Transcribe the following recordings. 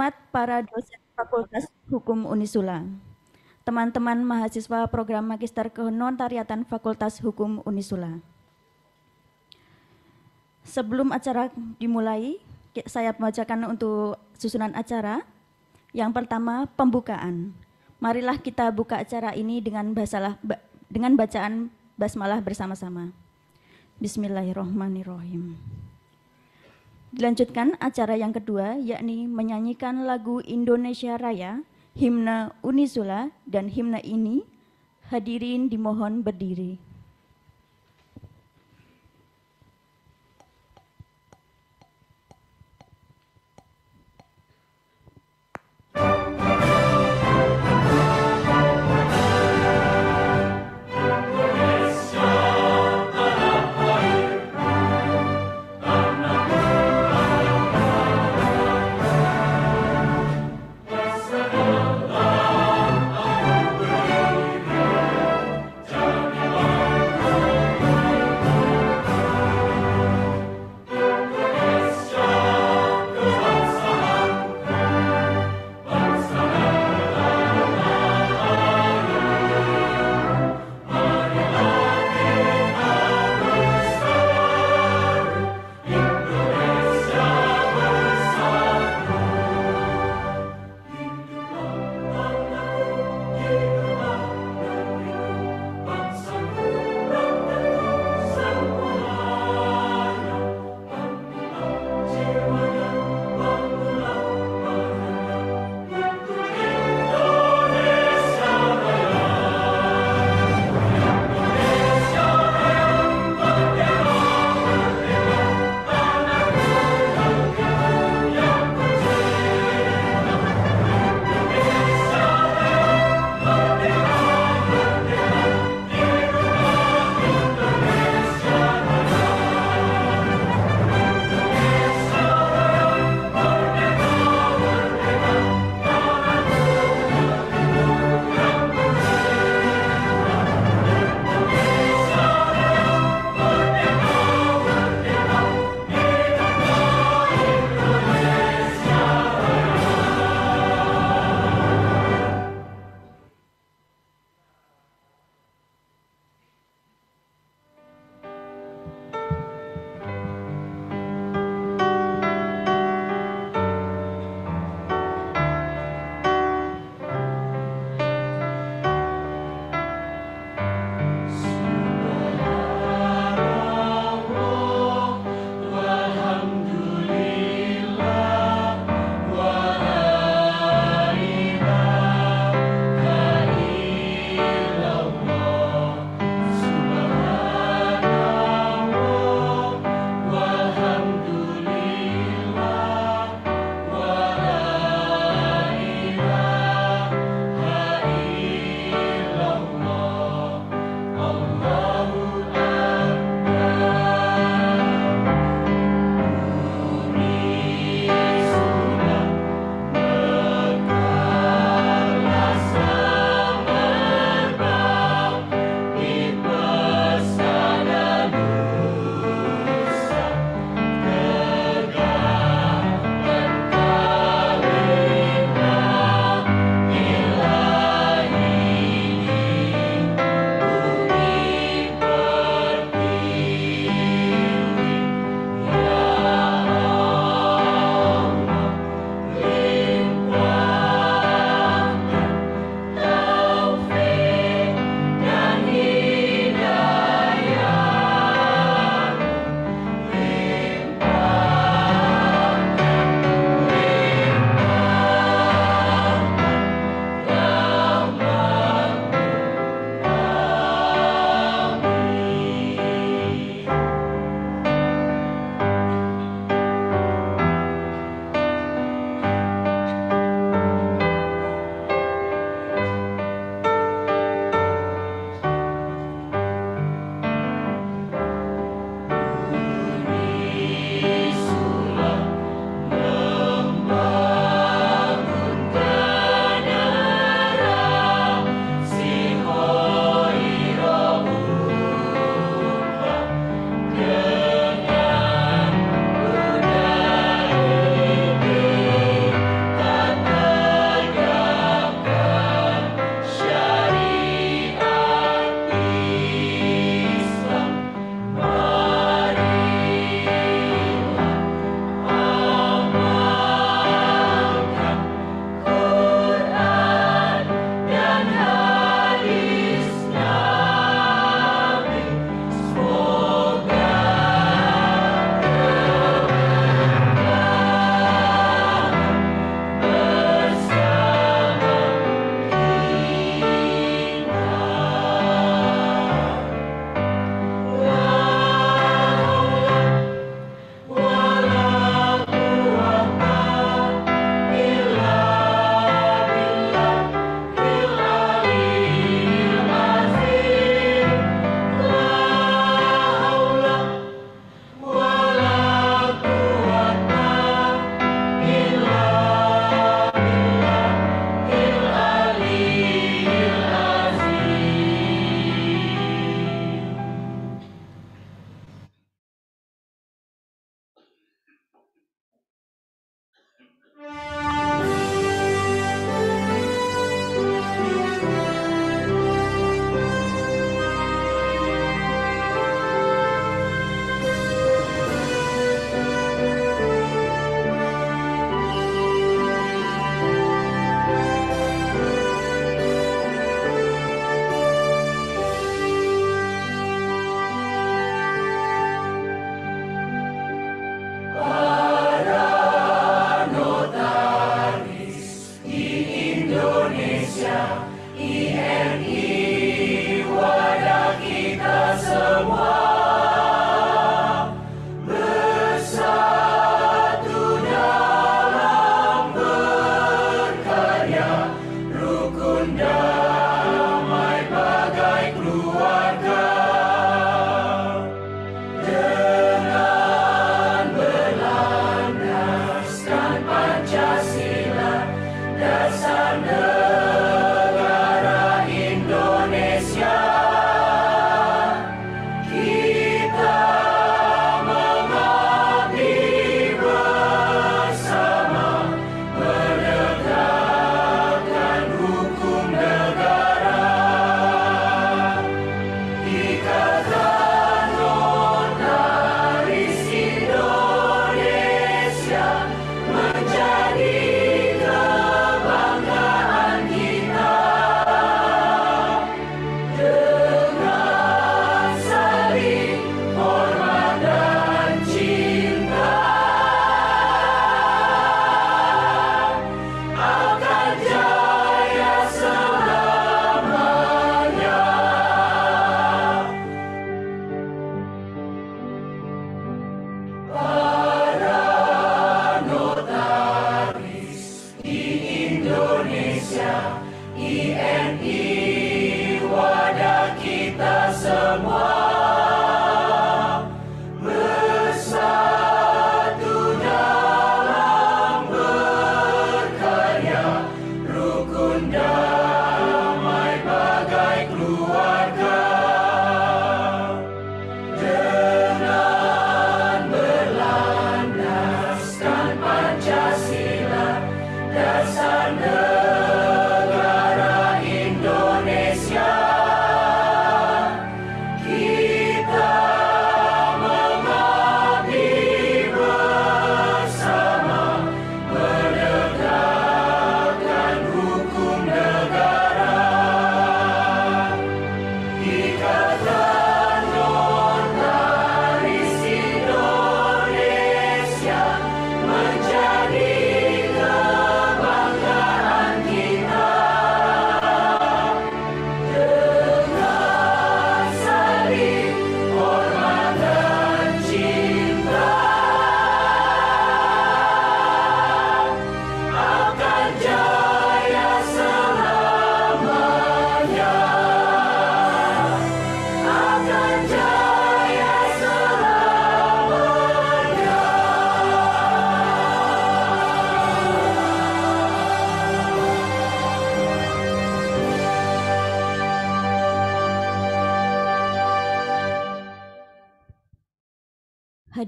hormat para dosen Fakultas Hukum Unisula, teman-teman mahasiswa program Magister Kenotariatan Fakultas Hukum Unisula. Sebelum acara dimulai, saya membacakan untuk susunan acara. Yang pertama, pembukaan. Marilah kita buka acara ini dengan basalah, dengan bacaan basmalah bersama-sama. Bismillahirrahmanirrahim. Dilanjutkan acara yang kedua yakni menyanyikan lagu Indonesia Raya, himne Unisula, dan himne ini hadirin dimohon berdiri.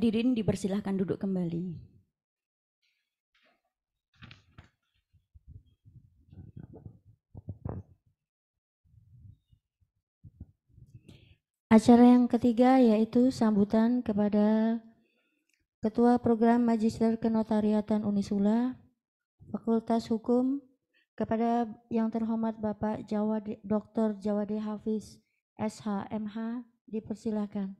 Hadirin dipersilahkan duduk kembali. Acara yang ketiga yaitu sambutan kepada Ketua Program Magister Kenotariatan Unisula, Fakultas Hukum, kepada yang terhormat Bapak Jawa Dr. Jawadi Hafiz SHMH, dipersilahkan.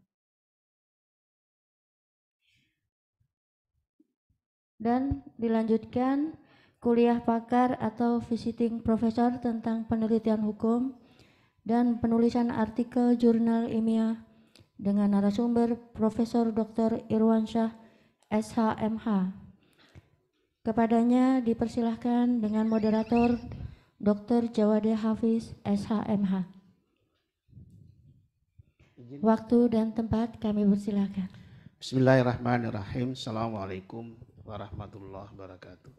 dan dilanjutkan kuliah pakar atau visiting professor tentang penelitian hukum dan penulisan artikel jurnal ilmiah dengan narasumber Profesor Dr. Irwan Syah SHMH. Kepadanya dipersilahkan dengan moderator Dr. Jawade Hafiz SHMH. Waktu dan tempat kami persilahkan. Bismillahirrahmanirrahim. Assalamualaikum warahmatullahi wabarakatuh.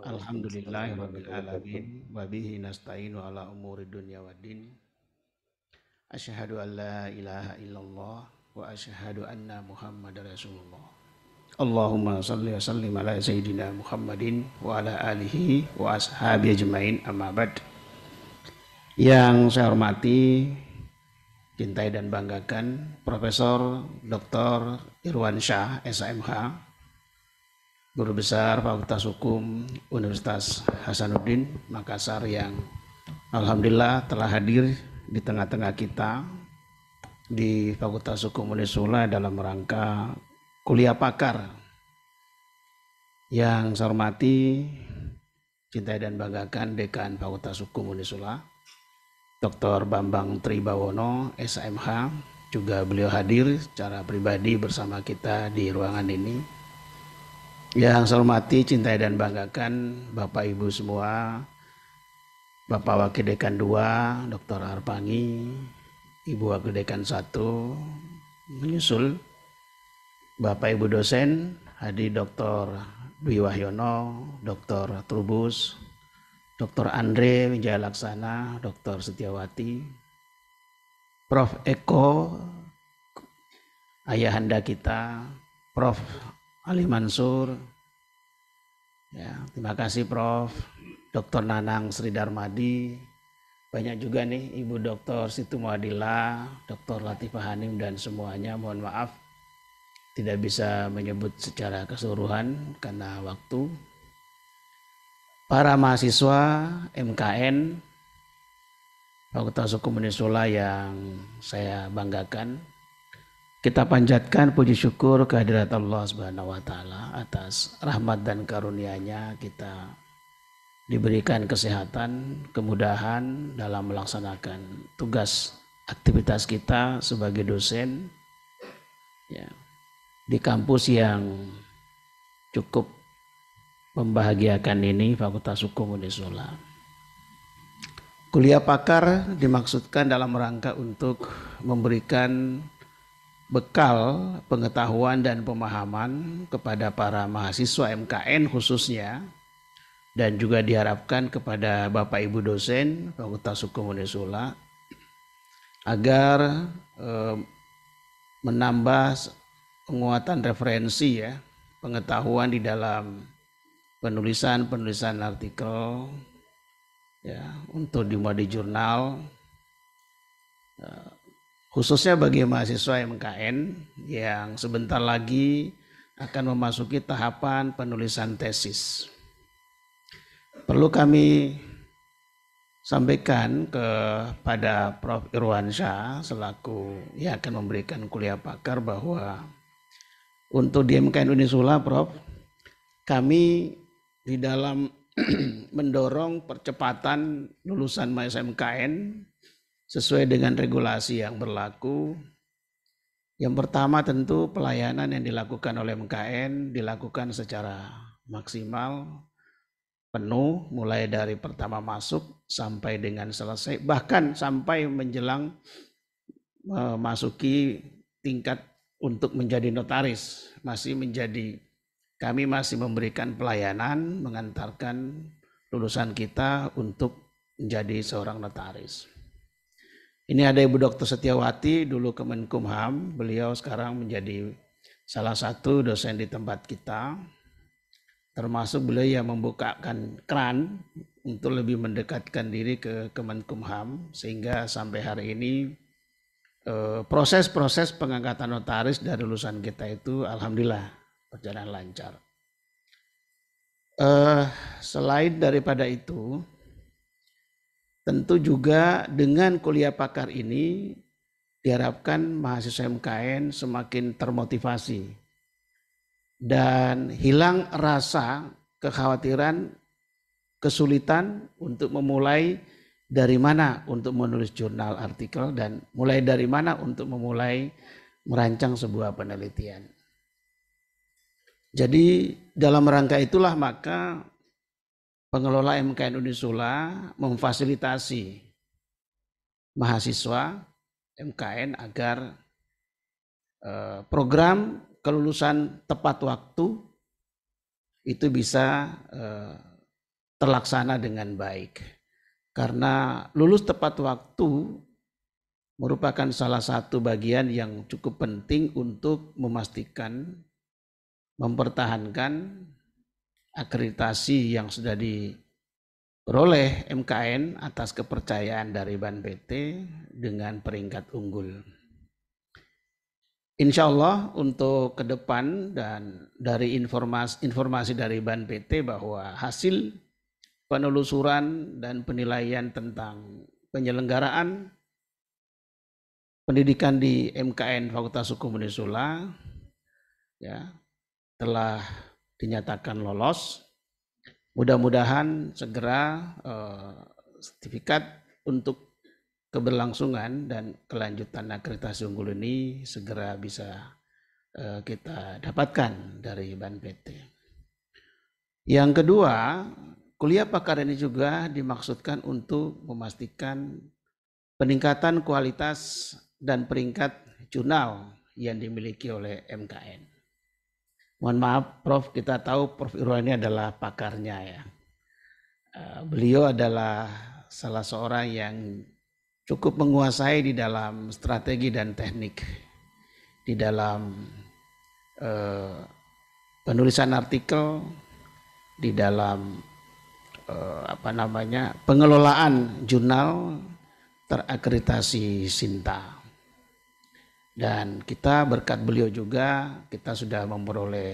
Alhamdulillah rabbil alamin wa bihi nasta'inu ala umuri dunya waddin. Asyhadu an la ilaha illallah wa asyhadu anna Muhammadar Rasulullah. Allahumma salli wa sallim ala sayidina Muhammadin wa ala alihi wa ashabi ajmain amma ba'd. Yang saya hormati cintai dan banggakan Profesor Dr. Irwan Syah SMH Guru Besar Fakultas Hukum Universitas Hasanuddin Makassar yang Alhamdulillah telah hadir di tengah-tengah kita di Fakultas Hukum Unisula dalam rangka kuliah pakar yang saya hormati cintai dan banggakan Dekan Fakultas Hukum Unisula Dr. Bambang Tribawono, SMH, juga beliau hadir secara pribadi bersama kita di ruangan ini. Ya, yang saya hormati, cintai dan banggakan Bapak Ibu semua, Bapak Wakil Dekan 2, Dr. Arpangi, Ibu Wakil Dekan 1, menyusul Bapak Ibu dosen, Hadi Dr. Dwi Wahyono, Dr. Trubus, Dr. Andre Wijaya Laksana, Dr. Setiawati, Prof. Eko, ayahanda kita, Prof. Ali Mansur, ya, terima kasih Prof. Dr. Nanang Sri Darmadi, banyak juga nih Ibu Dr. Situ Muadila, Dr. Latifah Hanim dan semuanya mohon maaf tidak bisa menyebut secara keseluruhan karena waktu para mahasiswa MKN Fakultas Hukum Unisula yang saya banggakan kita panjatkan puji syukur kehadirat Allah Subhanahu wa taala atas rahmat dan karunia-Nya kita diberikan kesehatan, kemudahan dalam melaksanakan tugas aktivitas kita sebagai dosen ya, di kampus yang cukup membahagiakan ini Fakultas Hukum Unisola. Kuliah pakar dimaksudkan dalam rangka untuk memberikan bekal pengetahuan dan pemahaman kepada para mahasiswa MKN khususnya dan juga diharapkan kepada Bapak Ibu dosen Fakultas Hukum Unisula agar eh, menambah penguatan referensi ya pengetahuan di dalam penulisan-penulisan artikel ya untuk dimuat di jurnal ya, khususnya bagi mahasiswa MKN yang sebentar lagi akan memasuki tahapan penulisan tesis. Perlu kami sampaikan kepada Prof. Irwansyah selaku yang akan memberikan kuliah pakar bahwa untuk di MKN Unisula Prof, kami di dalam mendorong percepatan lulusan SMKN sesuai dengan regulasi yang berlaku. Yang pertama tentu pelayanan yang dilakukan oleh MKN dilakukan secara maksimal, penuh mulai dari pertama masuk sampai dengan selesai, bahkan sampai menjelang memasuki tingkat untuk menjadi notaris, masih menjadi kami masih memberikan pelayanan mengantarkan lulusan kita untuk menjadi seorang notaris. Ini ada Ibu Dr. Setiawati dulu Kemenkumham, beliau sekarang menjadi salah satu dosen di tempat kita. Termasuk beliau yang membukakan keran untuk lebih mendekatkan diri ke Kemenkumham sehingga sampai hari ini eh, proses-proses pengangkatan notaris dari lulusan kita itu alhamdulillah berjalan lancar. Uh, selain daripada itu, tentu juga dengan kuliah pakar ini diharapkan mahasiswa MKN semakin termotivasi dan hilang rasa kekhawatiran kesulitan untuk memulai dari mana untuk menulis jurnal artikel dan mulai dari mana untuk memulai merancang sebuah penelitian. Jadi dalam rangka itulah maka pengelola MKN Unisula memfasilitasi mahasiswa MKN agar eh, program kelulusan tepat waktu itu bisa eh, terlaksana dengan baik. Karena lulus tepat waktu merupakan salah satu bagian yang cukup penting untuk memastikan mempertahankan akreditasi yang sudah diperoleh MKN atas kepercayaan dari Ban PT dengan peringkat unggul. Insya Allah untuk ke depan dan dari informasi, informasi dari Ban PT bahwa hasil penelusuran dan penilaian tentang penyelenggaraan pendidikan di MKN Fakultas Hukum Unisula ya telah dinyatakan lolos. Mudah-mudahan segera eh, sertifikat untuk keberlangsungan dan kelanjutan akreditasi unggul ini segera bisa eh, kita dapatkan dari Ban PT. Yang kedua, kuliah pakar ini juga dimaksudkan untuk memastikan peningkatan kualitas dan peringkat jurnal yang dimiliki oleh MKN. Mohon maaf Prof, kita tahu Prof Irwan ini adalah pakarnya ya. Eh, beliau adalah salah seorang yang cukup menguasai di dalam strategi dan teknik, di dalam eh, penulisan artikel, di dalam eh, apa namanya pengelolaan jurnal terakreditasi Sinta. Dan kita berkat beliau juga kita sudah memperoleh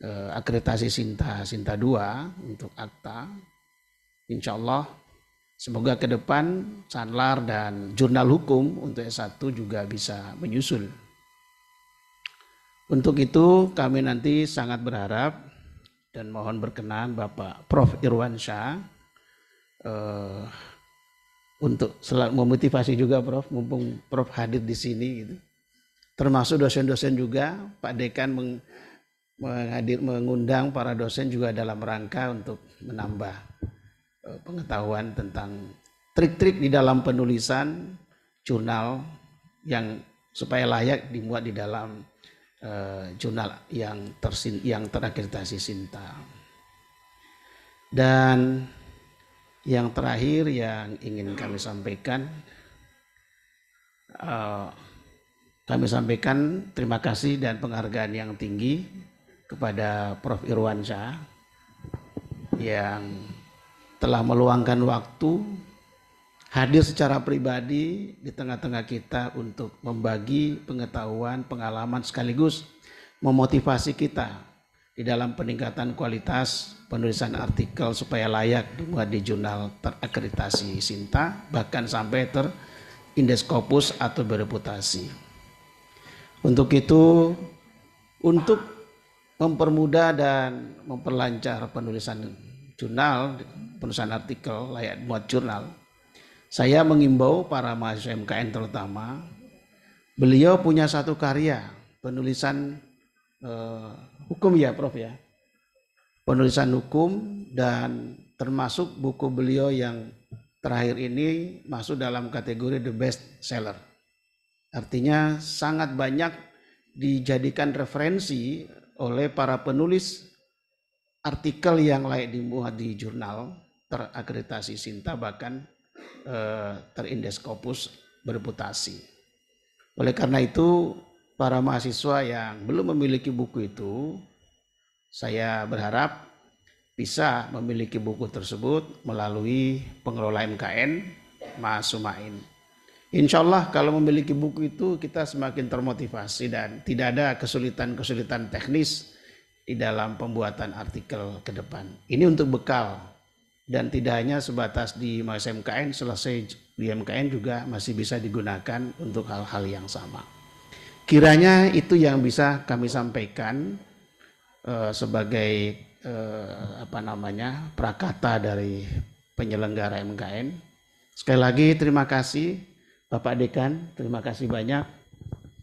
eh, akreditasi Sinta Sinta 2 untuk akta. Insya Allah semoga ke depan Sanlar dan jurnal hukum untuk S1 juga bisa menyusul. Untuk itu kami nanti sangat berharap dan mohon berkenan Bapak Prof. Irwansyah eh, untuk selalu memotivasi juga Prof. Mumpung Prof. hadir di sini gitu termasuk dosen-dosen juga Pak Dekan meng, menghadir mengundang para dosen juga dalam rangka untuk menambah eh, pengetahuan tentang trik-trik di dalam penulisan jurnal yang supaya layak dimuat di dalam uh, jurnal yang tersin yang terakreditasi Sinta. Dan yang terakhir yang ingin kami sampaikan uh, kami sampaikan terima kasih dan penghargaan yang tinggi kepada Prof. Irwansyah yang telah meluangkan waktu hadir secara pribadi di tengah-tengah kita untuk membagi pengetahuan, pengalaman sekaligus memotivasi kita di dalam peningkatan kualitas penulisan artikel supaya layak dimuat di jurnal terakreditasi Sinta bahkan sampai terindeskopus atau bereputasi. Untuk itu, untuk mempermudah dan memperlancar penulisan jurnal, penulisan artikel layak buat jurnal, saya mengimbau para mahasiswa MKN terutama, beliau punya satu karya penulisan eh, hukum ya, Prof ya, penulisan hukum dan termasuk buku beliau yang terakhir ini masuk dalam kategori the best seller. Artinya sangat banyak dijadikan referensi oleh para penulis artikel yang layak dimuat di jurnal terakreditasi Sinta bahkan eh, terindeks Scopus berputasi. Oleh karena itu para mahasiswa yang belum memiliki buku itu saya berharap bisa memiliki buku tersebut melalui pengelola MKN Mas Sumain. Insya Allah kalau memiliki buku itu kita semakin termotivasi dan tidak ada kesulitan-kesulitan teknis di dalam pembuatan artikel ke depan. Ini untuk bekal dan tidak hanya sebatas di MKN selesai di MKN juga masih bisa digunakan untuk hal-hal yang sama. Kiranya itu yang bisa kami sampaikan uh, sebagai uh, apa namanya prakata dari penyelenggara MKN. Sekali lagi terima kasih Bapak Dekan, terima kasih banyak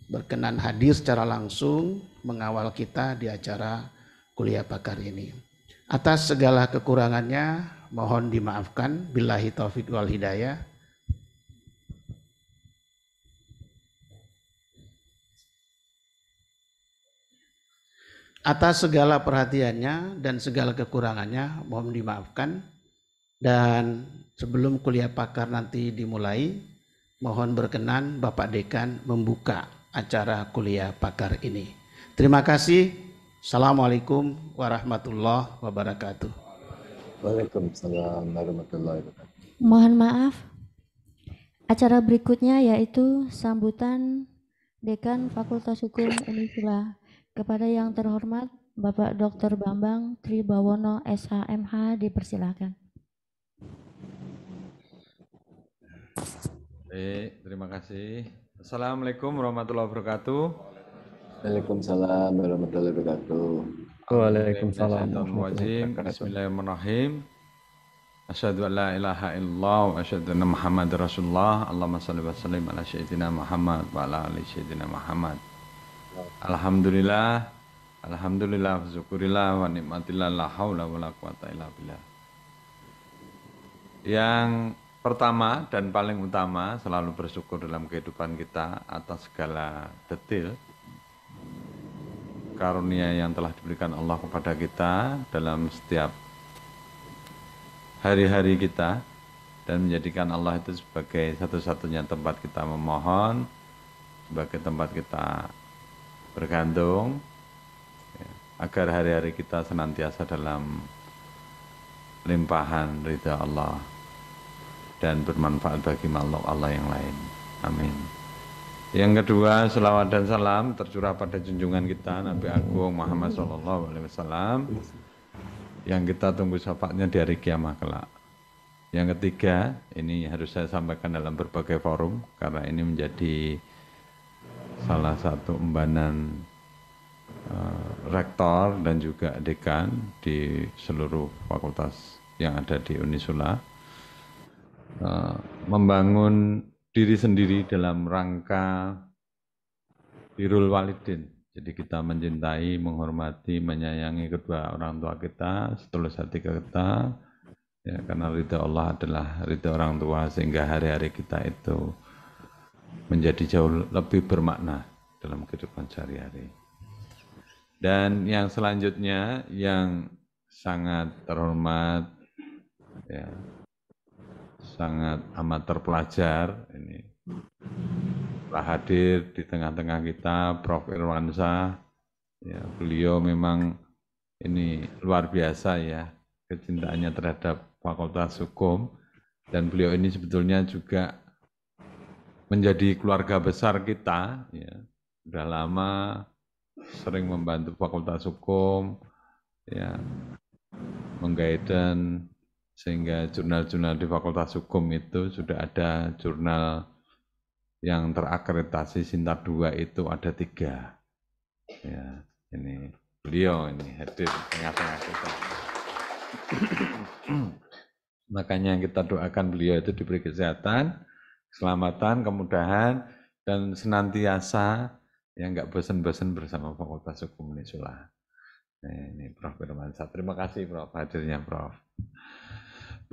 berkenan hadir secara langsung mengawal kita di acara kuliah pakar ini. Atas segala kekurangannya, mohon dimaafkan. Billahi taufiq wal hidayah. atas segala perhatiannya dan segala kekurangannya mohon dimaafkan dan sebelum kuliah pakar nanti dimulai mohon berkenan Bapak Dekan membuka acara kuliah pakar ini. Terima kasih. Assalamualaikum warahmatullahi wabarakatuh. Waalaikumsalam warahmatullahi wabarakatuh. Mohon maaf. Acara berikutnya yaitu sambutan Dekan Fakultas Hukum Unisila kepada yang terhormat Bapak Dr. Bambang Tribawono SHMH dipersilakan. Baik, terima kasih. Assalamualaikum warahmatullahi wabarakatuh. Waalaikumsalam warahmatullahi wabarakatuh. Waalaikumsalam warahmatullahi wabarakatuh. Bismillahirrahmanirrahim. Asyhadu an la ilaha illallah wa asyhadu anna Muhammad Rasulullah. Allahumma shalli wa sallim ala sayyidina Muhammad wa ala ali sayyidina Muhammad. Alhamdulillah. Alhamdulillah, syukurillah wa nikmatillah la haula wa la quwata illa billah. Yang Pertama dan paling utama selalu bersyukur dalam kehidupan kita atas segala detail karunia yang telah diberikan Allah kepada kita dalam setiap hari-hari kita dan menjadikan Allah itu sebagai satu-satunya tempat kita memohon, sebagai tempat kita bergantung ya, agar hari-hari kita senantiasa dalam limpahan ridha Allah dan bermanfaat bagi makhluk Allah yang lain. Amin. Yang kedua, selawat dan salam tercurah pada junjungan kita Nabi Agung Muhammad Sallallahu Alaihi Wasallam yang kita tunggu syafaatnya di hari kiamah kelak. Yang ketiga, ini harus saya sampaikan dalam berbagai forum karena ini menjadi salah satu embanan uh, eh, rektor dan juga dekan di seluruh fakultas yang ada di Unisula. Eh, membangun diri sendiri dalam rangka birul walidin. Jadi kita mencintai, menghormati, menyayangi kedua orang tua kita, setulus hati kita, ya, karena ridha Allah adalah ridha orang tua sehingga hari-hari kita itu menjadi jauh lebih bermakna dalam kehidupan sehari-hari. Dan yang selanjutnya yang sangat terhormat ya, sangat amat terpelajar ini telah hadir di tengah-tengah kita Prof. Irwansa ya beliau memang ini luar biasa ya kecintaannya terhadap Fakultas Hukum dan beliau ini sebetulnya juga menjadi keluarga besar kita ya sudah lama sering membantu Fakultas Hukum ya menggaiden sehingga jurnal-jurnal di Fakultas Hukum itu sudah ada jurnal yang terakreditasi Sintar dua itu ada tiga. Ya, ini beliau ini hadir tengah-tengah kita. Makanya yang kita doakan beliau itu diberi kesehatan, keselamatan, kemudahan, dan senantiasa yang nggak bosan-bosan bersama Fakultas Hukum Unisula. Nah, ini Prof. Firman Terima kasih Prof. hadirnya Prof.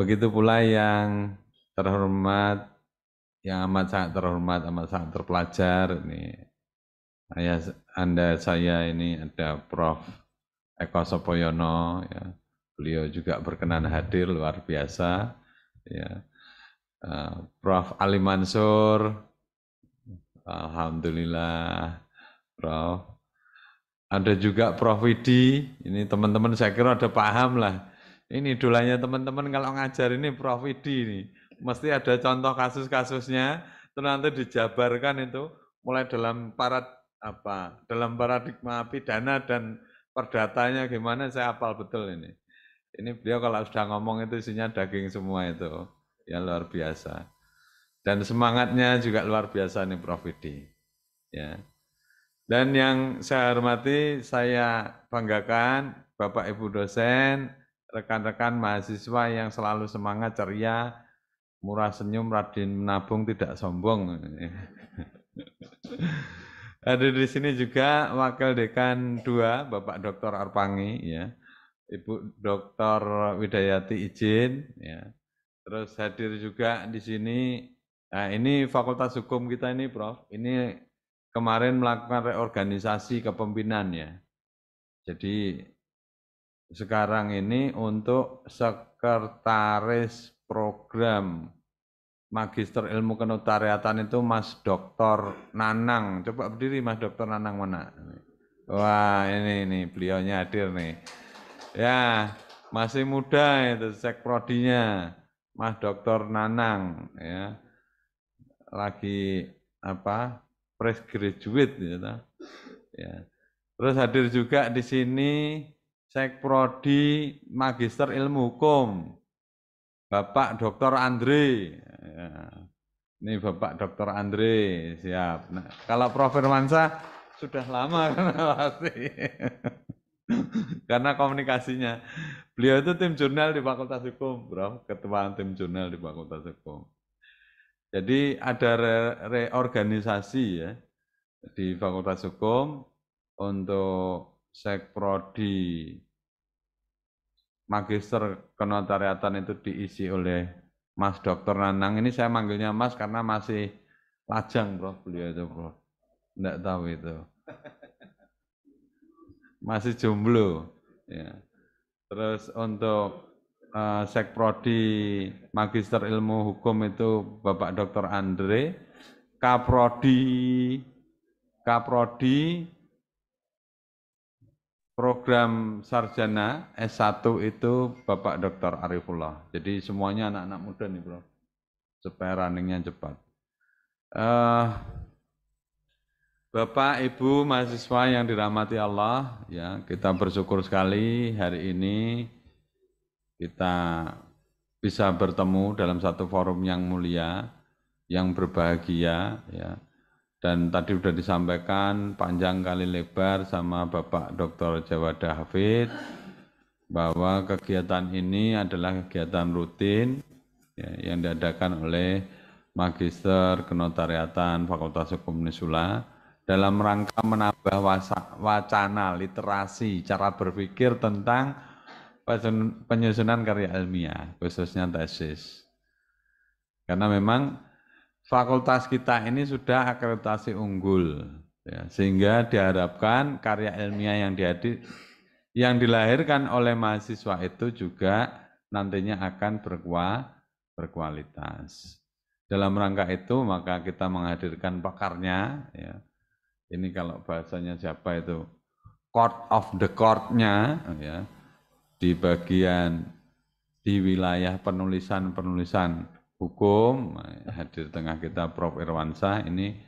Begitu pula yang terhormat, yang amat sangat terhormat, amat sangat terpelajar ini ayah anda saya ini ada Prof. Eko Sopoyono, ya. beliau juga berkenan hadir luar biasa. Ya. Uh, Prof. Ali Mansur, Alhamdulillah, Prof. Ada juga Prof. Widi, ini teman-teman saya kira ada paham lah ini idolanya teman-teman kalau ngajar ini Prof. Idi ini. Mesti ada contoh kasus-kasusnya, terus nanti dijabarkan itu mulai dalam parat apa dalam paradigma pidana dan perdatanya gimana saya apal betul ini. Ini beliau kalau sudah ngomong itu isinya daging semua itu. Ya luar biasa. Dan semangatnya juga luar biasa nih Prof. Idi. Ya. Dan yang saya hormati, saya banggakan Bapak Ibu dosen, rekan-rekan mahasiswa yang selalu semangat, ceria, murah senyum, radin menabung, tidak sombong. Ada di sini juga Wakil Dekan 2, Bapak Dr. Arpangi, ya. Ibu Dr. Widayati Ijin, ya. Terus hadir juga di sini, nah ini Fakultas Hukum kita ini, Prof. Ini kemarin melakukan reorganisasi kepemimpinan ya. Jadi sekarang ini untuk sekretaris program Magister Ilmu Kenotariatan itu Mas Dr. Nanang. Coba berdiri Mas Dr. Nanang mana? Wah, ini ini beliaunya hadir nih. Ya, masih muda itu prodinya Mas Dr. Nanang ya. Lagi apa? Fresh graduate gitu. Ya. Terus hadir juga di sini Prodi Magister Ilmu Hukum, Bapak Dr. Andre. Ya. Ini Bapak Dr. Andre, siap. Nah, kalau Prof. Firmansyah sudah lama kenal pasti. karena komunikasinya. Beliau itu tim jurnal di Fakultas Hukum, Bro, ketua tim jurnal di Fakultas Hukum. Jadi ada re reorganisasi ya di Fakultas Hukum untuk sekprodi magister kenotariatan itu diisi oleh Mas Dr. Nanang. Ini saya manggilnya Mas karena masih lajang, Bro Beliau itu, Prof. Tidak tahu itu. Masih jomblo. Ya. Terus untuk uh, eh, Sekprodi Magister Ilmu Hukum itu Bapak Dr. Andre, Kaprodi Kaprodi program sarjana S1 itu Bapak Dr. Arifullah. Jadi semuanya anak-anak muda nih bro, supaya runningnya cepat. Uh, Bapak, Ibu, mahasiswa yang dirahmati Allah, ya kita bersyukur sekali hari ini kita bisa bertemu dalam satu forum yang mulia, yang berbahagia, ya dan tadi sudah disampaikan panjang kali lebar sama Bapak Dr. Jawada Hafid bahwa kegiatan ini adalah kegiatan rutin ya, yang diadakan oleh Magister Kenotariatan Fakultas Hukum Nisula dalam rangka menambah wacana literasi cara berpikir tentang penyusunan karya ilmiah khususnya tesis karena memang fakultas kita ini sudah akreditasi unggul ya, sehingga diharapkan karya ilmiah yang dihadir, yang dilahirkan oleh mahasiswa itu juga nantinya akan berkua, berkualitas. Dalam rangka itu maka kita menghadirkan pakarnya ya. Ini kalau bahasanya siapa itu court of the court-nya ya di bagian di wilayah penulisan-penulisan hukum hadir tengah kita Prof Irwansah ini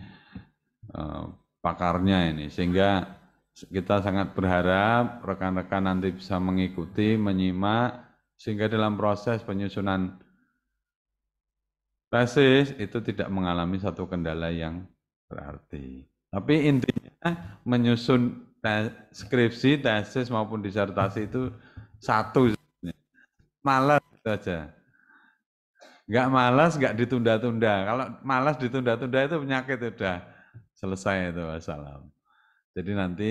eh, pakarnya ini sehingga kita sangat berharap rekan-rekan nanti bisa mengikuti, menyimak sehingga dalam proses penyusunan tesis itu tidak mengalami satu kendala yang berarti. Tapi intinya menyusun tes, skripsi, tesis maupun disertasi itu satu. Malah saja. aja. Enggak malas, enggak ditunda-tunda. Kalau malas ditunda-tunda itu penyakit sudah selesai itu wassalam. Jadi nanti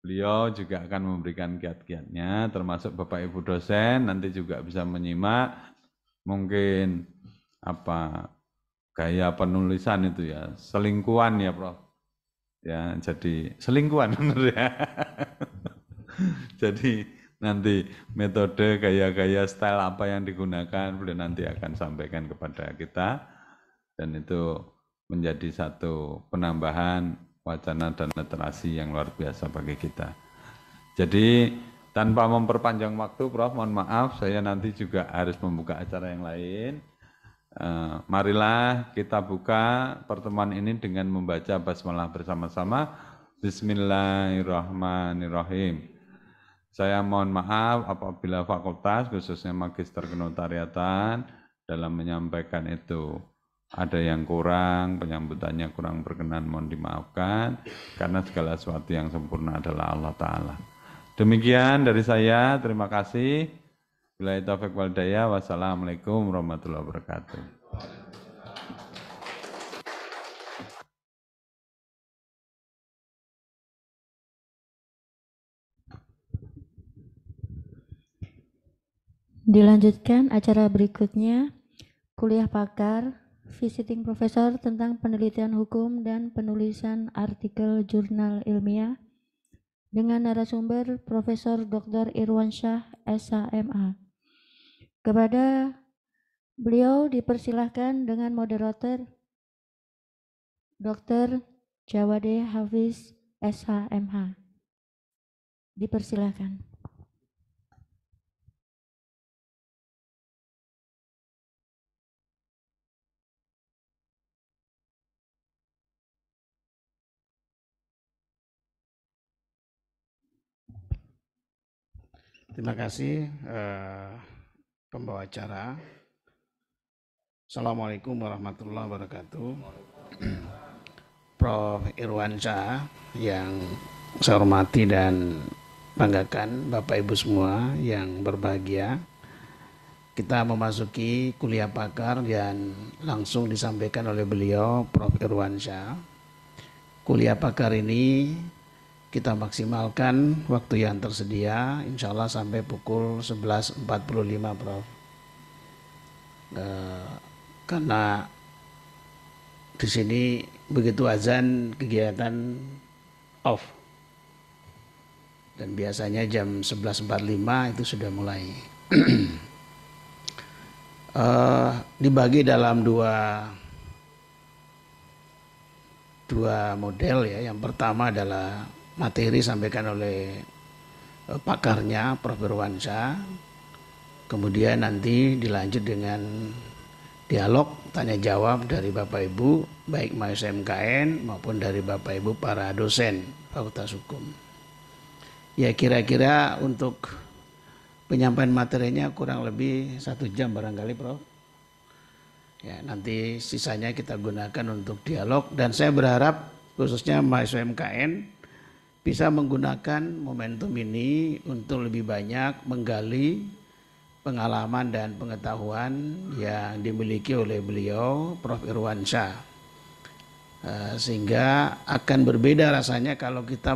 beliau juga akan memberikan kiat-kiatnya termasuk Bapak Ibu dosen nanti juga bisa menyimak mungkin apa gaya penulisan itu ya selingkuhan ya Prof. Ya jadi selingkuhan benar ya. jadi nanti metode gaya-gaya style apa yang digunakan beliau nanti akan sampaikan kepada kita dan itu menjadi satu penambahan wacana dan literasi yang luar biasa bagi kita. Jadi tanpa memperpanjang waktu, Prof, mohon maaf, saya nanti juga harus membuka acara yang lain. Eh, marilah kita buka pertemuan ini dengan membaca basmalah bersama-sama. Bismillahirrahmanirrahim. Saya mohon maaf apabila fakultas khususnya magister kenotariatan dalam menyampaikan itu ada yang kurang, penyambutannya kurang berkenan, mohon dimaafkan karena segala sesuatu yang sempurna adalah Allah taala. Demikian dari saya, terima kasih. Bila itu wal daya, wassalamualaikum warahmatullahi wabarakatuh. Dilanjutkan acara berikutnya, kuliah pakar, visiting professor tentang penelitian hukum dan penulisan artikel jurnal ilmiah dengan narasumber Profesor Dr. Irwan Syah, SHMA. Kepada beliau dipersilahkan dengan moderator Dr. Jawade Hafiz, SHMH. Dipersilahkan. Terima kasih eh, pembawa acara. Assalamualaikum warahmatullahi wabarakatuh. Prof. Irwansyah yang saya hormati dan banggakan Bapak Ibu semua yang berbahagia. Kita memasuki kuliah pakar dan langsung disampaikan oleh beliau Prof. Irwansyah. Kuliah pakar ini kita maksimalkan waktu yang tersedia insya Allah sampai pukul 11.45 Prof e, karena di sini begitu azan kegiatan off dan biasanya jam 11.45 itu sudah mulai e, dibagi dalam dua dua model ya yang pertama adalah materi sampaikan oleh eh, pakarnya Prof. Berwansa kemudian nanti dilanjut dengan dialog tanya jawab dari Bapak Ibu baik mahasiswa MKN maupun dari Bapak Ibu para dosen Fakultas Hukum ya kira-kira untuk penyampaian materinya kurang lebih satu jam barangkali Prof ya nanti sisanya kita gunakan untuk dialog dan saya berharap khususnya mahasiswa MKN bisa menggunakan momentum ini untuk lebih banyak menggali pengalaman dan pengetahuan yang dimiliki oleh beliau Prof. Irwansyah. Eh, sehingga akan berbeda rasanya kalau kita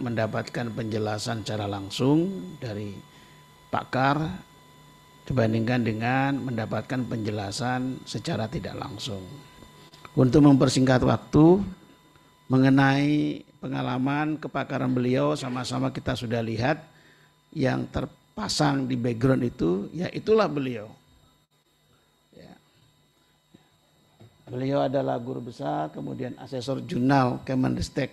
mendapatkan penjelasan secara langsung dari pakar dibandingkan dengan mendapatkan penjelasan secara tidak langsung. Untuk mempersingkat waktu mengenai pengalaman kepakaran beliau sama-sama kita sudah lihat yang terpasang di background itu ya itulah beliau. Ya. Beliau adalah guru besar, kemudian asesor jurnal Kemendestek,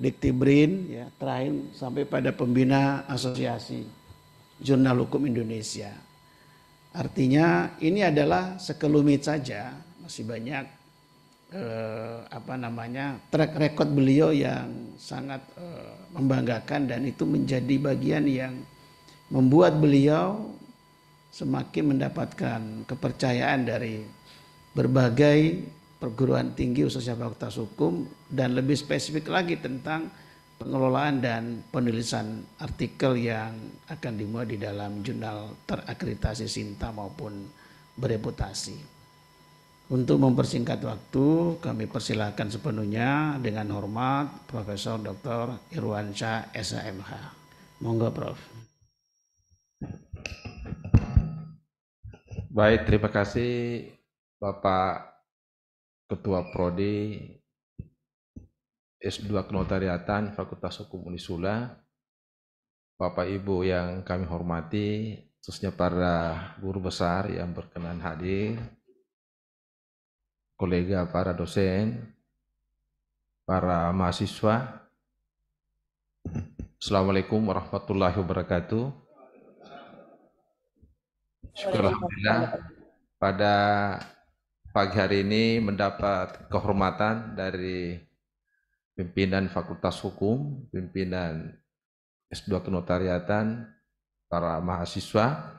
Diktibrin, ya terakhir sampai pada pembina asosiasi jurnal hukum Indonesia. Artinya ini adalah sekelumit saja, masih banyak eh, apa namanya track record beliau yang sangat eh, membanggakan dan itu menjadi bagian yang membuat beliau semakin mendapatkan kepercayaan dari berbagai perguruan tinggi khususnya fakultas hukum dan lebih spesifik lagi tentang pengelolaan dan penulisan artikel yang akan dimuat di dalam jurnal terakreditasi Sinta maupun bereputasi. Untuk mempersingkat waktu, kami persilahkan sepenuhnya dengan hormat Profesor Dr. Irwansyah SHMH. Monggo Prof. Baik, terima kasih Bapak Ketua Prodi S2 Kenotariatan Fakultas Hukum Unisula, Bapak Ibu yang kami hormati, khususnya para guru besar yang berkenan hadir, kolega, para dosen, para mahasiswa. Assalamualaikum warahmatullahi wabarakatuh. Syukur Alhamdulillah pada pagi hari ini mendapat kehormatan dari pimpinan Fakultas Hukum, pimpinan S2 Kenotariatan, para mahasiswa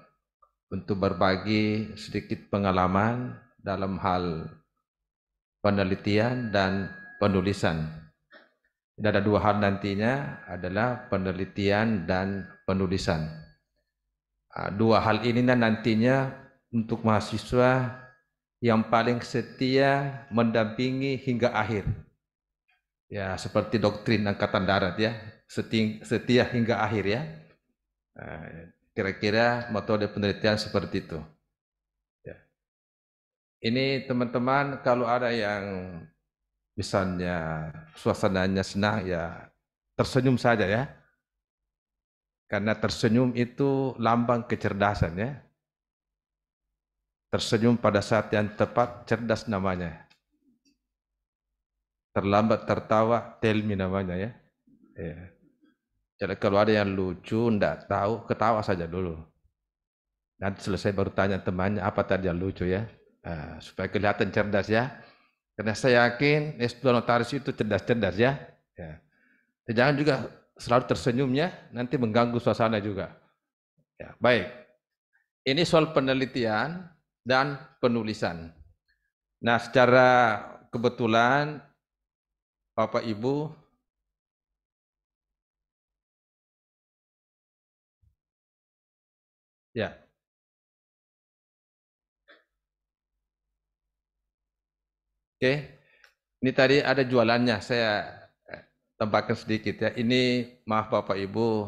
untuk berbagi sedikit pengalaman dalam hal penelitian dan penulisan. Tidak ada dua hal nantinya adalah penelitian dan penulisan. Ah, dua hal ini nantinya untuk mahasiswa yang paling setia mendampingi hingga akhir. Ya, seperti doktrin angkatan darat ya, setia hingga akhir ya. Ah, ya. Kira-kira metode penelitian seperti itu. Ini teman-teman kalau ada yang misalnya suasananya senang ya tersenyum saja ya. Karena tersenyum itu lambang kecerdasan ya. Tersenyum pada saat yang tepat cerdas namanya. Terlambat tertawa telmi namanya ya. ya. Jadi kalau ada yang lucu ndak tahu ketawa saja dulu. Nanti selesai baru tanya temannya apa tadi yang lucu ya. Eh, supaya kelihatan cerdas ya. Karena saya yakin S2 notaris itu cerdas-cerdas ya. ya. jangan juga selalu tersenyum ya nanti mengganggu suasana juga. Ya, baik. Ini soal penelitian dan penulisan. Nah, secara kebetulan Bapak Ibu Ya, Oke. Ini tadi ada jualannya, saya eh, tempatkan sedikit ya. Ini maaf Bapak Ibu,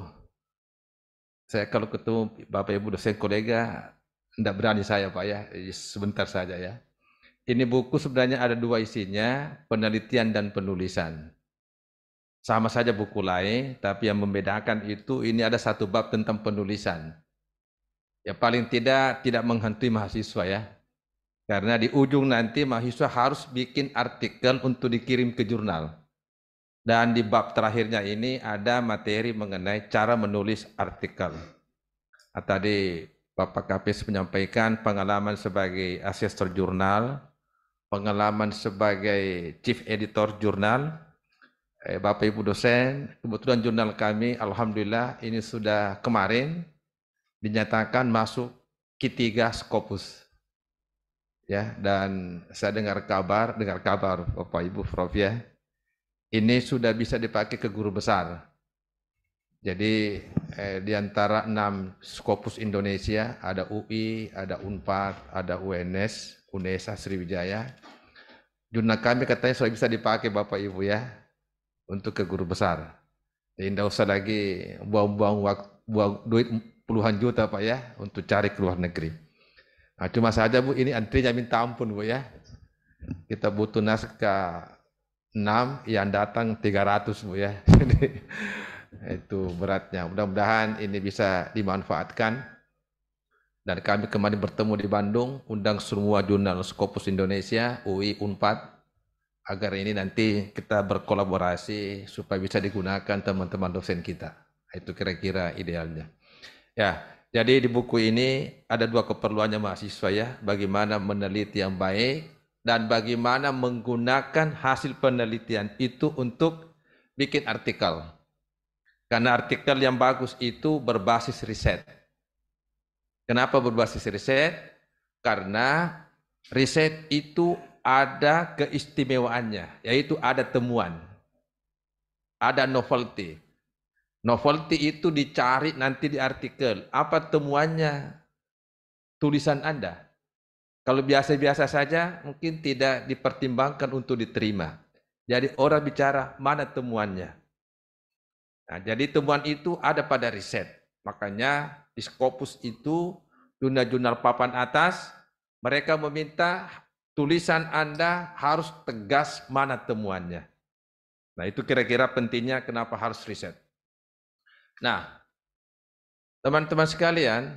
saya kalau ketemu Bapak Ibu dosen kolega, tidak berani saya Pak ya, sebentar saja ya. Ini buku sebenarnya ada dua isinya, penelitian dan penulisan. Sama saja buku lain, tapi yang membedakan itu ini ada satu bab tentang penulisan. Ya paling tidak tidak menghantui mahasiswa ya. Karena di ujung nanti mahasiswa harus bikin artikel untuk dikirim ke jurnal. Dan di bab terakhirnya ini ada materi mengenai cara menulis artikel. Ah, tadi Bapak Kapis menyampaikan pengalaman sebagai asesor jurnal, pengalaman sebagai chief editor jurnal, eh, Bapak Ibu dosen, kebetulan jurnal kami Alhamdulillah ini sudah kemarin dinyatakan masuk ketiga skopus. Scopus ya dan saya dengar kabar dengar kabar Bapak Ibu Prof ya ini sudah bisa dipakai ke guru besar jadi eh, di antara enam Skopus Indonesia ada UI ada Unpad ada UNS UNESA Sriwijaya jurnal kami katanya sudah bisa dipakai Bapak Ibu ya untuk ke guru besar jadi tidak usah lagi buang-buang waktu buang duit puluhan juta Pak ya untuk cari ke luar negeri Nah, cuma saja Bu, ini antrinya minta ampun Bu ya. Kita butuh naskah 6 yang datang 300 Bu ya. Jadi itu beratnya. Mudah-mudahan ini bisa dimanfaatkan. Dan kami kemarin bertemu di Bandung, undang semua jurnal Skopus Indonesia, UI, UNPAD, agar ini nanti kita berkolaborasi supaya bisa digunakan teman-teman dosen kita. Itu kira-kira idealnya. Ya, jadi di buku ini ada dua keperluannya mahasiswa ya, bagaimana meneliti yang baik dan bagaimana menggunakan hasil penelitian itu untuk bikin artikel. Karena artikel yang bagus itu berbasis riset. Kenapa berbasis riset? Karena riset itu ada keistimewaannya, yaitu ada temuan, ada novelty. Novelty itu dicari nanti di artikel. Apa temuannya? Tulisan Anda. Kalau biasa-biasa saja mungkin tidak dipertimbangkan untuk diterima. Jadi orang bicara mana temuannya. Nah, jadi temuan itu ada pada riset. Makanya di Scopus itu jurnal-jurnal papan atas mereka meminta tulisan Anda harus tegas mana temuannya. Nah, itu kira-kira pentingnya kenapa harus riset. Nah, teman-teman sekalian,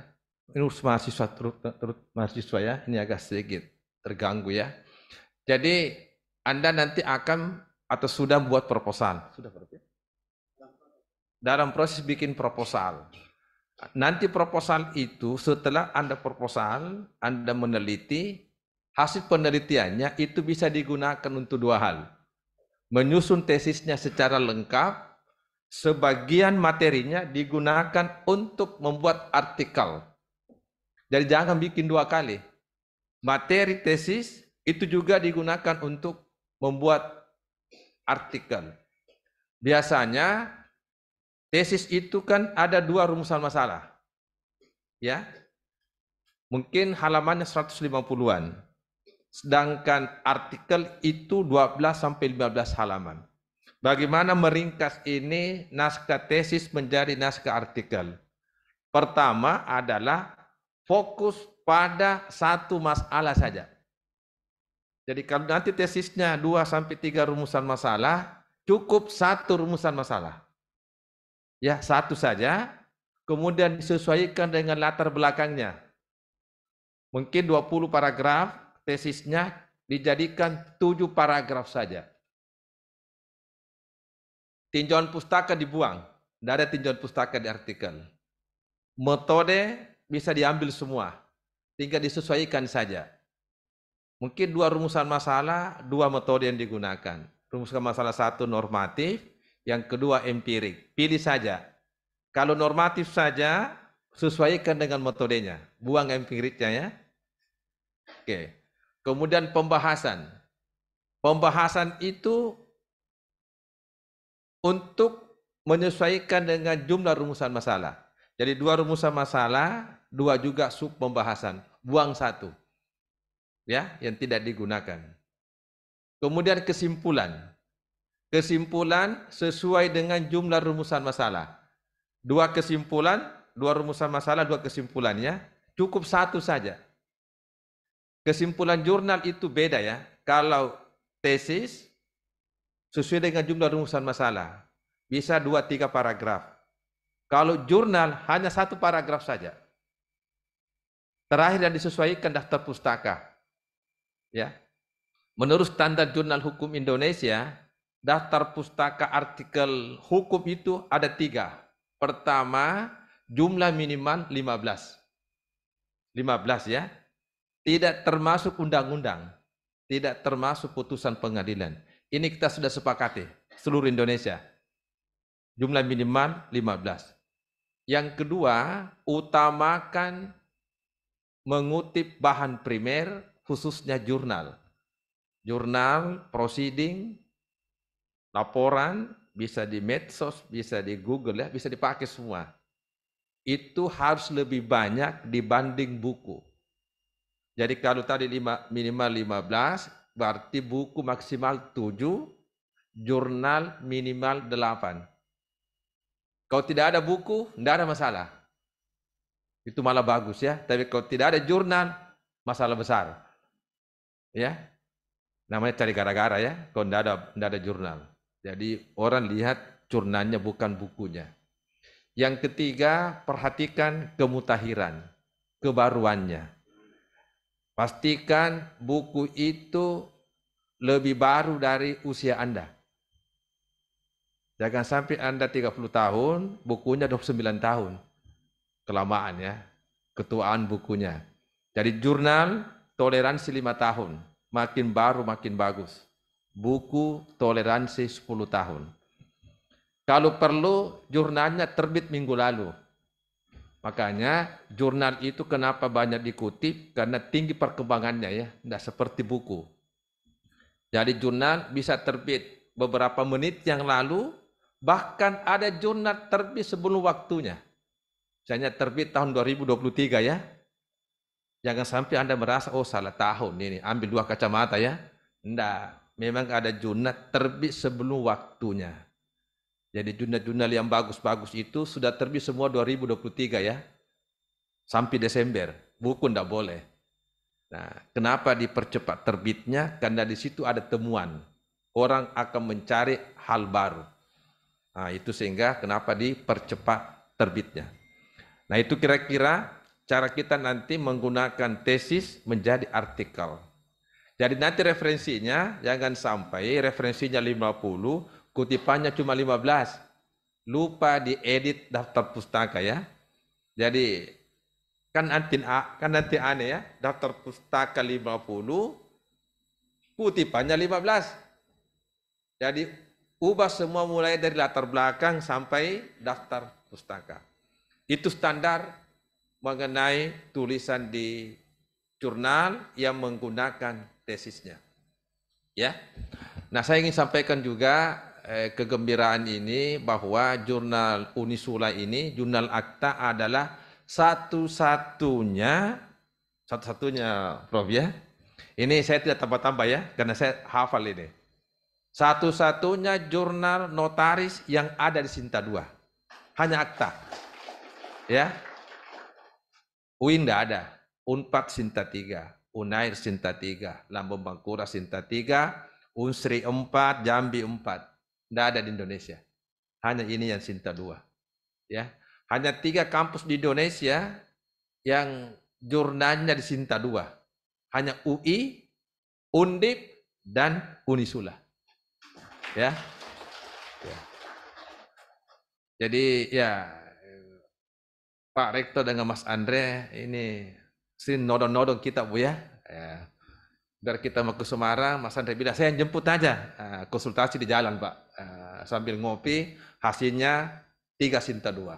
ini mahasiswa terut, terut mahasiswa ya, ini agak sedikit terganggu ya. Jadi Anda nanti akan atau sudah buat proposal. Sudah berarti? Ya? Dalam proses bikin proposal. Nanti proposal itu setelah Anda proposal, Anda meneliti, hasil penelitiannya itu bisa digunakan untuk dua hal. Menyusun tesisnya secara lengkap sebagian materinya digunakan untuk membuat artikel. Jadi jangan bikin dua kali. Materi tesis itu juga digunakan untuk membuat artikel. Biasanya tesis itu kan ada dua rumusan masalah. Ya. Mungkin halamannya 150-an. Sedangkan artikel itu 12 sampai 15 halaman. Bagaimana meringkas ini naskah tesis menjadi naskah artikel? Pertama adalah fokus pada satu masalah saja. Jadi kalau nanti tesisnya 2 sampai 3 rumusan masalah, cukup satu rumusan masalah. Ya, satu saja. Kemudian disesuaikan dengan latar belakangnya. Mungkin 20 paragraf tesisnya dijadikan 7 paragraf saja. Tinjauan pustaka dibuang. Tidak ada tinjauan pustaka di artikel. Metode bisa diambil semua. Tinggal disesuaikan saja. Mungkin dua rumusan masalah, dua metode yang digunakan. rumusan masalah satu normatif, yang kedua empirik. Pilih saja. Kalau normatif saja, sesuaikan dengan metodenya. Buang empiriknya ya. Oke. Kemudian pembahasan. Pembahasan itu untuk menyesuaikan dengan jumlah rumusan masalah. Jadi dua rumusan masalah, dua juga sub pembahasan. Buang satu. Ya, yang tidak digunakan. Kemudian kesimpulan. Kesimpulan sesuai dengan jumlah rumusan masalah. Dua kesimpulan, dua rumusan masalah, dua kesimpulannya. Cukup satu saja. Kesimpulan jurnal itu beda ya. Kalau tesis, sesuai dengan jumlah rumusan masalah. Bisa dua tiga paragraf. Kalau jurnal hanya satu paragraf saja. Terakhir yang disesuaikan daftar pustaka. Ya. Menurut standar jurnal hukum Indonesia, daftar pustaka artikel hukum itu ada tiga. Pertama, jumlah minimal 15. 15 ya. Tidak termasuk undang-undang. Tidak termasuk putusan pengadilan. Ini kita sudah sepakati seluruh Indonesia. Jumlah minimal 15. Yang kedua, utamakan mengutip bahan primer khususnya jurnal. Jurnal, proceeding, laporan, bisa di medsos, bisa di Google, ya, bisa dipakai semua. Itu harus lebih banyak dibanding buku. Jadi kalau tadi lima, minimal 15, Berarti buku maksimal 7, jurnal minimal 8. Kalau tidak ada buku, tidak ada masalah. Itu malah bagus ya. Tapi kalau tidak ada jurnal, masalah besar. Ya. Namanya cari gara-gara ya, kalau tidak ada, tidak ada jurnal. Jadi orang lihat jurnalnya bukan bukunya. Yang ketiga, perhatikan kemutahiran, kebaruannya. Pastikan buku itu lebih baru dari usia Anda. Jangan sampai Anda 30 tahun, bukunya 29 tahun. Kelamaan ya, ketuaan bukunya. Jadi jurnal toleransi 5 tahun, makin baru makin bagus. Buku toleransi 10 tahun. Kalau perlu jurnalnya terbit minggu lalu, Makanya jurnal itu kenapa banyak dikutip karena tinggi perkembangannya ya, tidak seperti buku. Jadi jurnal bisa terbit beberapa menit yang lalu, bahkan ada jurnal terbit sebelum waktunya. Misalnya terbit tahun 2023 ya. Jangan sampai Anda merasa, oh salah tahun ini, ambil dua kacamata ya. Tidak, memang ada jurnal terbit sebelum waktunya. Jadi jurnal-jurnal yang bagus-bagus itu sudah terbit semua 2023 ya. Sampai Desember. Buku tidak boleh. Nah, kenapa dipercepat terbitnya? Karena di situ ada temuan. Orang akan mencari hal baru. Nah, itu sehingga kenapa dipercepat terbitnya. Nah, itu kira-kira cara kita nanti menggunakan tesis menjadi artikel. Jadi nanti referensinya jangan sampai referensinya 50, Kutipannya cuma 15. Lupa diedit daftar pustaka ya. Jadi kan nanti kan nanti aneh ya, daftar pustaka 50 kutipannya 15. Jadi ubah semua mulai dari latar belakang sampai daftar pustaka. Itu standar mengenai tulisan di jurnal yang menggunakan tesisnya. Ya. Nah, saya ingin sampaikan juga eh, kegembiraan ini bahwa jurnal Unisula ini, jurnal akta adalah satu-satunya, satu-satunya Prof ya, ini saya tidak tambah-tambah ya, karena saya hafal ini. Satu-satunya jurnal notaris yang ada di Sinta dua, Hanya akta. Ya. Winda ada. Unpad Sinta tiga, Unair Sinta tiga, Lambung Bangkura Sinta tiga, Unsri 4. Jambi 4. Tidak ada di Indonesia. Hanya ini yang Sinta dua. Ya, hanya tiga kampus di Indonesia yang jurnalnya di Sinta dua. Hanya UI, Undip, dan Unisula. Ya. ya. Jadi ya Pak Rektor dengan Mas Andre ini sin nodong-nodong kita Bu ya. ya. Dari kita mau ke Semarang, Mas Andre bilang, saya yang jemput aja ah, konsultasi di jalan Pak. Eh, sambil ngopi hasilnya tiga sinta dua.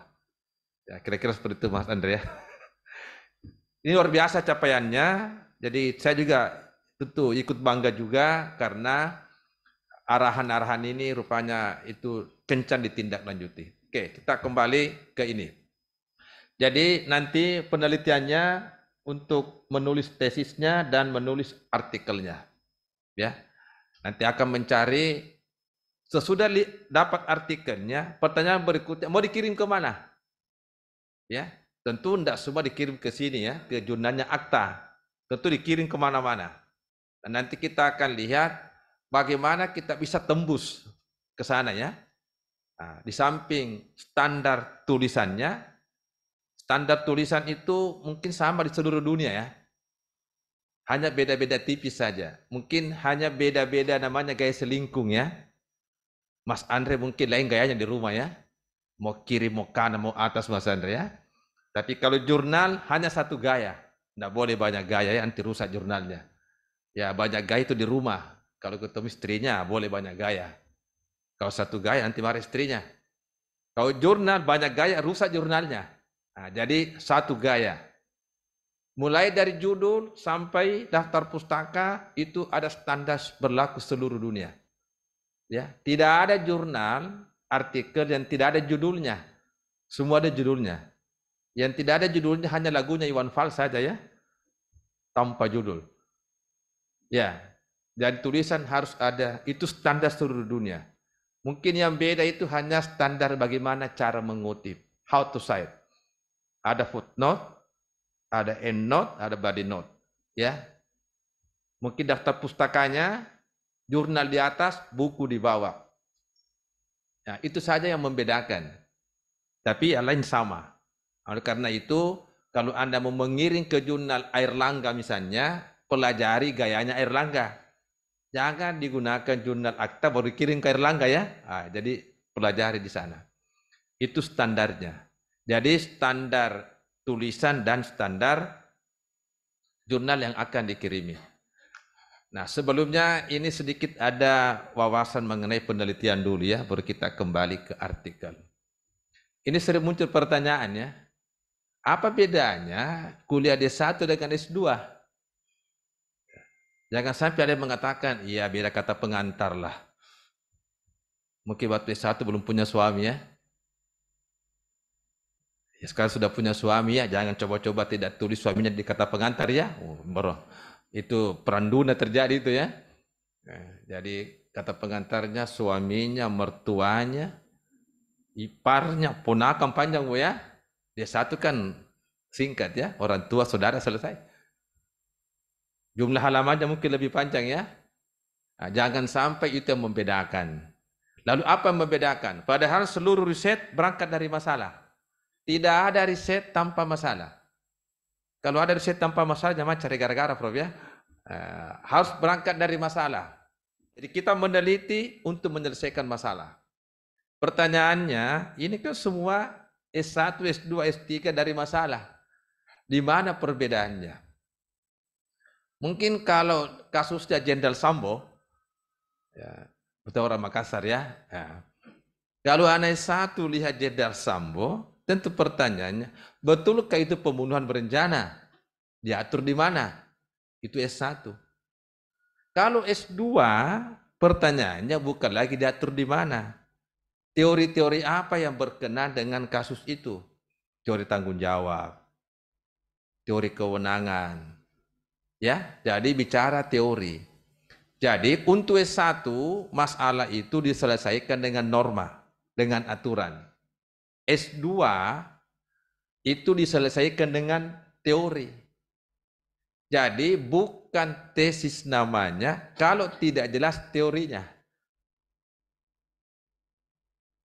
Ya, kira-kira seperti itu Mas Andre ya. Ini luar biasa capaiannya. Jadi saya juga tentu ikut bangga juga karena arahan-arahan ini rupanya itu kencan ditindaklanjuti. Oke, kita kembali ke ini. Jadi nanti penelitiannya untuk menulis tesisnya dan menulis artikelnya. Ya. Nanti akan mencari Sesudah li, dapat artikelnya, pertanyaan berikutnya mau dikirim ke mana? Ya, tentu tidak semua dikirim ke sini ya, ke jurnalnya akta. Tentu dikirim mana mana Dan nanti kita akan lihat bagaimana kita bisa tembus ke sana ya. Nah, di samping standar tulisannya, standar tulisan itu mungkin sama di seluruh dunia ya. Hanya beda-beda tipis saja. Mungkin hanya beda-beda namanya gaya selingkung ya Mas Andre mungkin lain gayanya di rumah ya. Mau kiri, mau kanan, mau atas Mas Andre ya. Tapi kalau jurnal hanya satu gaya. Tidak boleh banyak gaya ya, nanti rusak jurnalnya. Ya banyak gaya itu di rumah. Kalau ketemu istrinya boleh banyak gaya. Kalau satu gaya nanti marah istrinya. Kalau jurnal banyak gaya rusak jurnalnya. Nah, jadi satu gaya. Mulai dari judul sampai daftar pustaka itu ada standar berlaku seluruh dunia. Ya, tidak ada jurnal, artikel yang tidak ada judulnya. Semua ada judulnya. Yang tidak ada judulnya hanya lagunya Iwan Fals saja ya. Tanpa judul. Ya. Dan tulisan harus ada, itu standar seluruh dunia. Mungkin yang beda itu hanya standar bagaimana cara mengutip, how to cite. Ada footnote, ada endnote, ada body note, ya. Mungkin daftar pustakanya jurnal di atas, buku di bawah. Nah, itu saja yang membedakan. Tapi yang lain sama. Oleh karena itu, kalau Anda mau mengiring ke jurnal air langga misalnya, pelajari gayanya air langga. Jangan digunakan jurnal akta baru dikirim ke Air Langga ya. Nah, jadi pelajari di sana. Itu standarnya. Jadi standar tulisan dan standar jurnal yang akan dikirimi. Nah sebelumnya ini sedikit ada wawasan mengenai penelitian dulu ya, baru kita kembali ke artikel. Ini sering muncul pertanyaannya, apa bedanya kuliah D1 dengan S2? Jangan sampai ada yang mengatakan, iya beda kata pengantar lah. Mungkin waktu S1 belum punya suami ya. ya sekarang sudah punya suami ya, jangan coba-coba tidak tulis suaminya di kata pengantar ya. Oh, itu peranduna terjadi itu ya. ya. Jadi kata pengantarnya suaminya, mertuanya, iparnya, ponakan panjang bu ya. Dia satu kan singkat ya, orang tua, saudara selesai. Jumlah halamannya mungkin lebih panjang ya. Nah, jangan sampai itu yang membedakan. Lalu apa yang membedakan? Padahal seluruh riset berangkat dari masalah. Tidak ada riset tanpa masalah. Kalau ada riset tanpa masalah, jangan cari gara-gara, Prof ya. Eh, harus berangkat dari masalah. Jadi kita meneliti untuk menyelesaikan masalah. Pertanyaannya, ini kan semua S1, S2, S3 dari masalah. Di mana perbedaannya? Mungkin kalau kasusnya Jenderal Sambo, ya, betul orang Makassar ya, ya. Kalau anak satu lihat Jenderal Sambo, Tentu pertanyaannya, betulkah itu pembunuhan berencana? Diatur di mana? Itu S1. Kalau S2, pertanyaannya bukan lagi diatur di mana. Teori-teori apa yang berkenan dengan kasus itu? Teori tanggung jawab, teori kewenangan. Ya, jadi bicara teori. Jadi untuk S1 masalah itu diselesaikan dengan norma, dengan aturan. S2 itu diselesaikan dengan teori. Jadi bukan tesis namanya kalau tidak jelas teorinya.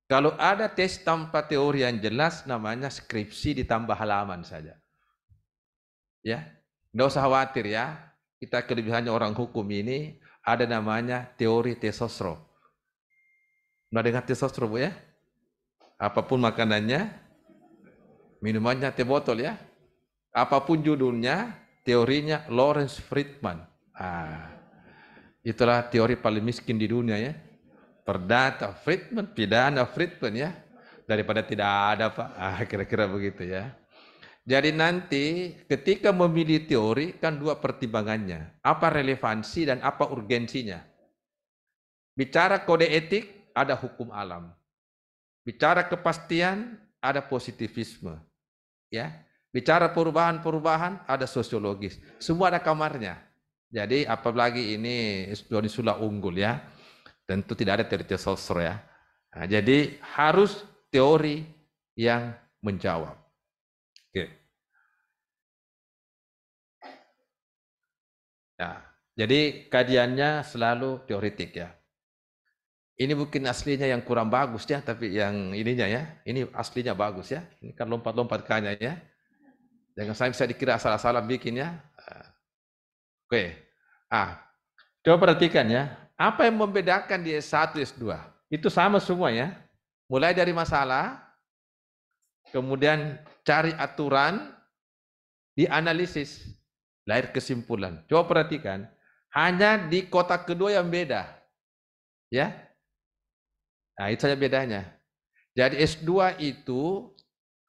Kalau ada tes tanpa teori yang jelas namanya skripsi ditambah halaman saja. Ya, nggak usah khawatir ya. Kita kelebihannya orang hukum ini ada namanya teori tesosro. Nah dengar tesosro bu ya? apapun makanannya, minumannya teh botol ya. Apapun judulnya, teorinya Lawrence Friedman. Ah, itulah teori paling miskin di dunia ya. Perdata Friedman, pidana Friedman ya. Daripada tidak ada Pak. Ah, kira-kira begitu ya. Jadi nanti ketika memilih teori kan dua pertimbangannya. Apa relevansi dan apa urgensinya. Bicara kode etik ada hukum alam. Bicara kepastian ada positivisme. Ya. Bicara perubahan-perubahan ada sosiologis. Semua ada kamarnya. Jadi apalagi ini Sula unggul ya. Tentu tidak ada teori sosro ya. Nah, jadi harus teori yang menjawab. Oke. Ya, jadi kajiannya selalu teoritik ya. Ini mungkin aslinya yang kurang bagus ya, tapi yang ininya ya, ini aslinya bagus ya. Ini kan lompat-lompat kanya ya. Jangan saya bisa dikira salah-salah bikin ya. Eh, oke. Ah, coba perhatikan ya. Apa yang membedakan di S1, S2? Itu sama semua ya. Mulai dari masalah, kemudian cari aturan, dianalisis, lahir kesimpulan. Coba perhatikan, hanya di kotak kedua yang beda. Ya, Nah, itu saja bedanya. Jadi S2 itu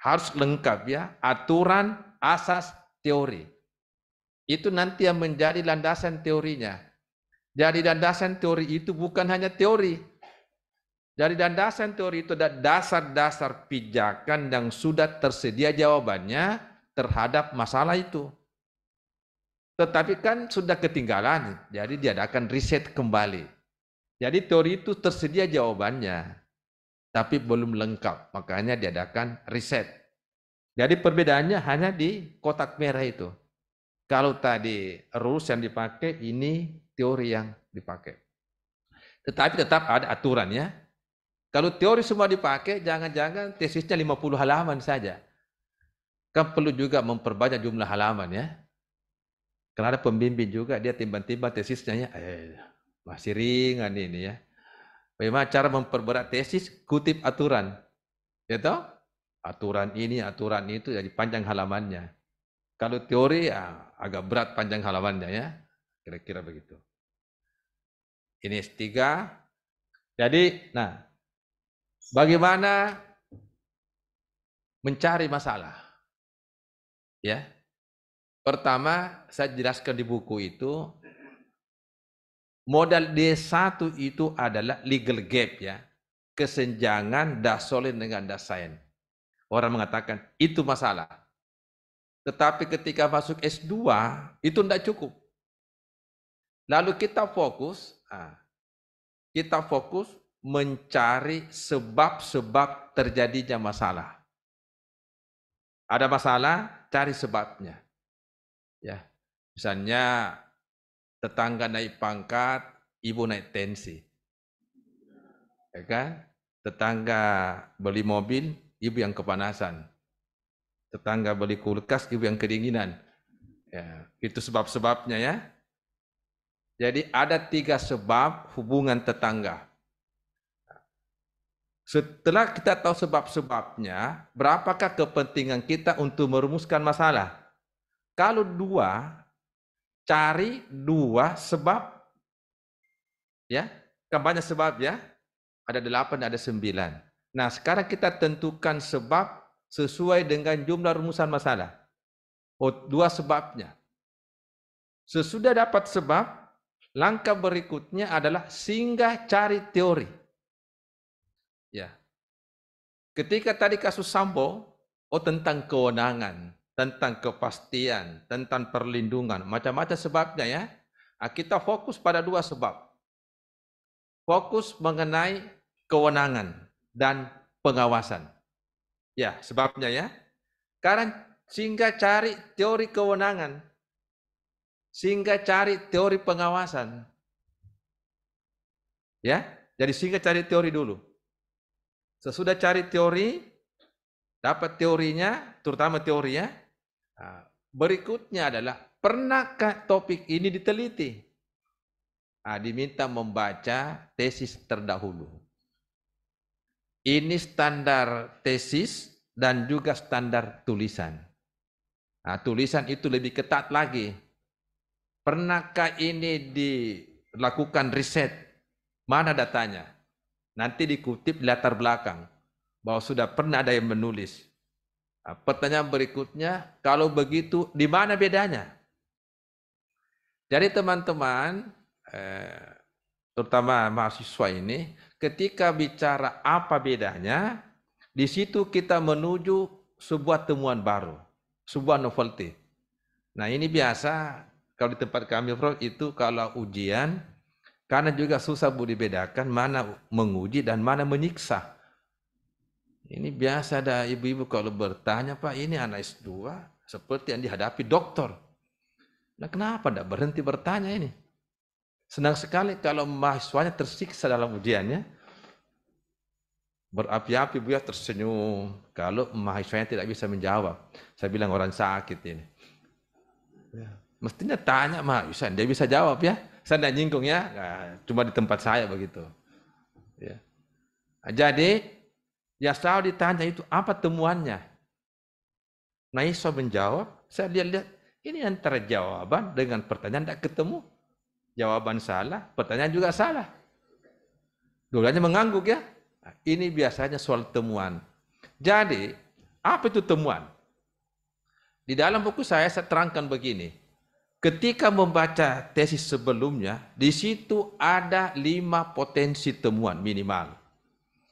harus lengkap ya, aturan, asas, teori. Itu nanti yang menjadi landasan teorinya. Jadi landasan teori itu bukan hanya teori. Jadi landasan teori itu ada dasar-dasar pijakan yang sudah tersedia jawabannya terhadap masalah itu. Tetapi kan sudah ketinggalan, jadi diadakan riset kembali. Jadi teori itu tersedia jawabannya, tapi belum lengkap. Makanya diadakan riset. Jadi perbedaannya hanya di kotak merah itu. Kalau tadi rules yang dipakai, ini teori yang dipakai. Tetapi tetap ada aturannya. Kalau teori semua dipakai, jangan-jangan tesisnya 50 halaman saja. Kan perlu juga memperbanyak jumlah halaman ya. Karena ada pembimbing juga, dia tiba-tiba tesisnya ya, eh, masih ringan ini ya. Memang cara memperberat tesis kutip aturan. Ya toh? Aturan ini, aturan itu jadi panjang halamannya. Kalau teori ya, agak berat panjang halamannya ya. Kira-kira begitu. Ini S3. Jadi, nah, bagaimana mencari masalah? Ya. Pertama, saya jelaskan di buku itu Modal D1 itu adalah legal gap ya. Kesenjangan dasolin dengan dasain. Orang mengatakan itu masalah. Tetapi ketika masuk S2 itu tidak cukup. Lalu kita fokus, kita fokus mencari sebab-sebab terjadinya masalah. Ada masalah, cari sebabnya. Ya, misalnya tetangga naik pangkat, ibu naik tensi. Ya kan? Tetangga beli mobil, ibu yang kepanasan. Tetangga beli kulkas, ibu yang kedinginan. Ya, itu sebab-sebabnya ya. Jadi ada tiga sebab hubungan tetangga. Setelah kita tahu sebab-sebabnya, berapakah kepentingan kita untuk merumuskan masalah? Kalau dua, cari dua sebab. Ya, kan sebab ya. Ada delapan, ada sembilan. Nah, sekarang kita tentukan sebab sesuai dengan jumlah rumusan masalah. Oh, dua sebabnya. Sesudah dapat sebab, langkah berikutnya adalah singgah cari teori. Ya. Ketika tadi kasus Sambo, oh tentang kewenangan tentang kepastian, tentang perlindungan, macam-macam sebabnya ya. Nah, kita fokus pada dua sebab. Fokus mengenai kewenangan dan pengawasan. Ya, sebabnya ya. Sekarang sehingga cari teori kewenangan, sehingga cari teori pengawasan. Ya, jadi sehingga cari teori dulu. Sesudah cari teori, dapat teorinya, terutama teorinya, berikutnya adalah, pernahkah topik ini diteliti? Nah, diminta membaca tesis terdahulu. Ini standar tesis dan juga standar tulisan. Nah, tulisan itu lebih ketat lagi. Pernahkah ini dilakukan riset? Mana datanya? Nanti dikutip latar belakang bahwa sudah pernah ada yang menulis. Nah, pertanyaan berikutnya, kalau begitu di mana bedanya? Jadi teman-teman, eh, terutama mahasiswa ini, ketika bicara apa bedanya, di situ kita menuju sebuah temuan baru, sebuah novelty. Nah ini biasa kalau di tempat kami Prof itu kalau ujian, karena juga susah bu dibedakan mana menguji dan mana menyiksa. Ini biasa ada ibu-ibu kalau bertanya, Pak, ini anak S2 seperti yang dihadapi dokter. Nah, kenapa tidak berhenti bertanya ini? Senang sekali kalau mahasiswanya tersiksa dalam ujiannya, berapi-api ya tersenyum kalau mahasiswanya tidak bisa menjawab. Saya bilang orang sakit ini. Ya, mestinya tanya mahasiswa, dia bisa jawab ya. Saya tidak nyinggung ya, nah, cuma di tempat saya begitu. Ya. Jadi Yasau ditanya itu apa temuannya? Naiso menjawab, saya lihat-lihat ini antara jawaban dengan pertanyaan tidak ketemu. Jawaban salah, pertanyaan juga salah. Dulunya mengangguk ya. Ini biasanya soal temuan. Jadi, apa itu temuan? Di dalam buku saya saya terangkan begini. Ketika membaca tesis sebelumnya, di situ ada lima potensi temuan minimal.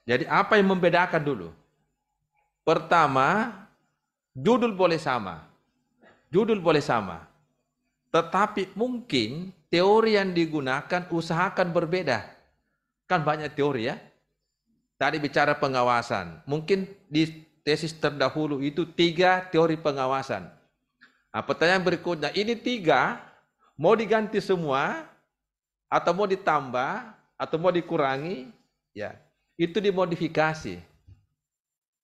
Jadi apa yang membedakan dulu? Pertama, judul boleh sama. Judul boleh sama. Tetapi mungkin teori yang digunakan usahakan berbeda. Kan banyak teori ya. Tadi bicara pengawasan. Mungkin di tesis terdahulu itu tiga teori pengawasan. Nah, pertanyaan berikutnya, ini tiga mau diganti semua atau mau ditambah atau mau dikurangi? Ya, itu dimodifikasi.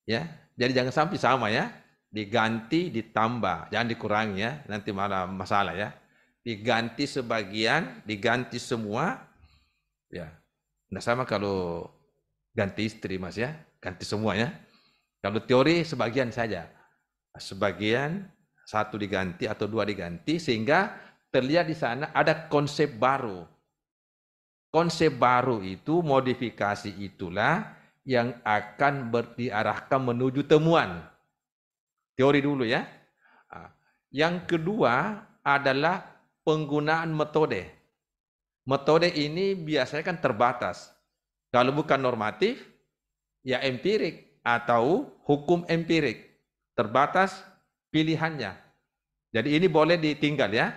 Ya, jadi jangan sampai sama ya, diganti, ditambah, jangan dikurangi ya, nanti mana masalah ya. Diganti sebagian, diganti semua. Ya. Nah, sama kalau ganti istri Mas ya, ganti semuanya. Kalau teori sebagian saja. Sebagian satu diganti atau dua diganti sehingga terlihat di sana ada konsep baru Konsep baru itu, modifikasi itulah yang akan diarahkan menuju temuan. Teori dulu ya. Ah, yang kedua adalah penggunaan metode. Metode ini biasanya kan terbatas. Kalau bukan normatif, ya empirik atau hukum empirik. Terbatas pilihannya. Jadi ini boleh ditinggal ya.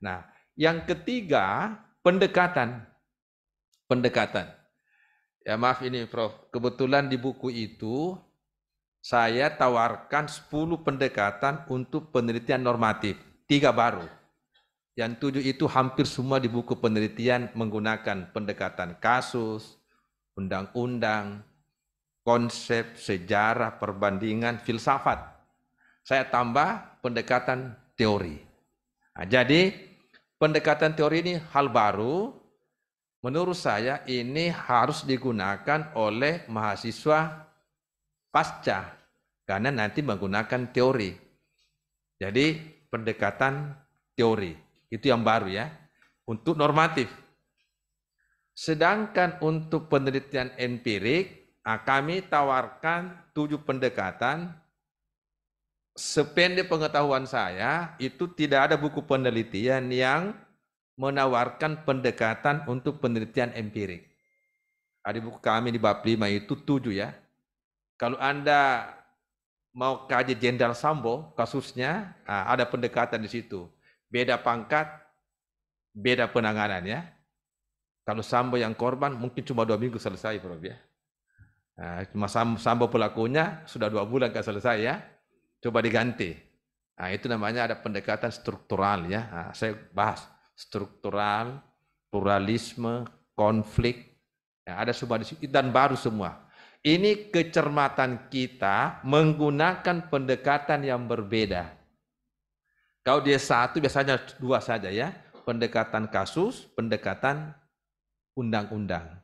Nah, yang ketiga pendekatan pendekatan. Ya maaf ini Prof, kebetulan di buku itu saya tawarkan 10 pendekatan untuk penelitian normatif, tiga baru. Yang tujuh itu hampir semua di buku penelitian menggunakan pendekatan kasus, undang-undang, konsep, sejarah, perbandingan, filsafat. Saya tambah pendekatan teori. Nah, jadi pendekatan teori ini hal baru Menurut saya ini harus digunakan oleh mahasiswa pasca karena nanti menggunakan teori. Jadi pendekatan teori itu yang baru ya untuk normatif. Sedangkan untuk penelitian empirik ah, kami tawarkan tujuh pendekatan sependek pengetahuan saya itu tidak ada buku penelitian yang menawarkan pendekatan untuk penelitian empirik. Ada buku kami di bab 5 itu tujuh ya. Kalau Anda mau kaji Jenderal Sambo kasusnya, ah, ada pendekatan di situ. Beda pangkat, beda penanganan ya. Kalau Sambo yang korban mungkin cuma dua minggu selesai Prof ya. Nah, cuma Sambo pelakunya sudah dua bulan gak selesai ya. Coba diganti. Nah, itu namanya ada pendekatan struktural ya. Nah, saya bahas struktural, pluralisme, konflik. Ya, ada sebuah dan baru semua. Ini kecermatan kita menggunakan pendekatan yang berbeda. Kalau dia satu, biasanya dua saja ya. Pendekatan kasus, pendekatan undang-undang.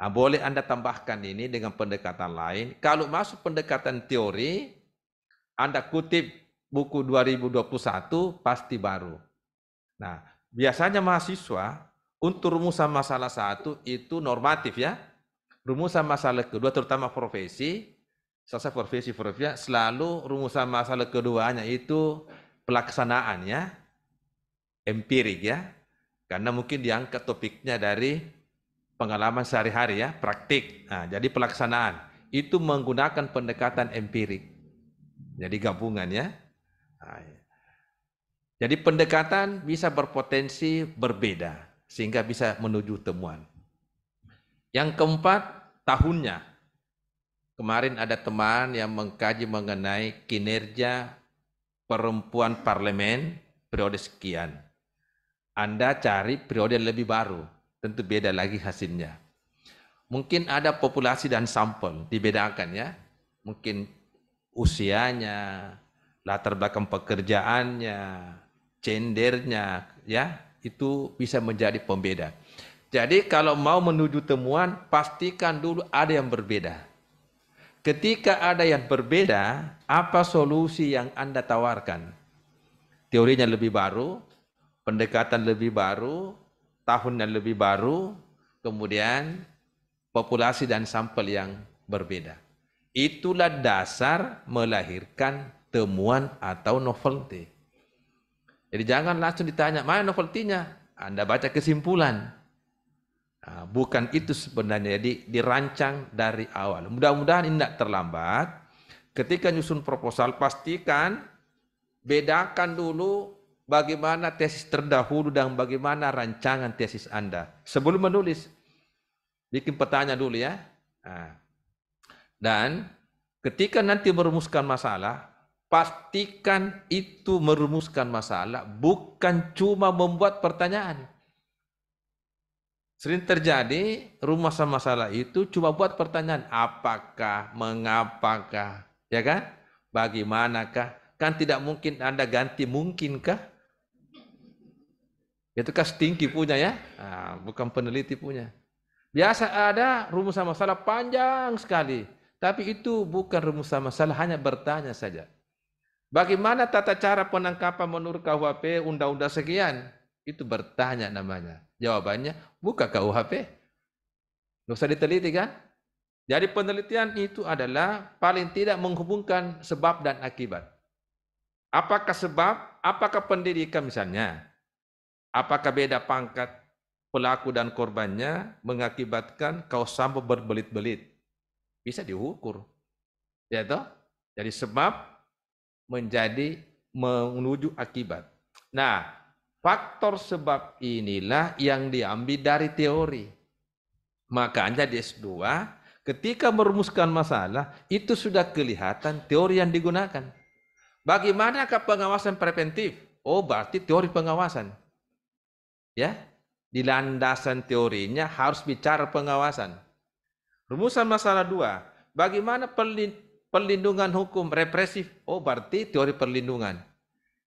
Nah, boleh Anda tambahkan ini dengan pendekatan lain. Kalau masuk pendekatan teori, Anda kutip buku 2021 pasti baru. Nah, biasanya mahasiswa untuk rumusan masalah satu itu normatif ya. Rumusan masalah kedua terutama profesi, selesai profesi profesi selalu rumusan masalah keduanya itu pelaksanaannya empirik ya. Karena mungkin diangkat topiknya dari pengalaman sehari-hari ya, praktik. Nah, jadi pelaksanaan itu menggunakan pendekatan empirik. Jadi gabungan ya. Nah, iya. Jadi pendekatan bisa berpotensi berbeda sehingga bisa menuju temuan. Yang keempat, tahunnya. Kemarin ada teman yang mengkaji mengenai kinerja perempuan parlemen periode sekian. Anda cari periode yang lebih baru, tentu beda lagi hasilnya. Mungkin ada populasi dan sampel dibedakan ya. Mungkin usianya, latar belakang pekerjaannya, gendernya ya itu bisa menjadi pembeda. Jadi kalau mau menuju temuan pastikan dulu ada yang berbeda. Ketika ada yang berbeda, apa solusi yang Anda tawarkan? Teorinya lebih baru, pendekatan lebih baru, tahun yang lebih baru, kemudian populasi dan sampel yang berbeda. Itulah dasar melahirkan temuan atau novelty. Jadi jangan langsung ditanya mana novelty-nya. Anda baca kesimpulan. Nah, bukan itu sebenarnya. Jadi dirancang dari awal. Mudah-mudahan ini tidak terlambat. Ketika nyusun proposal pastikan bedakan dulu bagaimana tesis terdahulu dan bagaimana rancangan tesis Anda. Sebelum menulis, bikin petanya dulu ya. Nah. Dan ketika nanti merumuskan masalah, pastikan itu merumuskan masalah, bukan cuma membuat pertanyaan. Sering terjadi rumah sama masalah itu cuma buat pertanyaan, apakah, mengapakah, ya kan? Bagaimanakah? Kan tidak mungkin Anda ganti mungkinkah? Itu kan stinky punya ya, nah, bukan peneliti punya. Biasa ada rumus sama masalah panjang sekali, tapi itu bukan rumus sama masalah, hanya bertanya saja. Bagaimana tata cara penangkapan menurut KUHP undang-undang sekian? Itu bertanya namanya. Jawabannya, buka KUHP. Nggak usah diteliti kan? Jadi penelitian itu adalah paling tidak menghubungkan sebab dan akibat. Apakah sebab, apakah pendidikan misalnya? Apakah beda pangkat pelaku dan korbannya mengakibatkan kau sampai berbelit-belit? Bisa diukur. Ya toh? Jadi sebab menjadi menuju akibat. Nah, faktor sebab inilah yang diambil dari teori. Makanya di S2 ketika merumuskan masalah itu sudah kelihatan teori yang digunakan. Bagaimanakah pengawasan preventif? Oh, berarti teori pengawasan. Ya, di landasan teorinya harus bicara pengawasan. Rumusan masalah dua, bagaimana Perlindungan hukum represif, oh berarti teori perlindungan.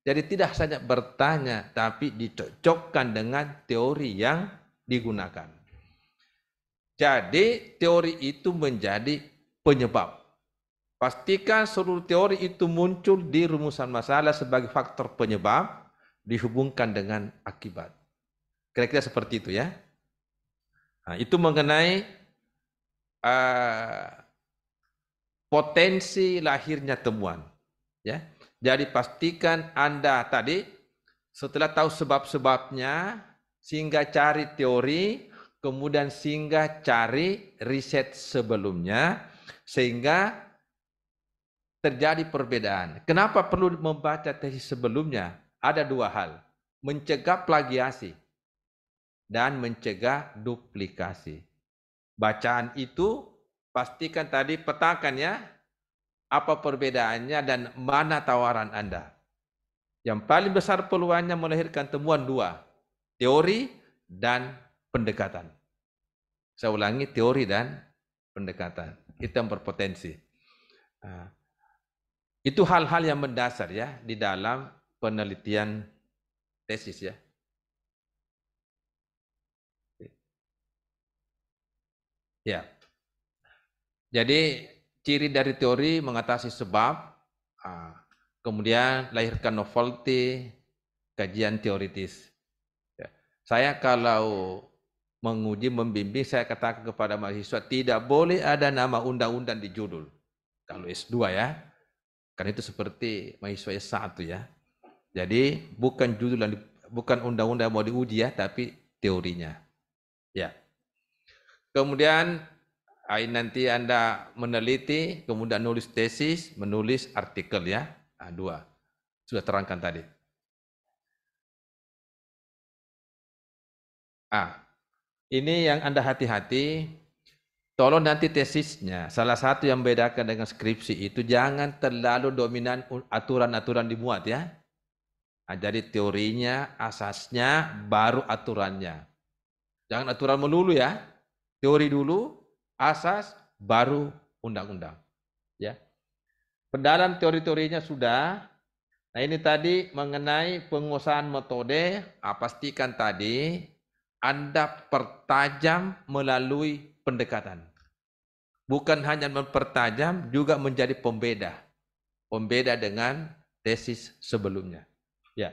Jadi tidak hanya bertanya, tapi dicocokkan dengan teori yang digunakan. Jadi teori itu menjadi penyebab. Pastikan seluruh teori itu muncul di rumusan masalah sebagai faktor penyebab dihubungkan dengan akibat. Kira-kira seperti itu ya. Nah, itu mengenai uh, potensi lahirnya temuan. Ya. Jadi pastikan Anda tadi setelah tahu sebab-sebabnya, sehingga cari teori, kemudian sehingga cari riset sebelumnya, sehingga terjadi perbedaan. Kenapa perlu membaca tesis sebelumnya? Ada dua hal, mencegah plagiasi dan mencegah duplikasi. Bacaan itu Pastikan tadi petakannya, apa perbedaannya dan mana tawaran Anda. Yang paling besar peluangnya melahirkan temuan dua, teori dan pendekatan. Saya ulangi, teori dan pendekatan. Itu yang berpotensi. Nah, itu hal-hal yang mendasar ya di dalam penelitian tesis ya. Ya. Jadi ciri dari teori mengatasi sebab, ah, kemudian lahirkan novelty, kajian teoritis. Ya, saya kalau menguji, membimbing, saya katakan kepada mahasiswa, tidak boleh ada nama undang-undang di judul. Kalau S2 ya, karena itu seperti mahasiswa S1 ya. Jadi bukan judul bukan undang-undang mau diuji ya, tapi teorinya. Ya. Kemudian nanti Anda meneliti, kemudian nulis tesis, menulis artikel ya. Nah, dua. Sudah terangkan tadi. Ah, ini yang Anda hati-hati, tolong nanti tesisnya, salah satu yang bedakan dengan skripsi itu jangan terlalu dominan aturan-aturan dibuat ya. Nah, jadi teorinya, asasnya, baru aturannya. Jangan aturan melulu ya. Teori dulu, asas baru undang-undang. Ya. Pendalam teori-teorinya sudah. Nah ini tadi mengenai penguasaan metode, ah, pastikan tadi Anda pertajam melalui pendekatan. Bukan hanya mempertajam, juga menjadi pembeda. Pembeda dengan tesis sebelumnya. Ya.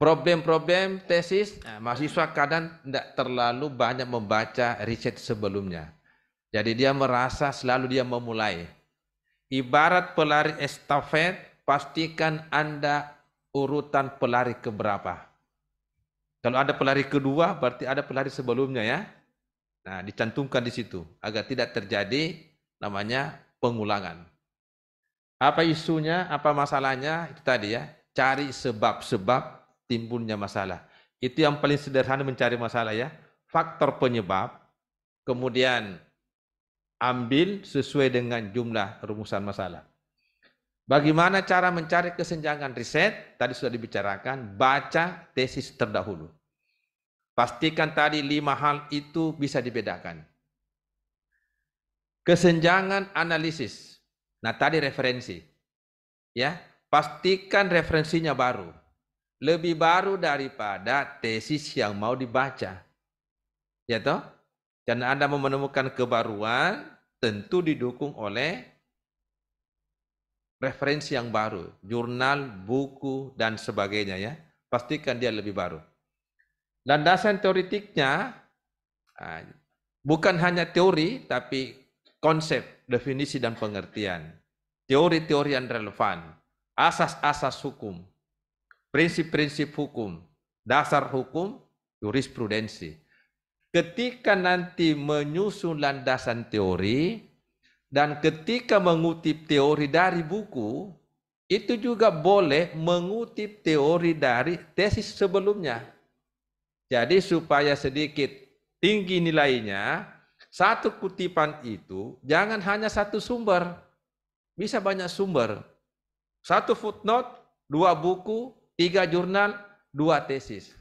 problem-problem tesis nah, mahasiswa kadang tidak terlalu banyak membaca riset sebelumnya jadi dia merasa selalu dia memulai ibarat pelari estafet pastikan anda urutan pelari keberapa kalau ada pelari kedua berarti ada pelari sebelumnya ya nah dicantumkan di situ agar tidak terjadi namanya pengulangan apa isunya apa masalahnya itu tadi ya cari sebab-sebab timbulnya masalah. Itu yang paling sederhana mencari masalah ya. Faktor penyebab, kemudian ambil sesuai dengan jumlah rumusan masalah. Bagaimana cara mencari kesenjangan riset? Tadi sudah dibicarakan, baca tesis terdahulu. Pastikan tadi lima hal itu bisa dibedakan. Kesenjangan analisis. Nah, tadi referensi. Ya, pastikan referensinya baru lebih baru daripada tesis yang mau dibaca. Ya toh? Dan Anda menemukan kebaruan tentu didukung oleh referensi yang baru, jurnal, buku, dan sebagainya ya. Pastikan dia lebih baru. Landasan teoritiknya bukan hanya teori, tapi konsep, definisi, dan pengertian. Teori-teori yang relevan, asas-asas hukum, prinsip-prinsip hukum, dasar hukum, jurisprudensi. Ketika nanti menyusun landasan teori dan ketika mengutip teori dari buku, itu juga boleh mengutip teori dari tesis sebelumnya. Jadi supaya sedikit tinggi nilainya, satu kutipan itu jangan hanya satu sumber. Bisa banyak sumber. Satu footnote, dua buku, tiga jurnal, dua tesis.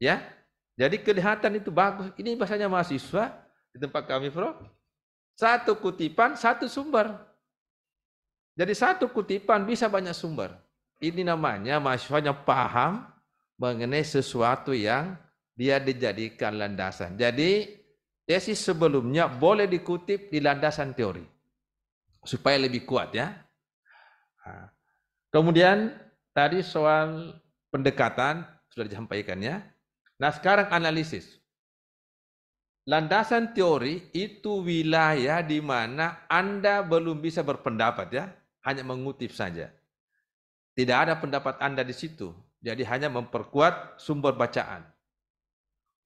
Ya, jadi kelihatan itu bagus. Ini bahasanya mahasiswa di tempat kami, Bro. Satu kutipan, satu sumber. Jadi satu kutipan bisa banyak sumber. Ini namanya mahasiswanya paham mengenai sesuatu yang dia dijadikan landasan. Jadi tesis sebelumnya boleh dikutip di landasan teori supaya lebih kuat ya. Nah, kemudian Tadi soal pendekatan sudah disampaikannya. Nah sekarang analisis. Landasan teori itu wilayah di mana Anda belum bisa berpendapat ya, hanya mengutip saja. Tidak ada pendapat Anda di situ, jadi hanya memperkuat sumber bacaan.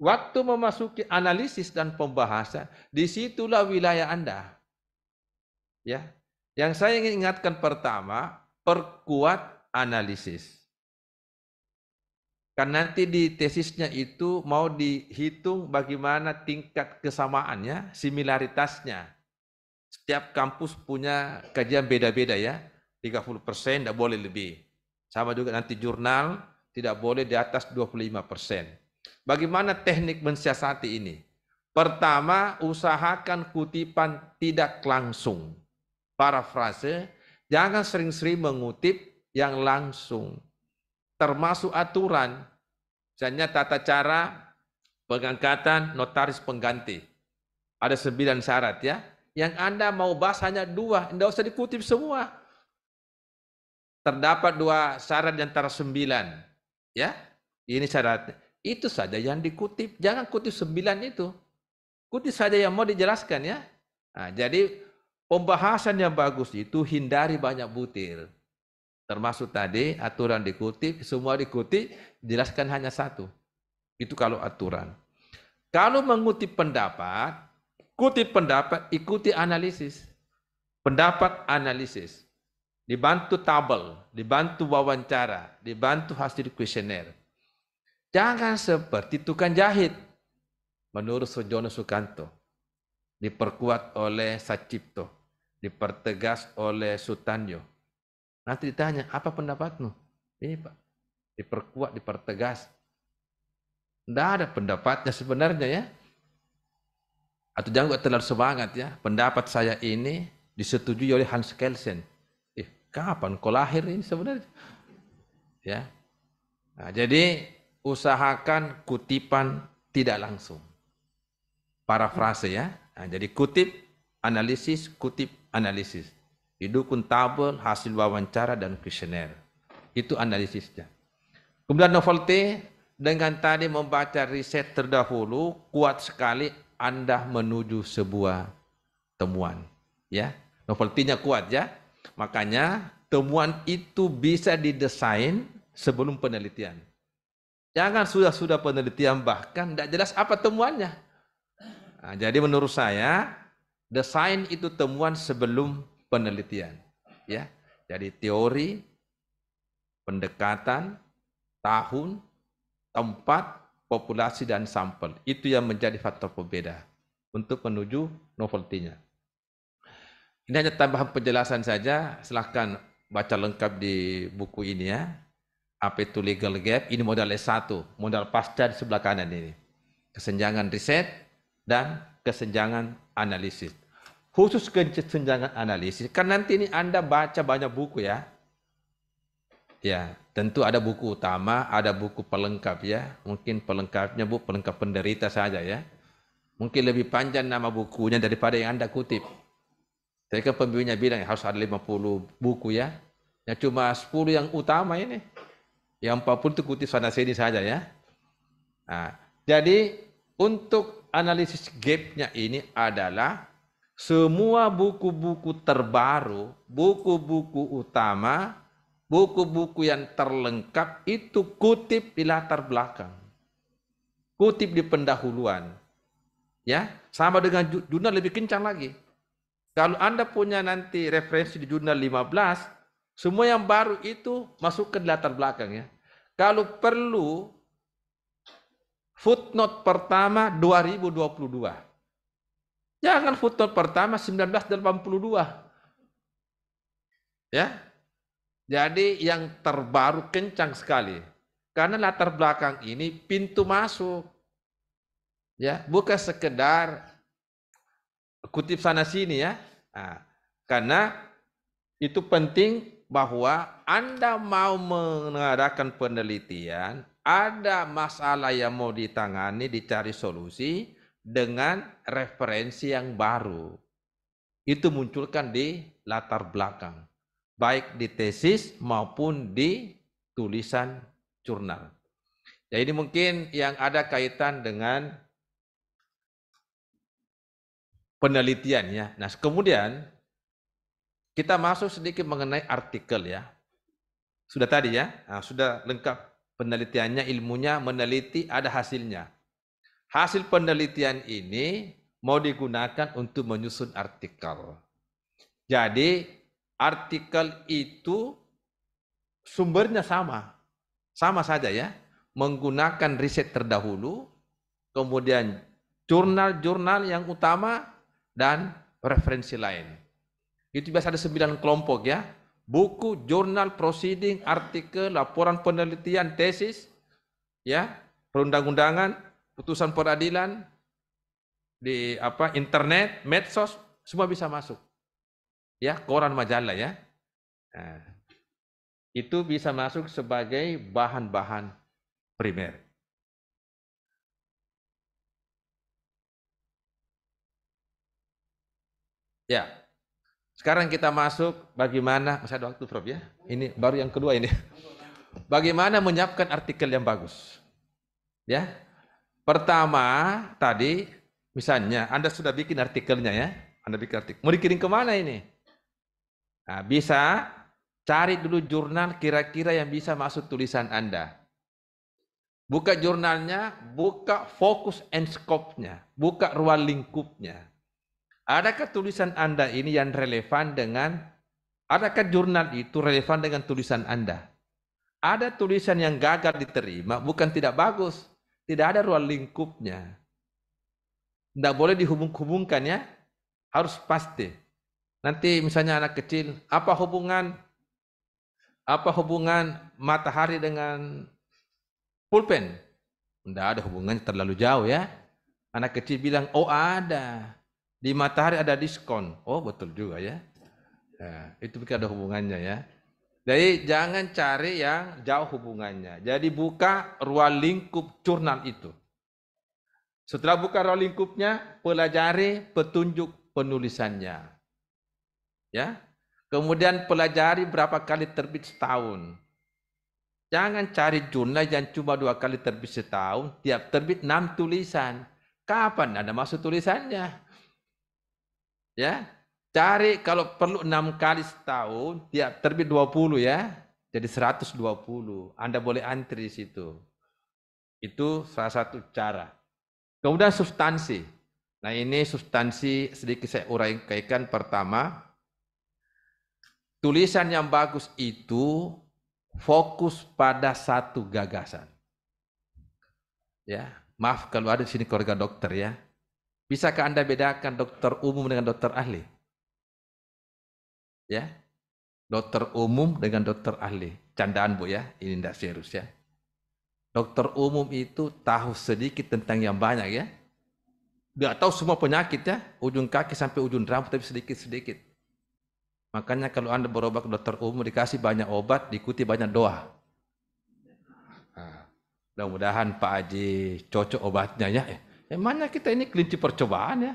Waktu memasuki analisis dan pembahasan, disitulah wilayah Anda. Ya, yang saya ingin ingatkan pertama, perkuat analisis. Kan nanti di tesisnya itu mau dihitung bagaimana tingkat kesamaannya, similaritasnya. Setiap kampus punya kajian beda-beda ya. 30 tidak boleh lebih. Sama juga nanti jurnal tidak boleh di atas 25 Bagaimana teknik mensiasati ini? Pertama, usahakan kutipan tidak langsung. Parafrase, jangan sering-sering mengutip yang langsung. Termasuk aturan, misalnya tata cara pengangkatan notaris pengganti. Ada sembilan syarat ya. Yang Anda mau bahas hanya dua, tidak usah dikutip semua. Terdapat dua syarat di antara sembilan. Ya, ini syarat Itu saja yang dikutip. Jangan kutip sembilan itu. Kutip saja yang mau dijelaskan ya. Nah, jadi pembahasan yang bagus itu hindari banyak butir. Termasuk tadi aturan dikutip, semua dikutip, jelaskan hanya satu. Itu kalau aturan. Kalau mengutip pendapat, kutip pendapat, ikuti analisis. Pendapat analisis. Dibantu tabel, dibantu wawancara, dibantu hasil kuesioner. Jangan seperti tukang jahit. Menurut Sojono Sukanto, diperkuat oleh Sacipto, dipertegas oleh Sutanyo, Nanti ditanya, apa pendapatmu? Ini iya, Pak, diperkuat, dipertegas. Tidak ada pendapatnya sebenarnya ya. Atau jangan terlalu semangat ya. Pendapat saya ini disetujui oleh Hans Kelsen. Eh, kapan kau lahir ini sebenarnya? Ya. Nah, jadi usahakan kutipan tidak langsung. Parafrase ya. Nah, jadi kutip analisis, kutip analisis didukung tabel, hasil wawancara, dan kuesioner. Itu analisisnya. Kemudian novelty dengan tadi membaca riset terdahulu, kuat sekali Anda menuju sebuah temuan. Ya, novelty-nya kuat ya. Makanya temuan itu bisa didesain sebelum penelitian. Jangan sudah-sudah penelitian bahkan tidak jelas apa temuannya. Nah, jadi menurut saya, desain itu temuan sebelum penelitian. Ya, jadi teori, pendekatan, tahun, tempat, populasi dan sampel itu yang menjadi faktor pembeda untuk menuju novelty-nya. Ini hanya tambahan penjelasan saja. Silahkan baca lengkap di buku ini ya. Apa itu legal gap? Ini modal S1, modal pasca di sebelah kanan ini. Kesenjangan riset dan kesenjangan analisis khusus kesenjangan analisis, kan nanti ini Anda baca banyak buku ya. Ya, tentu ada buku utama, ada buku pelengkap ya. Mungkin pelengkapnya bu, pelengkap penderita saja ya. Mungkin lebih panjang nama bukunya daripada yang Anda kutip. saya kan pembimbingnya bilang harus ada 50 buku ya. Ya cuma 10 yang utama ini. Yang 40 itu kutip sana sini saja ya. Nah, jadi untuk analisis gapnya ini adalah semua buku-buku terbaru, buku-buku utama, buku-buku yang terlengkap itu kutip di latar belakang. Kutip di pendahuluan. Ya, sama dengan jurnal lebih kencang lagi. Kalau Anda punya nanti referensi di jurnal 15, semua yang baru itu masuk ke latar belakang ya. Kalau perlu footnote pertama 2022. Jangan foto pertama 1982. Ya. Jadi yang terbaru kencang sekali. Karena latar belakang ini pintu masuk. Ya, bukan sekedar kutip sana sini ya. Nah, karena itu penting bahwa Anda mau mengadakan penelitian, ada masalah yang mau ditangani, dicari solusi, dengan referensi yang baru. Itu munculkan di latar belakang, baik di tesis maupun di tulisan jurnal. Jadi mungkin yang ada kaitan dengan penelitian ya. Nah, kemudian kita masuk sedikit mengenai artikel ya. Sudah tadi ya, nah, sudah lengkap penelitiannya, ilmunya, meneliti, ada hasilnya. Hasil penelitian ini mau digunakan untuk menyusun artikel. Jadi artikel itu sumbernya sama. Sama saja ya. Menggunakan riset terdahulu, kemudian jurnal-jurnal yang utama dan referensi lain. Itu biasa ada sembilan kelompok ya. Buku, jurnal, proceeding, artikel, laporan penelitian, tesis, ya, perundang-undangan, putusan peradilan di apa internet, medsos, semua bisa masuk. Ya, koran majalah ya. Nah, itu bisa masuk sebagai bahan-bahan primer. Ya. Sekarang kita masuk bagaimana masih ada waktu Prof ya. Ini baru yang kedua ini. Bagaimana menyiapkan artikel yang bagus. Ya. Pertama, tadi misalnya Anda sudah bikin artikelnya ya. Anda bikin artikel. Mau dikirim kemana ini? Nah, bisa cari dulu jurnal kira-kira yang bisa masuk tulisan Anda. Buka jurnalnya, buka fokus and scope-nya, buka ruang lingkupnya. Adakah tulisan Anda ini yang relevan dengan, adakah jurnal itu relevan dengan tulisan Anda? Ada tulisan yang gagal diterima, bukan tidak bagus, tidak ada ruang lingkupnya. Tidak boleh dihubung-hubungkan ya. Harus pasti. Nanti misalnya anak kecil, apa hubungan apa hubungan matahari dengan pulpen? Tidak ada hubungannya terlalu jauh ya. Anak kecil bilang, oh ada. Di matahari ada diskon. Oh betul juga ya. ya itu ada hubungannya ya. Jadi jangan cari yang jauh hubungannya. Jadi buka ruang lingkup jurnal itu. Setelah buka ruang lingkupnya, pelajari petunjuk penulisannya. Ya. Kemudian pelajari berapa kali terbit setahun. Jangan cari jurnal yang cuma dua kali terbit setahun, tiap terbit enam tulisan. Kapan ada masuk tulisannya? Ya, Cari kalau perlu enam kali setahun, tiap ya terbit 20 ya, jadi 120. Anda boleh antri di situ. Itu salah satu cara. Kemudian substansi. Nah ini substansi sedikit saya uraikan pertama. Tulisan yang bagus itu fokus pada satu gagasan. Ya, maaf kalau ada di sini keluarga dokter ya. Bisakah Anda bedakan dokter umum dengan dokter ahli? ya dokter umum dengan dokter ahli candaan bu ya ini tidak serius ya dokter umum itu tahu sedikit tentang yang banyak ya nggak tahu semua penyakit ya ujung kaki sampai ujung rambut tapi sedikit sedikit makanya kalau anda berobat ke dokter umum dikasih banyak obat diikuti banyak doa nah, mudah-mudahan Pak Haji cocok obatnya ya emangnya eh, kita ini kelinci percobaan ya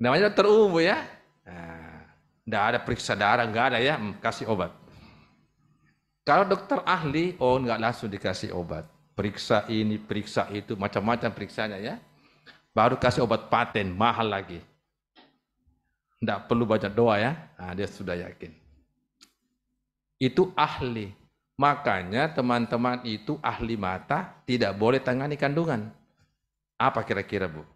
namanya dokter ya nah, tidak ada periksa darah, nggak ada ya, hmm, kasih obat. Kalau dokter ahli, oh nggak langsung dikasih obat. Periksa ini, periksa itu, macam-macam periksanya ya. Baru kasih obat paten, mahal lagi. Tidak perlu baca doa ya, nah, dia sudah yakin. Itu ahli. Makanya teman-teman itu ahli mata tidak boleh tangani kandungan. Apa kira-kira Bu?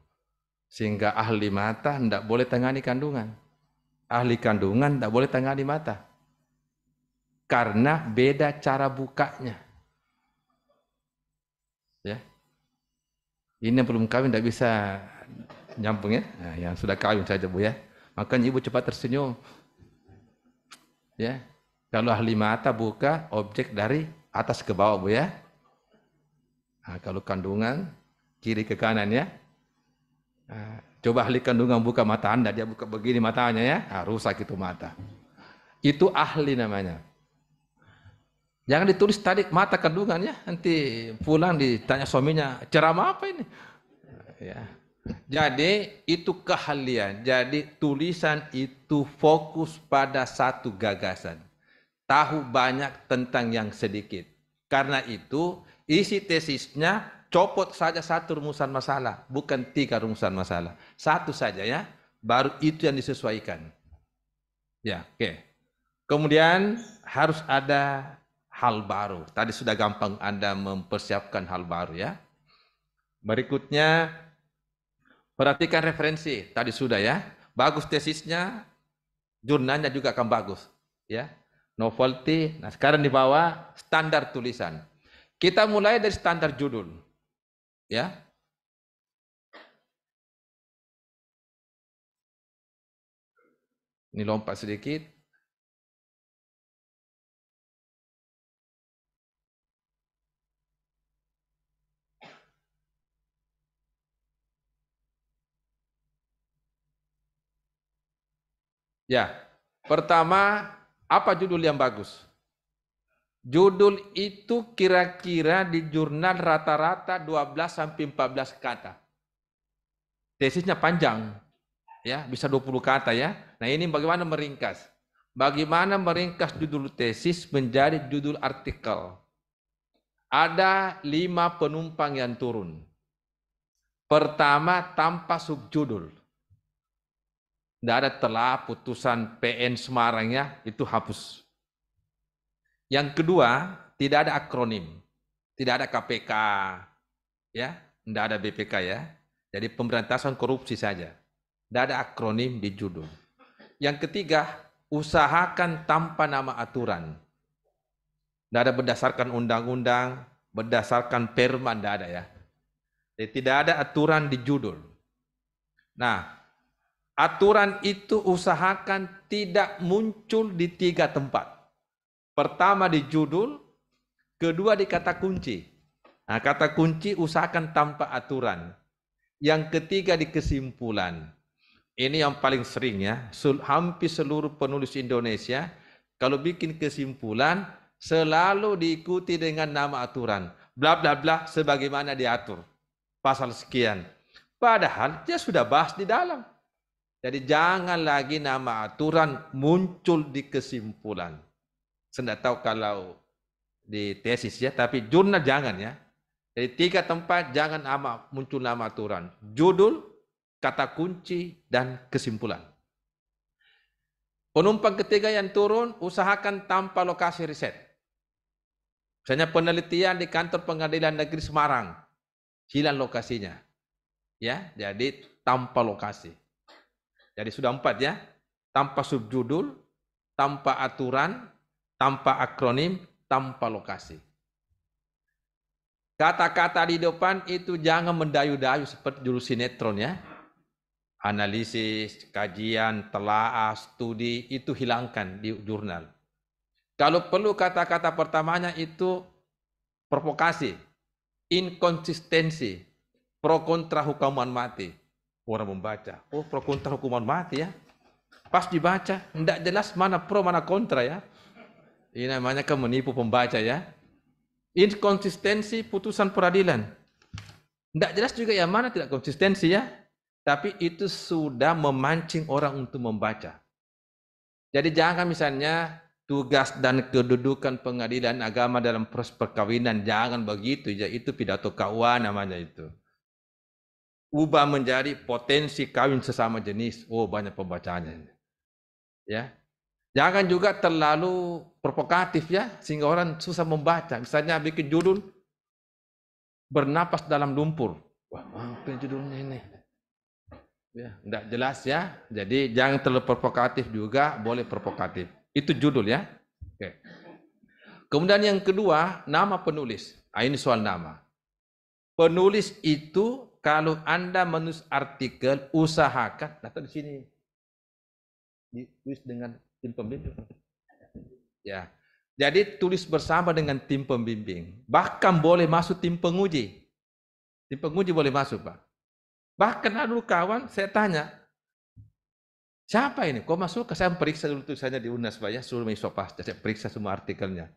Sehingga ahli mata tidak boleh tangani kandungan ahli kandungan tidak boleh tengah di mata. Karena beda cara bukanya. Ya. Ini yang belum kawin tidak bisa nyampung ya. Nah, yang sudah kawin saja Bu ya. Makanya ibu cepat tersenyum. Ya. Kalau ahli mata buka objek dari atas ke bawah Bu ya. Nah, kalau kandungan kiri ke kanan ya. Nah, Coba ahli kandungan buka mata Anda, dia buka begini matanya ya, nah, rusak itu mata. Itu ahli namanya. Jangan ditulis tadi mata kandungan ya, nanti pulang ditanya suaminya, ceramah apa ini? Ya. Jadi itu keahlian. Jadi tulisan itu fokus pada satu gagasan. Tahu banyak tentang yang sedikit. Karena itu isi tesisnya copot saja satu rumusan masalah, bukan tiga rumusan masalah. Satu saja ya, baru itu yang disesuaikan. Ya, oke. Okay. Kemudian harus ada hal baru. Tadi sudah gampang Anda mempersiapkan hal baru ya. Berikutnya perhatikan referensi. Tadi sudah ya. Bagus tesisnya, jurnalnya juga akan bagus ya. Novelty. Nah, sekarang di bawah standar tulisan. Kita mulai dari standar judul. Ya. Ini lompat sedikit. Ya, pertama apa judul yang bagus? Judul itu kira-kira di jurnal rata-rata 12 sampai 14 kata. Tesisnya panjang. Ya, bisa 20 kata ya. Nah, ini bagaimana meringkas? Bagaimana meringkas judul tesis menjadi judul artikel? Ada lima penumpang yang turun. Pertama, tanpa subjudul. Tidak ada telah putusan PN Semarang ya, itu hapus. Yang kedua, tidak ada akronim. Tidak ada KPK, ya, tidak ada BPK ya. Jadi pemberantasan korupsi saja. Tidak ada akronim di judul. Yang ketiga, usahakan tanpa nama aturan. Tidak ada berdasarkan undang-undang, berdasarkan perma, tidak ada ya. Jadi tidak ada aturan di judul. Nah, aturan itu usahakan tidak muncul di tiga tempat. Pertama di judul, kedua di kata kunci. Nah, kata kunci usahakan tanpa aturan. Yang ketiga di kesimpulan. Ini yang paling sering ya, hampir seluruh penulis Indonesia kalau bikin kesimpulan selalu diikuti dengan nama aturan. Bla bla bla sebagaimana diatur. Pasal sekian. Padahal dia sudah bahas di dalam. Jadi jangan lagi nama aturan muncul di kesimpulan. Saya tidak tahu kalau di tesis ya, tapi jurnal jangan ya. Jadi tiga tempat jangan ama, muncul nama aturan. Judul, kata kunci, dan kesimpulan. Penumpang ketiga yang turun, usahakan tanpa lokasi riset. Misalnya penelitian di kantor pengadilan negeri Semarang, hilang lokasinya. Ya, jadi tanpa lokasi. Jadi sudah empat ya, tanpa subjudul, tanpa aturan, tanpa akronim, tanpa lokasi. Kata-kata di depan itu jangan mendayu-dayu seperti jurus sinetron ya. Analisis, kajian, telaah, studi itu hilangkan di jurnal. Kalau perlu kata-kata pertamanya itu provokasi, inkonsistensi, pro kontra hukuman mati. Orang membaca, oh pro kontra hukuman mati ya. Pas dibaca, tidak jelas mana pro mana kontra ya. Ini namanya kamu menipu pembaca ya. Inkonsistensi putusan peradilan. Tidak jelas juga ya mana tidak konsistensi ya. Tapi itu sudah memancing orang untuk membaca. Jadi jangan misalnya tugas dan kedudukan pengadilan agama dalam proses perkawinan. Jangan begitu ya. Itu pidato KUA namanya itu. Ubah menjadi potensi kawin sesama jenis. Oh banyak pembacaannya. Ya, Jangan juga terlalu provokatif ya, sehingga orang susah membaca. Misalnya bikin judul, bernapas dalam lumpur. Wah, apa judulnya ini. Ya, enggak jelas ya. Jadi jangan terlalu provokatif juga, boleh provokatif. Itu judul ya. Oke. Kemudian yang kedua, nama penulis. Ah, ini soal nama. Penulis itu kalau Anda menulis artikel, usahakan, datang di sini, ditulis dengan tim pembimbing. Ya. Jadi tulis bersama dengan tim pembimbing. Bahkan boleh masuk tim penguji. Tim penguji boleh masuk, Pak. Bahkan ada kawan, saya tanya, siapa ini? Kok masuk ke saya periksa dulu tulisannya di UNAS, Pak, ya. Suruh mahasiswa saya periksa semua artikelnya.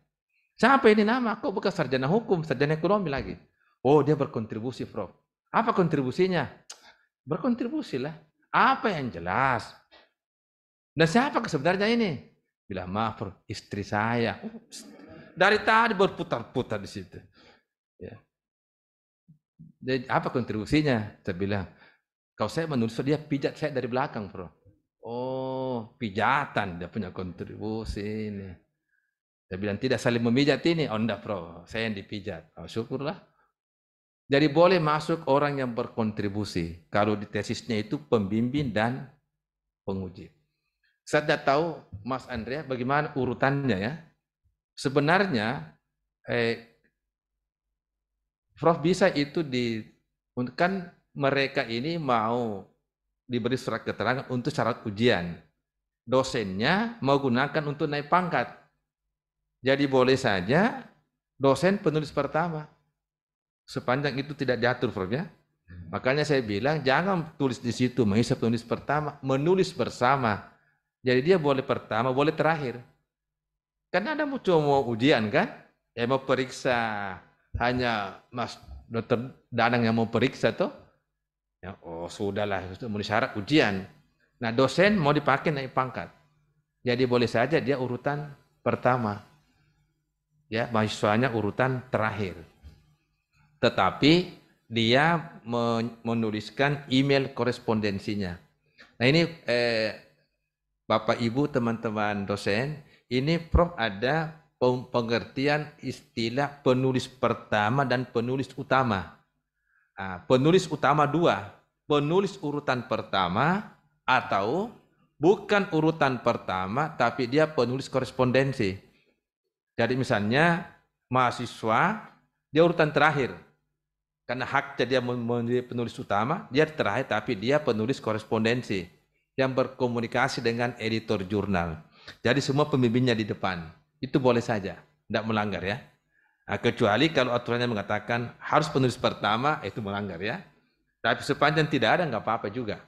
Siapa ini nama? Kok bukan sarjana hukum, sarjana ekonomi lagi? Oh, dia berkontribusi, Prof. Apa kontribusinya? Berkontribusilah. Apa yang jelas? Nah siapa sebenarnya ini? Bila maaf, istri saya. Oh, dari tadi berputar-putar di situ. Ya. Jadi, apa kontribusinya? Saya bilang, kalau saya menulis dia pijat saya dari belakang, bro. Oh, pijatan dia punya kontribusi ini. Saya bilang tidak saling memijat ini. Oh, enggak, bro. Saya yang dipijat. Oh, syukurlah. Jadi boleh masuk orang yang berkontribusi. Kalau di tesisnya itu pembimbing dan penguji. Saya tidak tahu Mas Andrea bagaimana urutannya ya. Sebenarnya eh, Prof bisa itu di kan mereka ini mau diberi surat keterangan untuk syarat ujian. Dosennya mau gunakan untuk naik pangkat. Jadi boleh saja dosen penulis pertama. Sepanjang itu tidak diatur, Prof ya. Hmm. Makanya saya bilang jangan tulis di situ, mengisi penulis pertama, menulis bersama jadi dia boleh pertama, boleh terakhir. Karena ada cuma mau ujian kan? Ya mau periksa hanya Mas Dokter Danang yang mau periksa tuh. Ya, oh sudahlah, memenuhi syarat ujian. Nah dosen mau dipakai naik pangkat. Jadi boleh saja dia urutan pertama. Ya, mahasiswanya urutan terakhir. Tetapi dia menuliskan email korespondensinya. Nah ini eh, Bapak Ibu teman-teman dosen, ini Prof ada pengertian istilah penulis pertama dan penulis utama. Nah, penulis utama dua, penulis urutan pertama atau bukan urutan pertama tapi dia penulis korespondensi. Jadi misalnya mahasiswa dia urutan terakhir. Karena haknya dia menjadi penulis utama, dia terakhir tapi dia penulis korespondensi yang berkomunikasi dengan editor jurnal. Jadi semua pembimbingnya di depan. Itu boleh saja, tidak melanggar ya. Nah, kecuali kalau aturannya mengatakan harus penulis pertama, itu melanggar ya. Tapi sepanjang tidak ada, nggak apa-apa juga.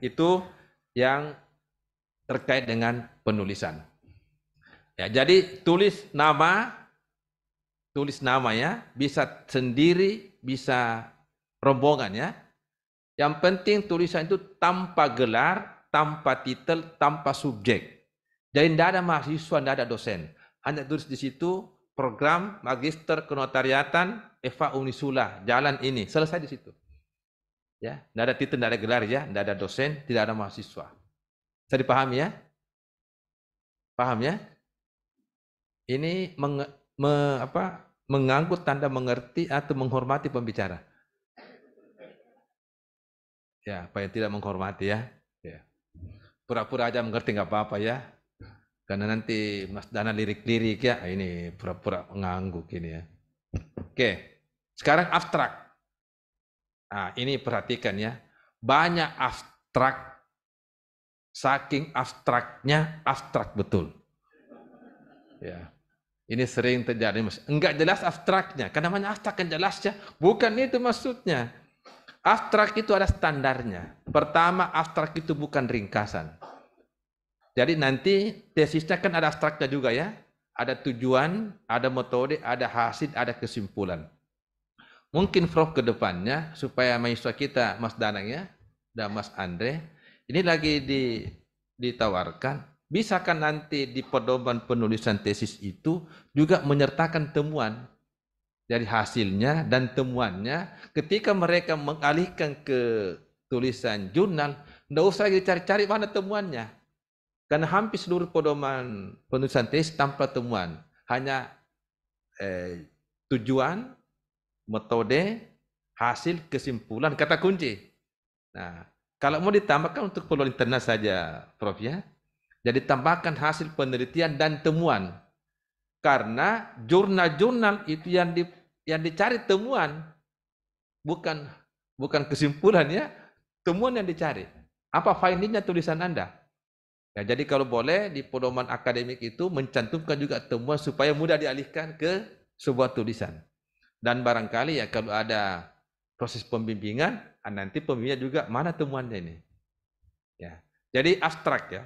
Itu yang terkait dengan penulisan. Ya, jadi tulis nama, tulis nama ya, bisa sendiri, bisa rombongan ya, yang penting tulisan itu tanpa gelar, tanpa titel, tanpa subjek. Jadi tidak ada mahasiswa, tidak ada dosen. Hanya tulis di situ program magister kenotariatan Eva Unisula, jalan ini. Selesai di situ. Ya, tidak ada titel, tidak ada gelar ya, tidak ada dosen, tidak ada mahasiswa. Saya paham ya? Paham ya? Ini meng, me, apa, mengangkut tanda mengerti atau menghormati pembicara. Ya, apa tidak menghormati ya. ya. Pura-pura aja mengerti nggak apa-apa ya. Karena nanti Mas Dana lirik-lirik ya, ini pura-pura mengangguk ini ya. Oke, sekarang abstrak. Nah, ini perhatikan ya. Banyak abstrak, saking abstraknya, abstrak betul. Ya, ini sering terjadi mas. Enggak jelas abstraknya. Karena namanya abstrak kan jelasnya. Bukan itu maksudnya. Abstrak itu ada standarnya. Pertama, abstrak itu bukan ringkasan. Jadi nanti tesisnya kan ada abstraknya juga ya. Ada tujuan, ada metode, ada hasil, ada kesimpulan. Mungkin Prof ke depannya supaya mahasiswa kita Mas Danang ya dan Mas Andre ini lagi di, ditawarkan bisakah nanti di pedoman penulisan tesis itu juga menyertakan temuan jadi hasilnya dan temuannya ketika mereka mengalihkan ke tulisan jurnal tidak usah cari cari mana temuannya karena hampir seluruh pedoman penulisan tesis tanpa temuan hanya eh, tujuan metode hasil kesimpulan kata kunci nah kalau mau ditambahkan untuk peluang internal saja Prof ya jadi tambahkan hasil penelitian dan temuan karena jurnal-jurnal itu yang di, yang dicari temuan bukan bukan kesimpulannya, temuan yang dicari. Apa findingnya tulisan Anda? Nah, jadi kalau boleh di pedoman akademik itu mencantumkan juga temuan supaya mudah dialihkan ke sebuah tulisan. Dan barangkali ya kalau ada proses pembimbingan, ah, nanti pembimbingnya juga mana temuannya ini. Ya. Jadi abstrak ya.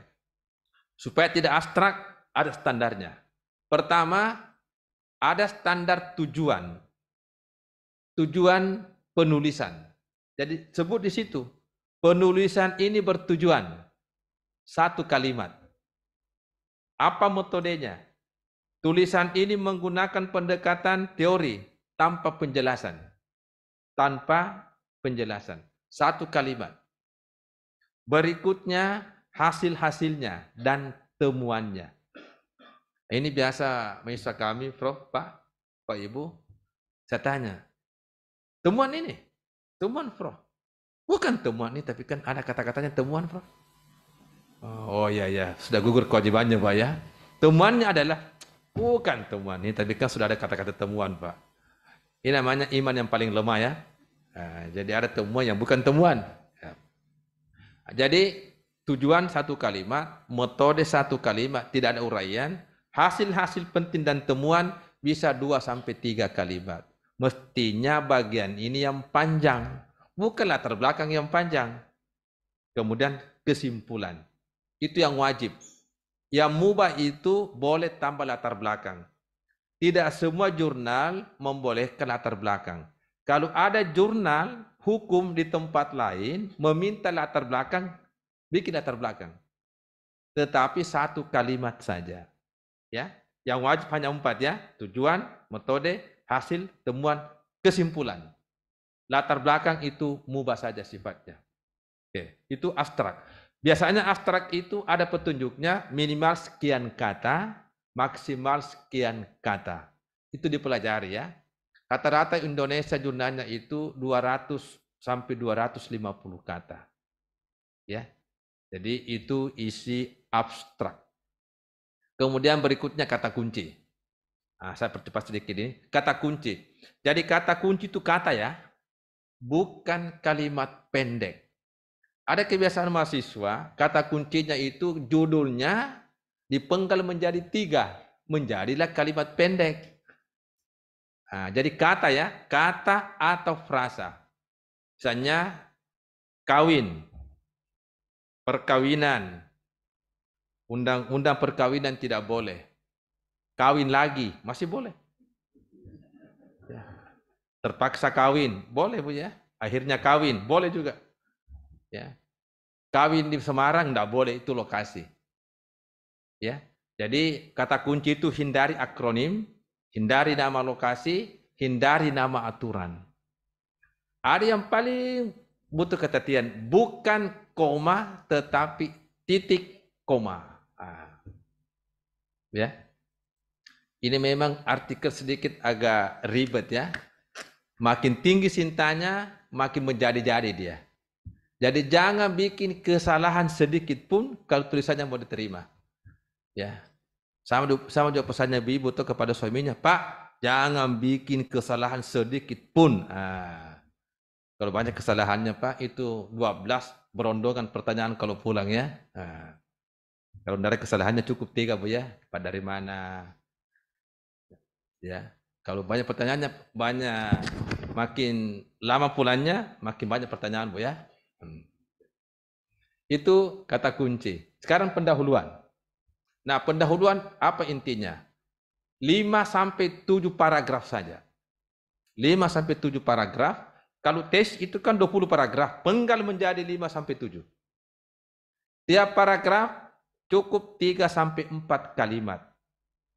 Supaya tidak abstrak, ada standarnya. Pertama, ada standar tujuan. Tujuan penulisan. Jadi sebut di situ, penulisan ini bertujuan satu kalimat. Apa metodenya? Tulisan ini menggunakan pendekatan teori tanpa penjelasan. Tanpa penjelasan. Satu kalimat. Berikutnya hasil-hasilnya dan temuannya. Ini biasa mahasiswa kami, Prof, Pak, Pak Ibu. Saya tanya, temuan ini, temuan Prof. Bukan temuan ini, tapi kan ada kata-katanya temuan Prof. Oh, oh ya ya, sudah gugur kewajibannya Pak ya. Temuannya adalah bukan temuan ini, tapi kan sudah ada kata-kata temuan Pak. Ini namanya iman yang paling lemah ya. Nah, jadi ada temuan yang bukan temuan. Ya. Jadi tujuan satu kalimat, metode satu kalimat, tidak ada uraian, Hasil-hasil penting dan temuan bisa dua sampai tiga kalimat. Mestinya bagian ini yang panjang, bukan latar belakang yang panjang. Kemudian kesimpulan. Itu yang wajib. Yang mubah itu boleh tambah latar belakang. Tidak semua jurnal membolehkan latar belakang. Kalau ada jurnal hukum di tempat lain meminta latar belakang, bikin latar belakang. Tetapi satu kalimat saja. Ya, yang wajib hanya empat ya, tujuan, metode, hasil, temuan, kesimpulan. Latar belakang itu mubah saja sifatnya. Oke, itu abstrak. Biasanya abstrak itu ada petunjuknya minimal sekian kata, maksimal sekian kata. Itu dipelajari ya. Rata-rata Indonesia jurnalnya itu 200 sampai 250 kata. Ya. Jadi itu isi abstrak. Kemudian berikutnya kata kunci. Nah, saya percepat sedikit ini. Kata kunci. Jadi kata kunci itu kata ya, bukan kalimat pendek. Ada kebiasaan mahasiswa, kata kuncinya itu judulnya dipenggal menjadi tiga. Menjadilah kalimat pendek. Nah, jadi kata ya, kata atau frasa. Misalnya kawin, perkawinan, Undang-undang perkawinan tidak boleh. Kawin lagi masih boleh. Ya. Terpaksa kawin, boleh punya Akhirnya kawin, boleh juga. Ya. Kawin di Semarang tidak boleh itu lokasi. Ya. Jadi kata kunci itu hindari akronim, hindari nama lokasi, hindari nama aturan. Ada yang paling butuh ketetian, bukan koma tetapi titik koma. Ah. Ya. Ini memang artikel sedikit agak ribet ya. Makin tinggi cintanya, makin menjadi-jadi dia. Jadi jangan bikin kesalahan sedikit pun kalau tulisannya mau diterima. Ya. Sama sama juga pesannya ibu tuh kepada suaminya, "Pak, jangan bikin kesalahan sedikit pun." Ah. Kalau banyak kesalahannya Pak itu 12 berondongan pertanyaan kalau pulang ya. Ah. Kalau dari kesalahannya cukup tiga bu ya. Pak dari mana? Ya. Kalau banyak pertanyaannya banyak. Makin lama pulangnya makin banyak pertanyaan bu ya. Hmm. Itu kata kunci. Sekarang pendahuluan. Nah pendahuluan apa intinya? 5 sampai 7 paragraf saja. 5 sampai 7 paragraf. Kalau tes itu kan 20 paragraf, penggal menjadi 5 sampai 7. Tiap paragraf Cukup 3 sampai 4 kalimat.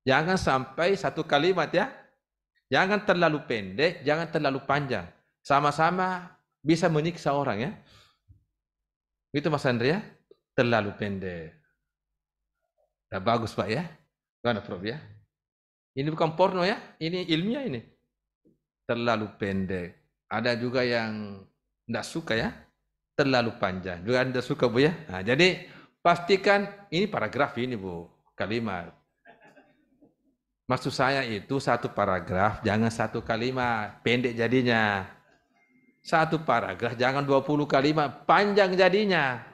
Jangan sampai satu kalimat ya. Jangan terlalu pendek, jangan terlalu panjang. Sama-sama bisa menyiksa orang ya. Itu Mas Andrea, ya. terlalu pendek. Nah, bagus Pak ya. Gimana Prof ya? Ini bukan porno ya, ini ilmiah ini. Terlalu pendek. Ada juga yang tidak suka ya, terlalu panjang. Juga anda suka Bu ya. Nah, jadi Pastikan ini paragraf ini Bu, kalimat. Maksud saya itu satu paragraf, jangan satu kalimat, pendek jadinya. Satu paragraf, jangan dua puluh kalimat, panjang jadinya.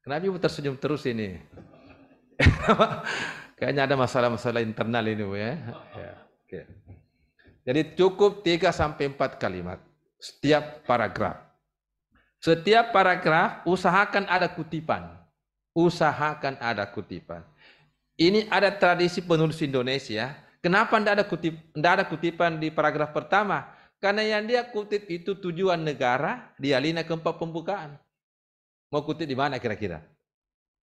Kenapa Ibu tersenyum terus ini? Kayaknya ada masalah-masalah internal ini Bu ya. ya Jadi cukup tiga sampai empat kalimat setiap paragraf. Setiap paragraf usahakan ada kutipan. Usahakan ada kutipan. Ini ada tradisi penulis Indonesia. Kenapa tidak ada kutip, ada kutipan di paragraf pertama? Karena yang dia kutip itu tujuan negara, di alina keempat pembukaan. Mau kutip di mana kira-kira?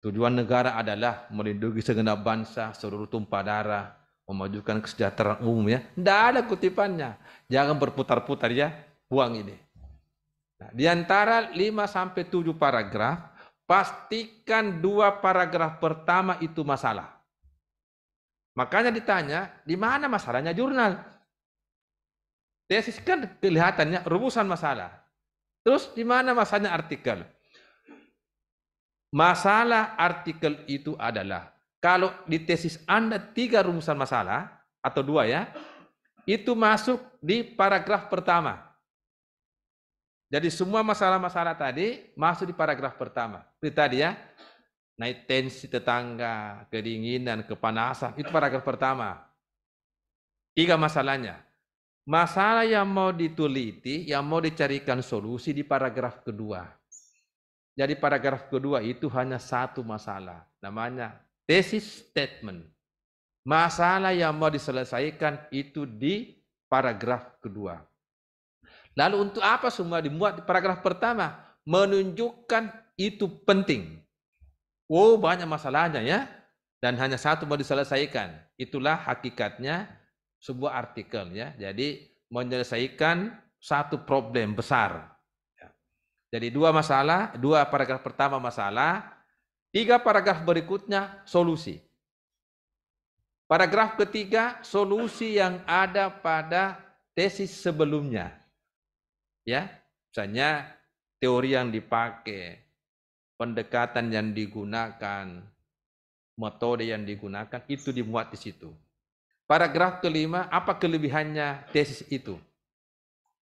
Tujuan negara adalah melindungi segenap bangsa, seluruh tumpah darah, memajukan kesejahteraan umum ya. Tidak ada kutipannya. Jangan berputar-putar ya, buang ini. Nah, di antara 5 sampai 7 paragraf, pastikan dua paragraf pertama itu masalah. Makanya ditanya, di mana masalahnya jurnal? Tesis kan kelihatannya rumusan masalah. Terus di mana masalahnya artikel? Masalah artikel itu adalah kalau di tesis Anda tiga rumusan masalah atau dua ya, itu masuk di paragraf pertama. Jadi semua masalah-masalah tadi masuk di paragraf pertama. Itu tadi ya, naik tensi tetangga, kedinginan, kepanasan, itu paragraf pertama. Tiga masalahnya. Masalah yang mau dituliti, yang mau dicarikan solusi di paragraf kedua. Jadi paragraf kedua itu hanya satu masalah, namanya tesis statement. Masalah yang mau diselesaikan itu di paragraf kedua. Lalu untuk apa semua dimuat di paragraf pertama? Menunjukkan itu penting. Oh banyak masalahnya ya. Dan hanya satu mau diselesaikan. Itulah hakikatnya sebuah artikel ya. Jadi menyelesaikan satu problem besar. Ya. Jadi dua masalah, dua paragraf pertama masalah, tiga paragraf berikutnya solusi. Paragraf ketiga solusi yang ada pada tesis sebelumnya. Ya, misalnya teori yang dipakai, pendekatan yang digunakan, metode yang digunakan itu dimuat di situ. Paragraf kelima, apa kelebihannya tesis itu?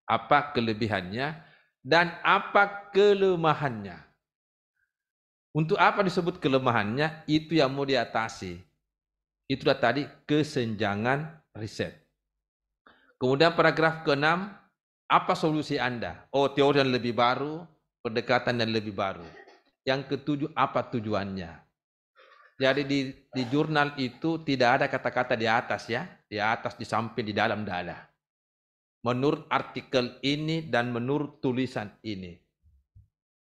Apa kelebihannya dan apa kelemahannya? Untuk apa disebut kelemahannya? Itu yang mau diatasi. Itulah tadi kesenjangan riset. Kemudian paragraf keenam. Apa solusi Anda? Oh, teori yang lebih baru, pendekatan yang lebih baru. Yang ketujuh, apa tujuannya? Jadi di, di jurnal itu tidak ada kata-kata di atas ya. Di atas, di samping, di dalam, tidak ada. Menurut artikel ini dan menurut tulisan ini.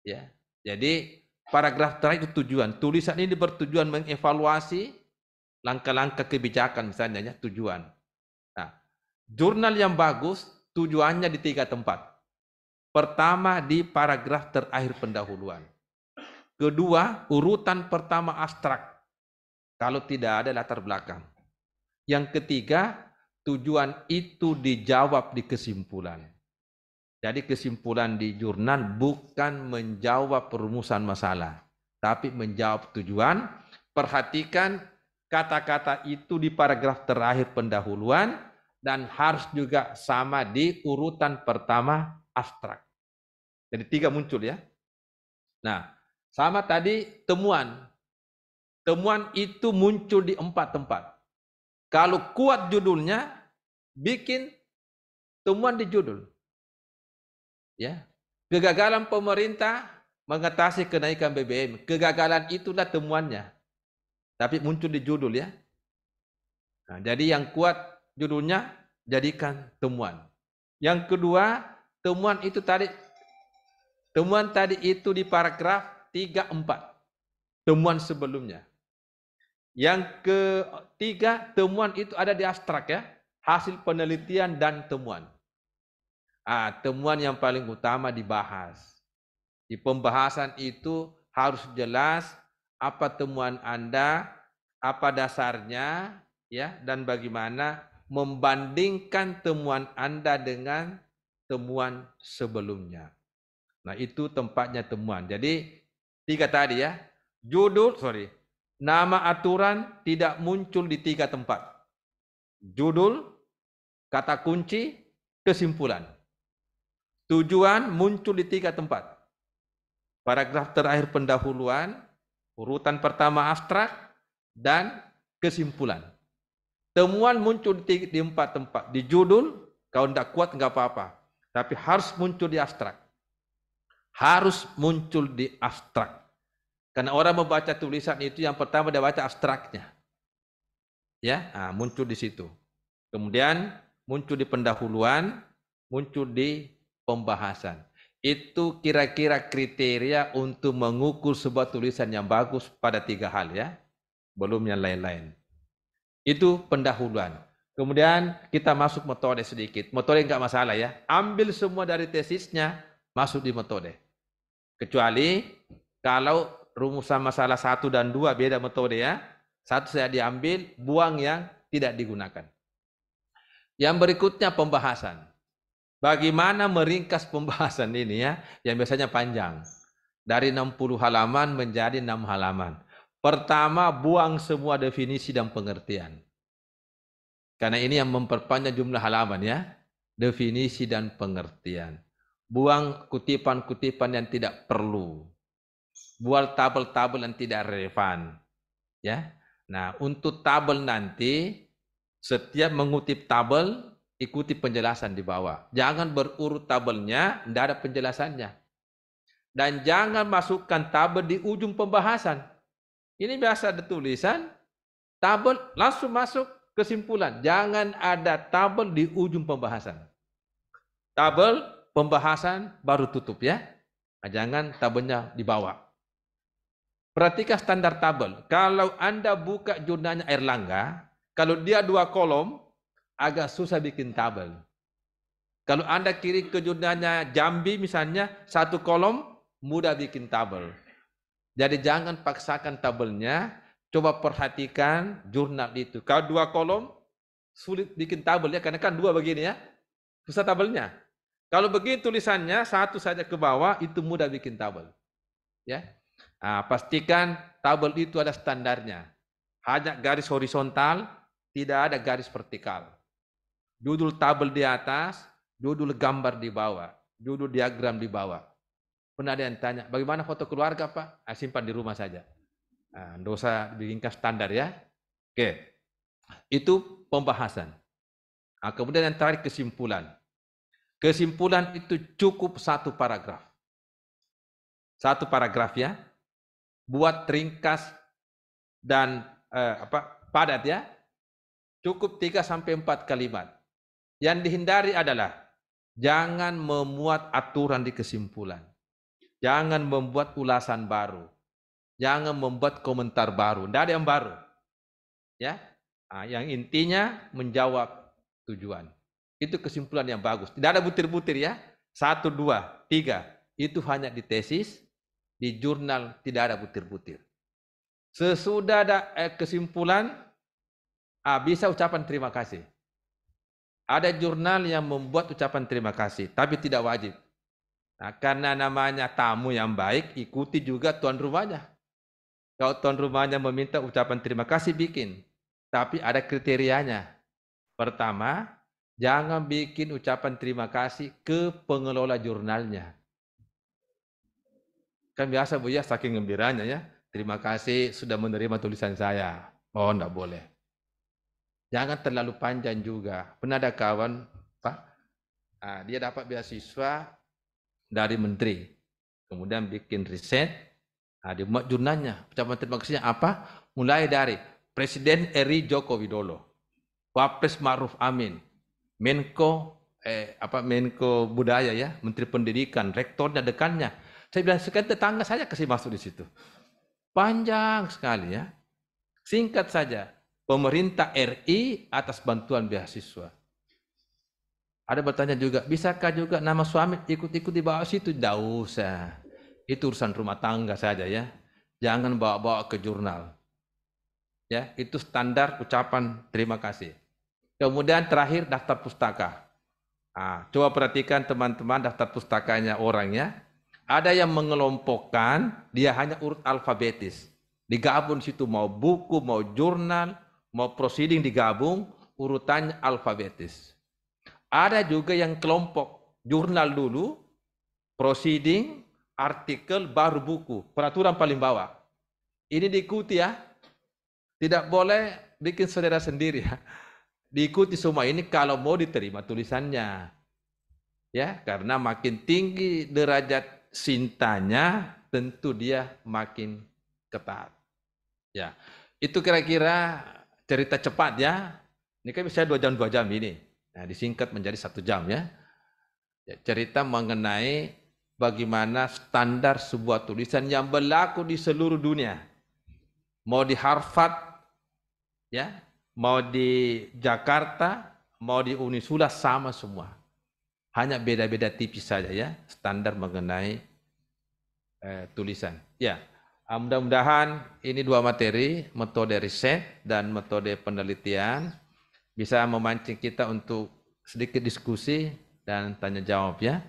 Ya, Jadi paragraf terakhir itu tujuan. Tulisan ini bertujuan mengevaluasi langkah-langkah kebijakan misalnya, ya, tujuan. Nah, jurnal yang bagus tujuannya di tiga tempat. Pertama di paragraf terakhir pendahuluan. Kedua, urutan pertama abstrak. Kalau tidak ada latar belakang. Yang ketiga, tujuan itu dijawab di kesimpulan. Jadi kesimpulan di jurnal bukan menjawab perumusan masalah, tapi menjawab tujuan. Perhatikan kata-kata itu di paragraf terakhir pendahuluan, dan harus juga sama di urutan pertama abstrak. Jadi tiga muncul ya. Nah, sama tadi temuan. Temuan itu muncul di empat tempat. Kalau kuat judulnya, bikin temuan di judul. Ya, Kegagalan pemerintah mengatasi kenaikan BBM. Kegagalan itulah temuannya. Tapi muncul di judul ya. Nah, jadi yang kuat judulnya jadikan temuan. Yang kedua, temuan itu tadi temuan tadi itu di paragraf 34. Temuan sebelumnya. Yang ketiga, temuan itu ada di abstrak ya. Hasil penelitian dan temuan. Ah, temuan yang paling utama dibahas. Di pembahasan itu harus jelas apa temuan Anda, apa dasarnya, ya, dan bagaimana membandingkan temuan Anda dengan temuan sebelumnya. Nah, itu tempatnya temuan. Jadi, tiga tadi ya. Judul, sorry. Nama aturan tidak muncul di tiga tempat. Judul, kata kunci, kesimpulan. Tujuan muncul di tiga tempat. Paragraf terakhir pendahuluan, urutan pertama abstrak, dan kesimpulan. Temuan muncul di, di empat tempat. Di judul, kalau tidak kuat nggak apa-apa. Tapi harus muncul di abstrak. Harus muncul di abstrak. Karena orang membaca tulisan itu yang pertama dia baca abstraknya. Ya, nah, muncul di situ. Kemudian muncul di pendahuluan, muncul di pembahasan. Itu kira-kira kriteria untuk mengukur sebuah tulisan yang bagus pada tiga hal ya. Belum yang lain-lain. Itu pendahuluan. Kemudian kita masuk metode sedikit. Metode nggak masalah ya. Ambil semua dari tesisnya, masuk di metode. Kecuali kalau rumusan masalah satu dan dua beda metode ya. Satu saya diambil, buang yang tidak digunakan. Yang berikutnya pembahasan. Bagaimana meringkas pembahasan ini ya, yang biasanya panjang. Dari 60 halaman menjadi 6 halaman. Pertama, buang semua definisi dan pengertian. Karena ini yang memperpanjang jumlah halaman ya. Definisi dan pengertian. Buang kutipan-kutipan yang tidak perlu. Buat tabel-tabel yang tidak relevan. Ya. Nah, untuk tabel nanti setiap mengutip tabel ikuti penjelasan di bawah. Jangan berurut tabelnya, tidak ada penjelasannya. Dan jangan masukkan tabel di ujung pembahasan. Ini biasa ada tulisan, tabel langsung masuk kesimpulan. Jangan ada tabel di ujung pembahasan. Tabel pembahasan baru tutup ya. Nah, jangan tabelnya dibawa. Perhatikan standar tabel. Kalau Anda buka jurnalnya Erlangga, kalau dia dua kolom, agak susah bikin tabel. Kalau Anda kirim ke jurnalnya Jambi misalnya, satu kolom, mudah bikin tabel. Jadi jangan paksakan tabelnya, coba perhatikan jurnal itu. Kalau dua kolom, sulit bikin tabelnya, karena kan dua begini ya, susah tabelnya. Kalau begini tulisannya, satu saja ke bawah, itu mudah bikin tabel. Ya, nah, Pastikan tabel itu ada standarnya. Hanya garis horizontal, tidak ada garis vertikal. Judul tabel di atas, judul gambar di bawah, judul diagram di bawah. Pernah ada yang tanya, bagaimana foto keluarga Pak? Nah, simpan di rumah saja. Nah, dosa diringkas standar ya. Oke, itu pembahasan. Nah, kemudian yang terakhir kesimpulan. Kesimpulan itu cukup satu paragraf. Satu paragraf ya. Buat ringkas dan eh, apa padat ya. Cukup tiga sampai empat kalimat. Yang dihindari adalah jangan memuat aturan di kesimpulan. Jangan membuat ulasan baru. Jangan membuat komentar baru. Tidak ada yang baru. Ya, nah, yang intinya menjawab tujuan. Itu kesimpulan yang bagus. Tidak ada butir-butir ya. Satu, dua, tiga. Itu hanya di tesis, di jurnal tidak ada butir-butir. Sesudah ada eh, kesimpulan, ah, bisa ucapan terima kasih. Ada jurnal yang membuat ucapan terima kasih, tapi tidak wajib. Nah, karena namanya tamu yang baik, ikuti juga tuan rumahnya. Kalau tuan rumahnya meminta ucapan terima kasih, bikin. Tapi ada kriterianya. Pertama, jangan bikin ucapan terima kasih ke pengelola jurnalnya. Kan biasa Bu ya, saking gembiranya ya. Terima kasih sudah menerima tulisan saya. Oh, enggak boleh. Jangan terlalu panjang juga. Pernah ada kawan, Pak, nah, dia dapat beasiswa dari menteri. Kemudian bikin riset, nah, dibuat jurnalnya. Ucapan terima apa? Mulai dari Presiden Eri Joko Widodo, Wapres Ma'ruf Amin, Menko eh, apa Menko Budaya ya, Menteri Pendidikan, rektornya, dekannya. Saya bilang sekian tetangga saya kasih masuk di situ. Panjang sekali ya. Singkat saja, pemerintah RI atas bantuan beasiswa ada bertanya juga, bisakah juga nama suami ikut-ikut di bawah situ? Tidak usah. Itu urusan rumah tangga saja ya. Jangan bawa-bawa ke jurnal. Ya, itu standar ucapan terima kasih. Kemudian terakhir daftar pustaka. Nah, coba perhatikan teman-teman daftar pustakanya orangnya. Ada yang mengelompokkan, dia hanya urut alfabetis. Digabung situ mau buku, mau jurnal, mau proceeding digabung, urutannya alfabetis. Ada juga yang kelompok, jurnal dulu, proceeding, artikel, baru buku. Peraturan paling bawah. Ini diikuti ya. Tidak boleh bikin saudara sendiri ya. Diikuti semua ini kalau mau diterima tulisannya. Ya, karena makin tinggi derajat cintanya, tentu dia makin ketat. Ya, itu kira-kira cerita cepat ya. Ini kan bisa dua jam dua jam ini. Nah, disingkat menjadi satu jam ya. ya. Cerita mengenai bagaimana standar sebuah tulisan yang berlaku di seluruh dunia. Mau di Harvard, ya, mau di Jakarta, mau di Unisula sama semua. Hanya beda-beda tipis saja ya standar mengenai eh, tulisan. Ya, mudah-mudahan ini dua materi, metode riset dan metode penelitian bisa memancing kita untuk sedikit diskusi dan tanya jawab ya.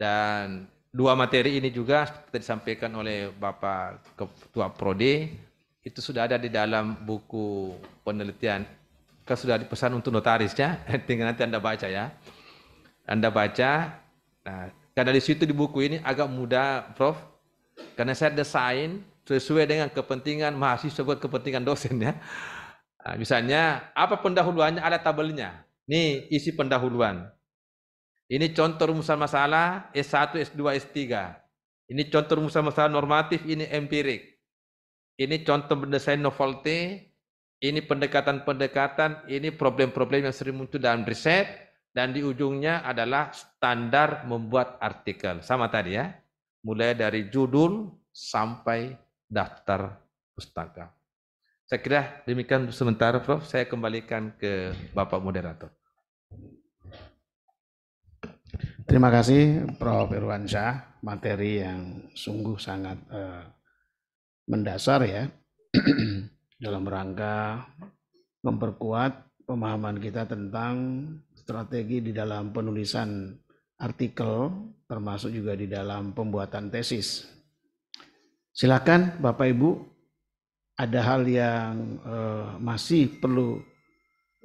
Dan dua materi ini juga seperti disampaikan oleh Bapak Ketua Prodi itu sudah ada di dalam buku penelitian kan sudah dipesan untuk notaris ya tinggal nanti anda baca ya anda baca nah karena di situ di buku ini agak mudah Prof karena saya desain sesuai dengan kepentingan mahasiswa buat kepentingan dosen ya Nah, misalnya apa pendahuluannya ada tabelnya. Ini isi pendahuluan. Ini contoh rumusan masalah S1, S2, S3. Ini contoh rumusan masalah normatif, ini empirik. Ini contoh desain novelty, ini pendekatan-pendekatan, ini problem-problem yang sering muncul dalam riset, dan di ujungnya adalah standar membuat artikel. Sama tadi ya, mulai dari judul sampai daftar pustaka. Saya kira demikian sementara Prof. Saya kembalikan ke Bapak Moderator. Terima kasih Prof. Irwansyah. Materi yang sungguh sangat eh, mendasar ya. dalam rangka memperkuat pemahaman kita tentang strategi di dalam penulisan artikel termasuk juga di dalam pembuatan tesis. Silakan Bapak Ibu ada hal yang uh, masih perlu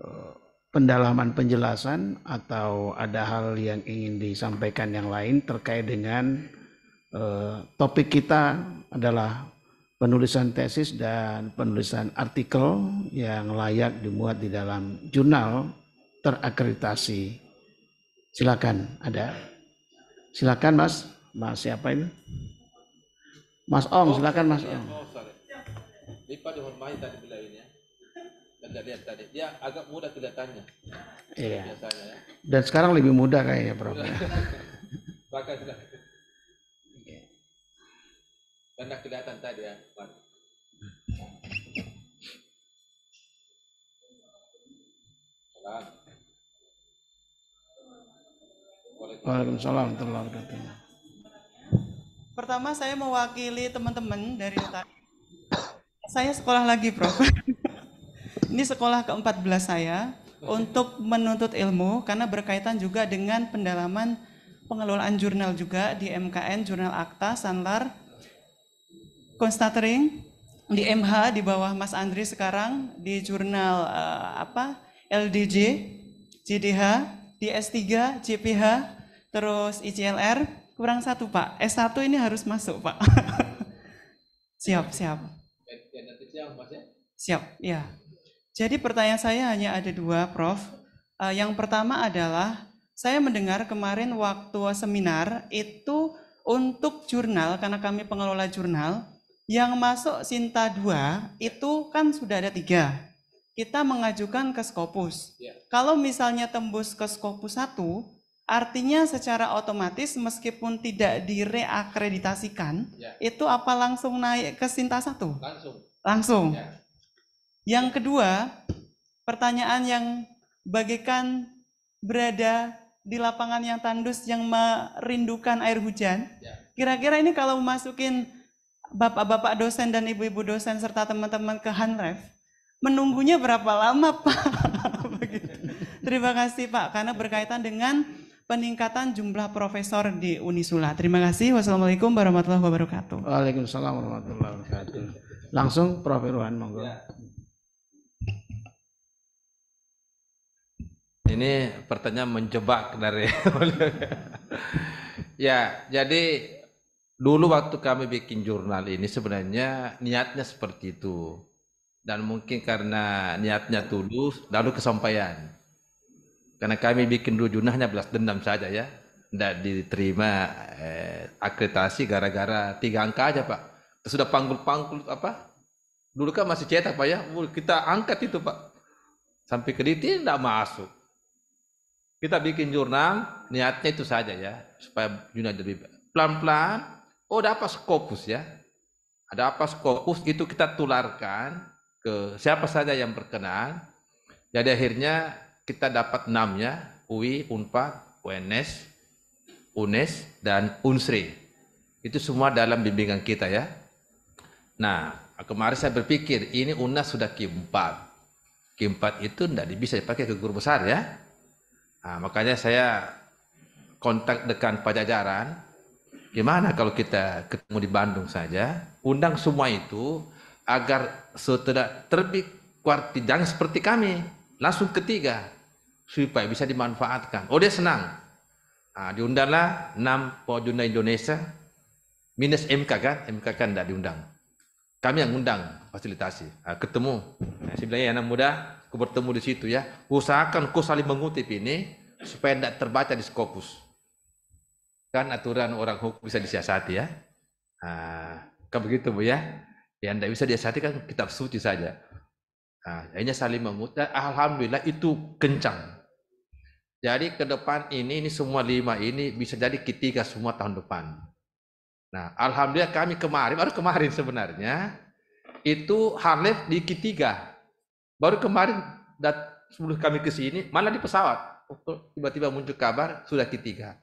uh, pendalaman penjelasan atau ada hal yang ingin disampaikan yang lain terkait dengan uh, topik kita adalah penulisan tesis dan penulisan artikel yang layak dimuat di dalam jurnal terakreditasi. Silakan, ada. Silakan Mas, Mas siapa ini? Mas Ong, silakan Mas Ong daripada orang main tadi belainnya anda lihat tadi dia agak mudah kelihatannya iya. biasanya ya. dan sekarang lebih mudah kayaknya bro bahkan sudah karena kelihatan tadi ya Pak. Salam. Waalaikumsalam warahmatullahi wabarakatuh. Pertama saya mewakili teman-teman dari Utara saya sekolah lagi, Prof. Ini sekolah ke-14 saya untuk menuntut ilmu karena berkaitan juga dengan pendalaman pengelolaan jurnal juga di MKN, jurnal akta, Sanlar, Konstatering, di MH di bawah Mas Andri sekarang di jurnal uh, apa LDJ, JDH, di S3, JPH, terus ICLR, kurang satu Pak. S1 ini harus masuk Pak. siap, siap. Siap, ya? Iya. Jadi pertanyaan saya hanya ada dua, Prof. Uh, yang pertama adalah saya mendengar kemarin waktu seminar itu untuk jurnal karena kami pengelola jurnal yang masuk Sinta 2 itu kan sudah ada tiga kita mengajukan ke Skopus ya. kalau misalnya tembus ke Skopus satu, artinya secara otomatis meskipun tidak direakreditasikan ya. itu apa langsung naik ke Sinta satu? langsung Langsung. Ya. Yang kedua, pertanyaan yang bagaikan berada di lapangan yang tandus yang merindukan air hujan. Ya. Kira-kira ini kalau masukin bapak-bapak dosen dan ibu-ibu dosen serta teman-teman ke Hanref, menunggunya berapa lama Pak? Terima kasih Pak, karena berkaitan dengan peningkatan jumlah profesor di Unisula. Terima kasih. Wassalamualaikum warahmatullahi wabarakatuh. Waalaikumsalam warahmatullahi wabarakatuh. Langsung Prof Irwan monggo. Ya. Ini pertanyaan menjebak dari Ya, jadi dulu waktu kami bikin jurnal ini sebenarnya niatnya seperti itu. Dan mungkin karena niatnya tulus lalu kesampaian. Karena kami bikin dulu jurnalnya belas dendam saja ya. Tidak diterima eh, akreditasi gara-gara tiga angka aja Pak sudah panggul-panggul apa? Dulu kan masih cetak Pak ya. Kita angkat itu Pak. Sampai ke dia tidak masuk. Kita bikin jurnal, niatnya itu saja ya, supaya jurnal lebih pelan-pelan. Oh, ada apa skopus ya? Ada apa skopus itu kita tularkan ke siapa saja yang berkenan. Jadi akhirnya kita dapat enam ya, UI, UNPAD, UNS, UNES, dan UNSRI. Itu semua dalam bimbingan kita ya. Nah, kemarin saya berpikir ini UNAS sudah keempat. 4 itu tidak bisa dipakai ke guru besar ya. Nah, makanya saya kontak dengan pajajaran. Gimana kalau kita ketemu di Bandung saja, undang semua itu agar tidak terbit kuarti jangan seperti kami, langsung ketiga supaya bisa dimanfaatkan. Oh dia senang. Nah, diundanglah 6 pojuna Indonesia minus MK kan, MK kan tidak diundang. Kami yang undang fasilitasi. Nah, ketemu. Nah, sebenarnya ya, anak muda, aku bertemu di situ ya. Usahakan kau saling mengutip ini supaya tidak terbaca di skopus, Kan aturan orang hukum bisa disiasati ya. Nah, kan begitu Bu ya. Yang tidak bisa disiasati kan kitab suci saja. Nah, akhirnya saling mengutip. Alhamdulillah itu kencang. Jadi ke depan ini, ini semua lima ini bisa jadi ketika semua tahun depan. Nah, alhamdulillah kami kemarin, baru kemarin sebenarnya, itu Harley di Kitiga. Baru kemarin dat, sebelum kami ke sini, malah di pesawat. Tiba-tiba muncul kabar sudah Kitiga.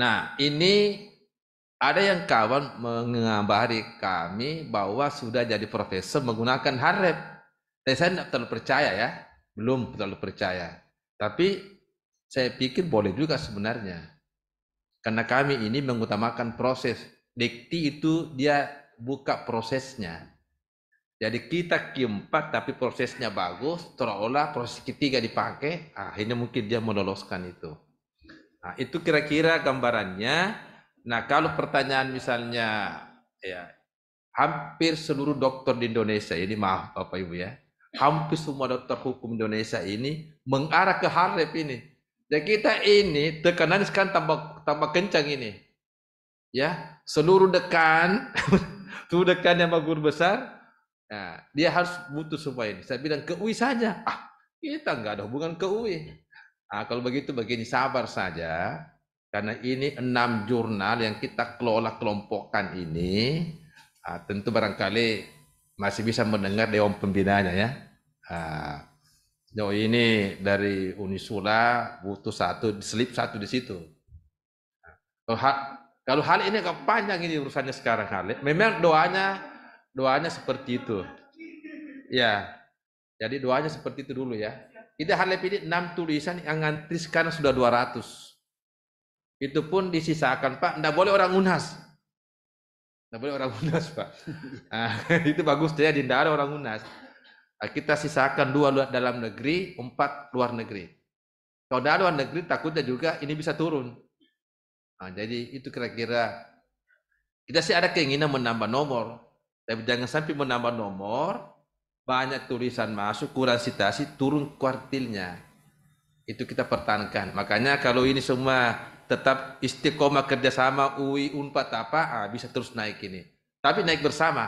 Nah, ini ada yang kawan mengabari kami bahwa sudah jadi profesor menggunakan Harley. Tapi saya tidak terlalu percaya ya, belum terlalu percaya. Tapi saya pikir boleh juga sebenarnya. Karena kami ini mengutamakan proses. Dikti itu dia buka prosesnya. Jadi kita keempat tapi prosesnya bagus, terolah proses ketiga dipakai, akhirnya mungkin dia meloloskan itu. Nah, itu kira-kira gambarannya. Nah, kalau pertanyaan misalnya ya hampir seluruh dokter di Indonesia, ini maaf Bapak Ibu ya, hampir semua dokter hukum Indonesia ini mengarah ke Harlep ini dan kita ini tekanan sekarang tambah tambah kencang ini. Ya, seluruh dekan, seluruh dekan yang bagus besar, nah, dia harus butuh semua ini. Saya bilang ke UI saja. Ah, kita nggak ada hubungan ke UI. Ah, kalau begitu begini sabar saja, karena ini enam jurnal yang kita kelola kelompokkan ini, ah, tentu barangkali masih bisa mendengar dewan pembinanya ya. Ah, Oh ini dari Unisula butuh satu selip satu di situ. Kalau hal, ini agak panjang ini urusannya sekarang hal. Memang doanya doanya seperti itu. Ya. Jadi doanya seperti itu dulu ya. kita hal ini enam tulisan yang ngantri sekarang sudah 200. Itu pun disisakan Pak, tidak boleh orang unas. Tidak boleh orang unas Pak. Ah, itu bagus ya, ada orang unas. Eh, kita sisakan dua dalam negeri, empat luar negeri. Kalau dari luar negeri takutnya juga ini bisa turun. Nah, jadi itu kira-kira kita sih ada keinginan menambah nomor, tapi jangan sampai menambah nomor banyak tulisan masuk kurang sitasi turun kuartilnya. Itu kita pertahankan. Makanya kalau ini semua tetap istiqomah kerjasama UI Unpad apa ah, bisa terus naik ini. Tapi naik bersama.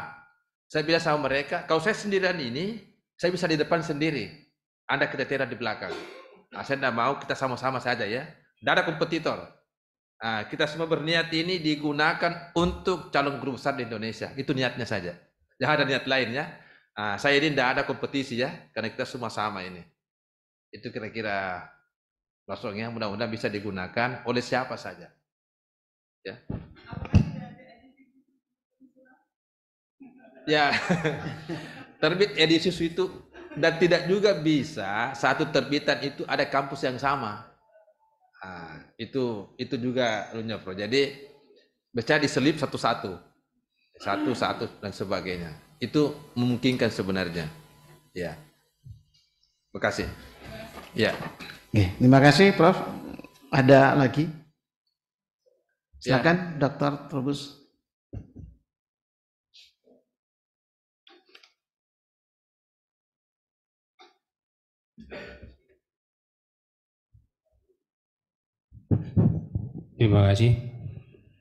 Saya bilang sama mereka, kalau saya sendirian ini, saya bisa di depan sendiri, Anda keteteran di belakang. Nah, saya tidak mau, kita sama-sama saja ya. Tidak ada kompetitor. Nah, kita semua berniat ini digunakan untuk calon guru besar di Indonesia. Itu niatnya saja. Jangan ya, ada niat lain ya. Nah, saya ini tidak ada kompetisi ya, karena kita semua sama ini. Itu kira-kira langsungnya mudah-mudahan bisa digunakan oleh siapa saja. Ya. Ya. terbit edisi itu dan tidak juga bisa satu terbitan itu ada kampus yang sama. Nah, itu itu juga lunya pro. Jadi baca diselip satu-satu, satu-satu dan sebagainya. Itu memungkinkan sebenarnya. Ya. Terima kasih. Ya. Oke, terima kasih Prof. Ada lagi? Ya. Silakan ya. Dokter Trubus. Terima kasih.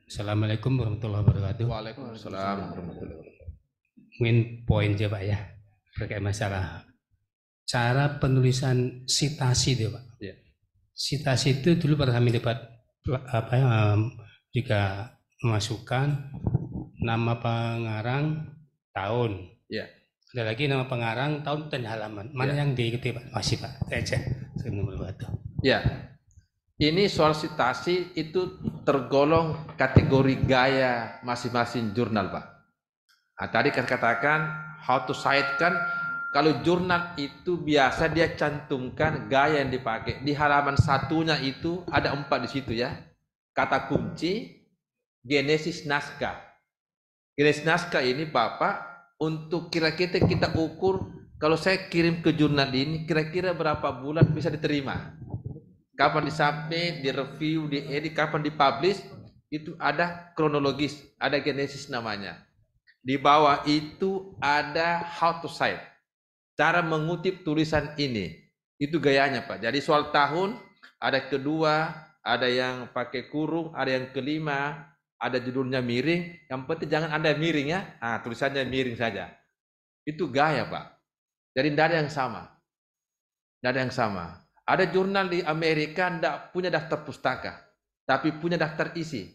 Assalamualaikum warahmatullahi wabarakatuh. Waalaikumsalam warahmatullahi wabarakatuh. Mungkin poin aja Pak ya, berkait masalah cara penulisan sitasi deh Pak. Ya. Sitasi itu dulu pada kami dapat apa ya, juga memasukkan nama pengarang tahun. Ya. Ada lagi nama pengarang, tahun dan halaman. Mana ya. yang diikuti Pak? Masih Pak. Saya Ya. Ini soal sitasi itu tergolong kategori gaya masing-masing jurnal, Pak. Nah, tadi kan katakan how to cite kan kalau jurnal itu biasa dia cantumkan gaya yang dipakai. Di halaman satunya itu ada empat di situ ya. Kata kunci, genesis naskah. Genesis naskah ini Bapak untuk kira-kira kita ukur kalau saya kirim ke jurnal ini kira-kira berapa bulan bisa diterima kapan disubmit, di edit, kapan dipublish itu ada kronologis, ada genesis namanya. Di bawah itu ada how to cite, cara mengutip tulisan ini. Itu gayanya Pak. Jadi soal tahun ada kedua, ada yang pakai kurung, ada yang kelima, ada judulnya miring, yang penting jangan Anda miring ya. ah tulisannya miring saja. Itu gaya, Pak. Jadi tidak ada yang sama. Tidak ada yang sama. Ada jurnal di Amerika tidak punya daftar pustaka, tapi punya daftar isi.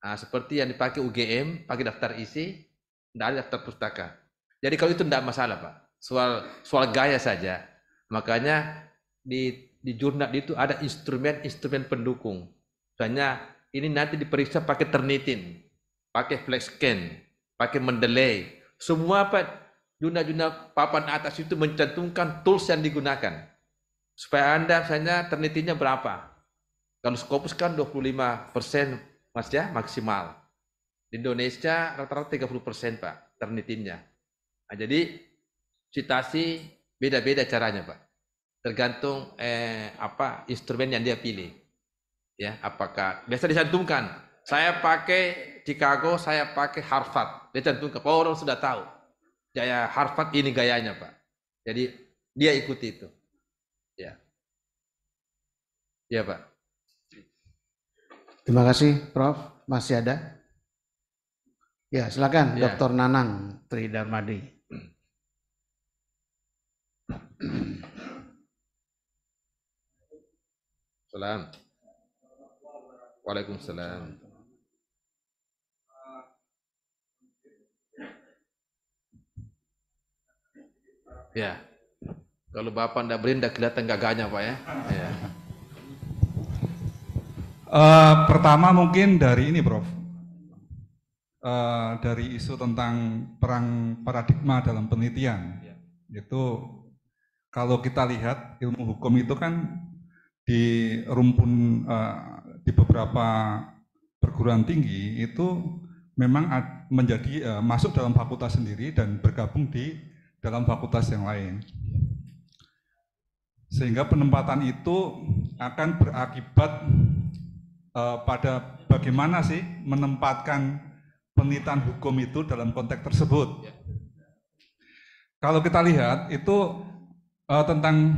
Nah, seperti yang dipakai UGM, pakai daftar isi, tidak ada daftar pustaka. Jadi kalau itu tidak masalah, Pak. Soal soal gaya saja. Makanya di di jurnal itu ada instrumen-instrumen pendukung. Misalnya ini nanti diperiksa pakai ternitin, pakai flex scan, pakai mendeley. Semua apa jurnal-jurnal papan atas itu mencantumkan tools yang digunakan. Supaya Anda misalnya ternitinnya berapa. Kalau skopus kan 25 persen mas ya maksimal. Di Indonesia rata-rata 30 persen Pak ternitinnya. Nah, jadi citasi beda-beda caranya Pak. Tergantung eh, apa instrumen yang dia pilih ya apakah biasa dicantumkan saya pakai Chicago saya pakai Harvard dicantumkan Pak orang sudah tahu gaya Harvard ini gayanya pak jadi dia ikuti itu ya ya pak terima kasih Prof masih ada ya silakan ya. Dr Nanang Tri Darmadi Salam. Waalaikumsalam. Ya. Kalau Bapak anda tidak kelihatan gagahnya Pak ya. ya. Uh, pertama mungkin dari ini Prof. Uh, dari isu tentang perang paradigma dalam penelitian. Ya. Itu kalau kita lihat ilmu hukum itu kan di rumpun uh, di beberapa perguruan tinggi itu memang menjadi uh, masuk dalam fakultas sendiri dan bergabung di dalam fakultas yang lain. Sehingga penempatan itu akan berakibat uh, pada bagaimana sih menempatkan penelitian hukum itu dalam konteks tersebut. Ya. Kalau kita lihat itu uh, tentang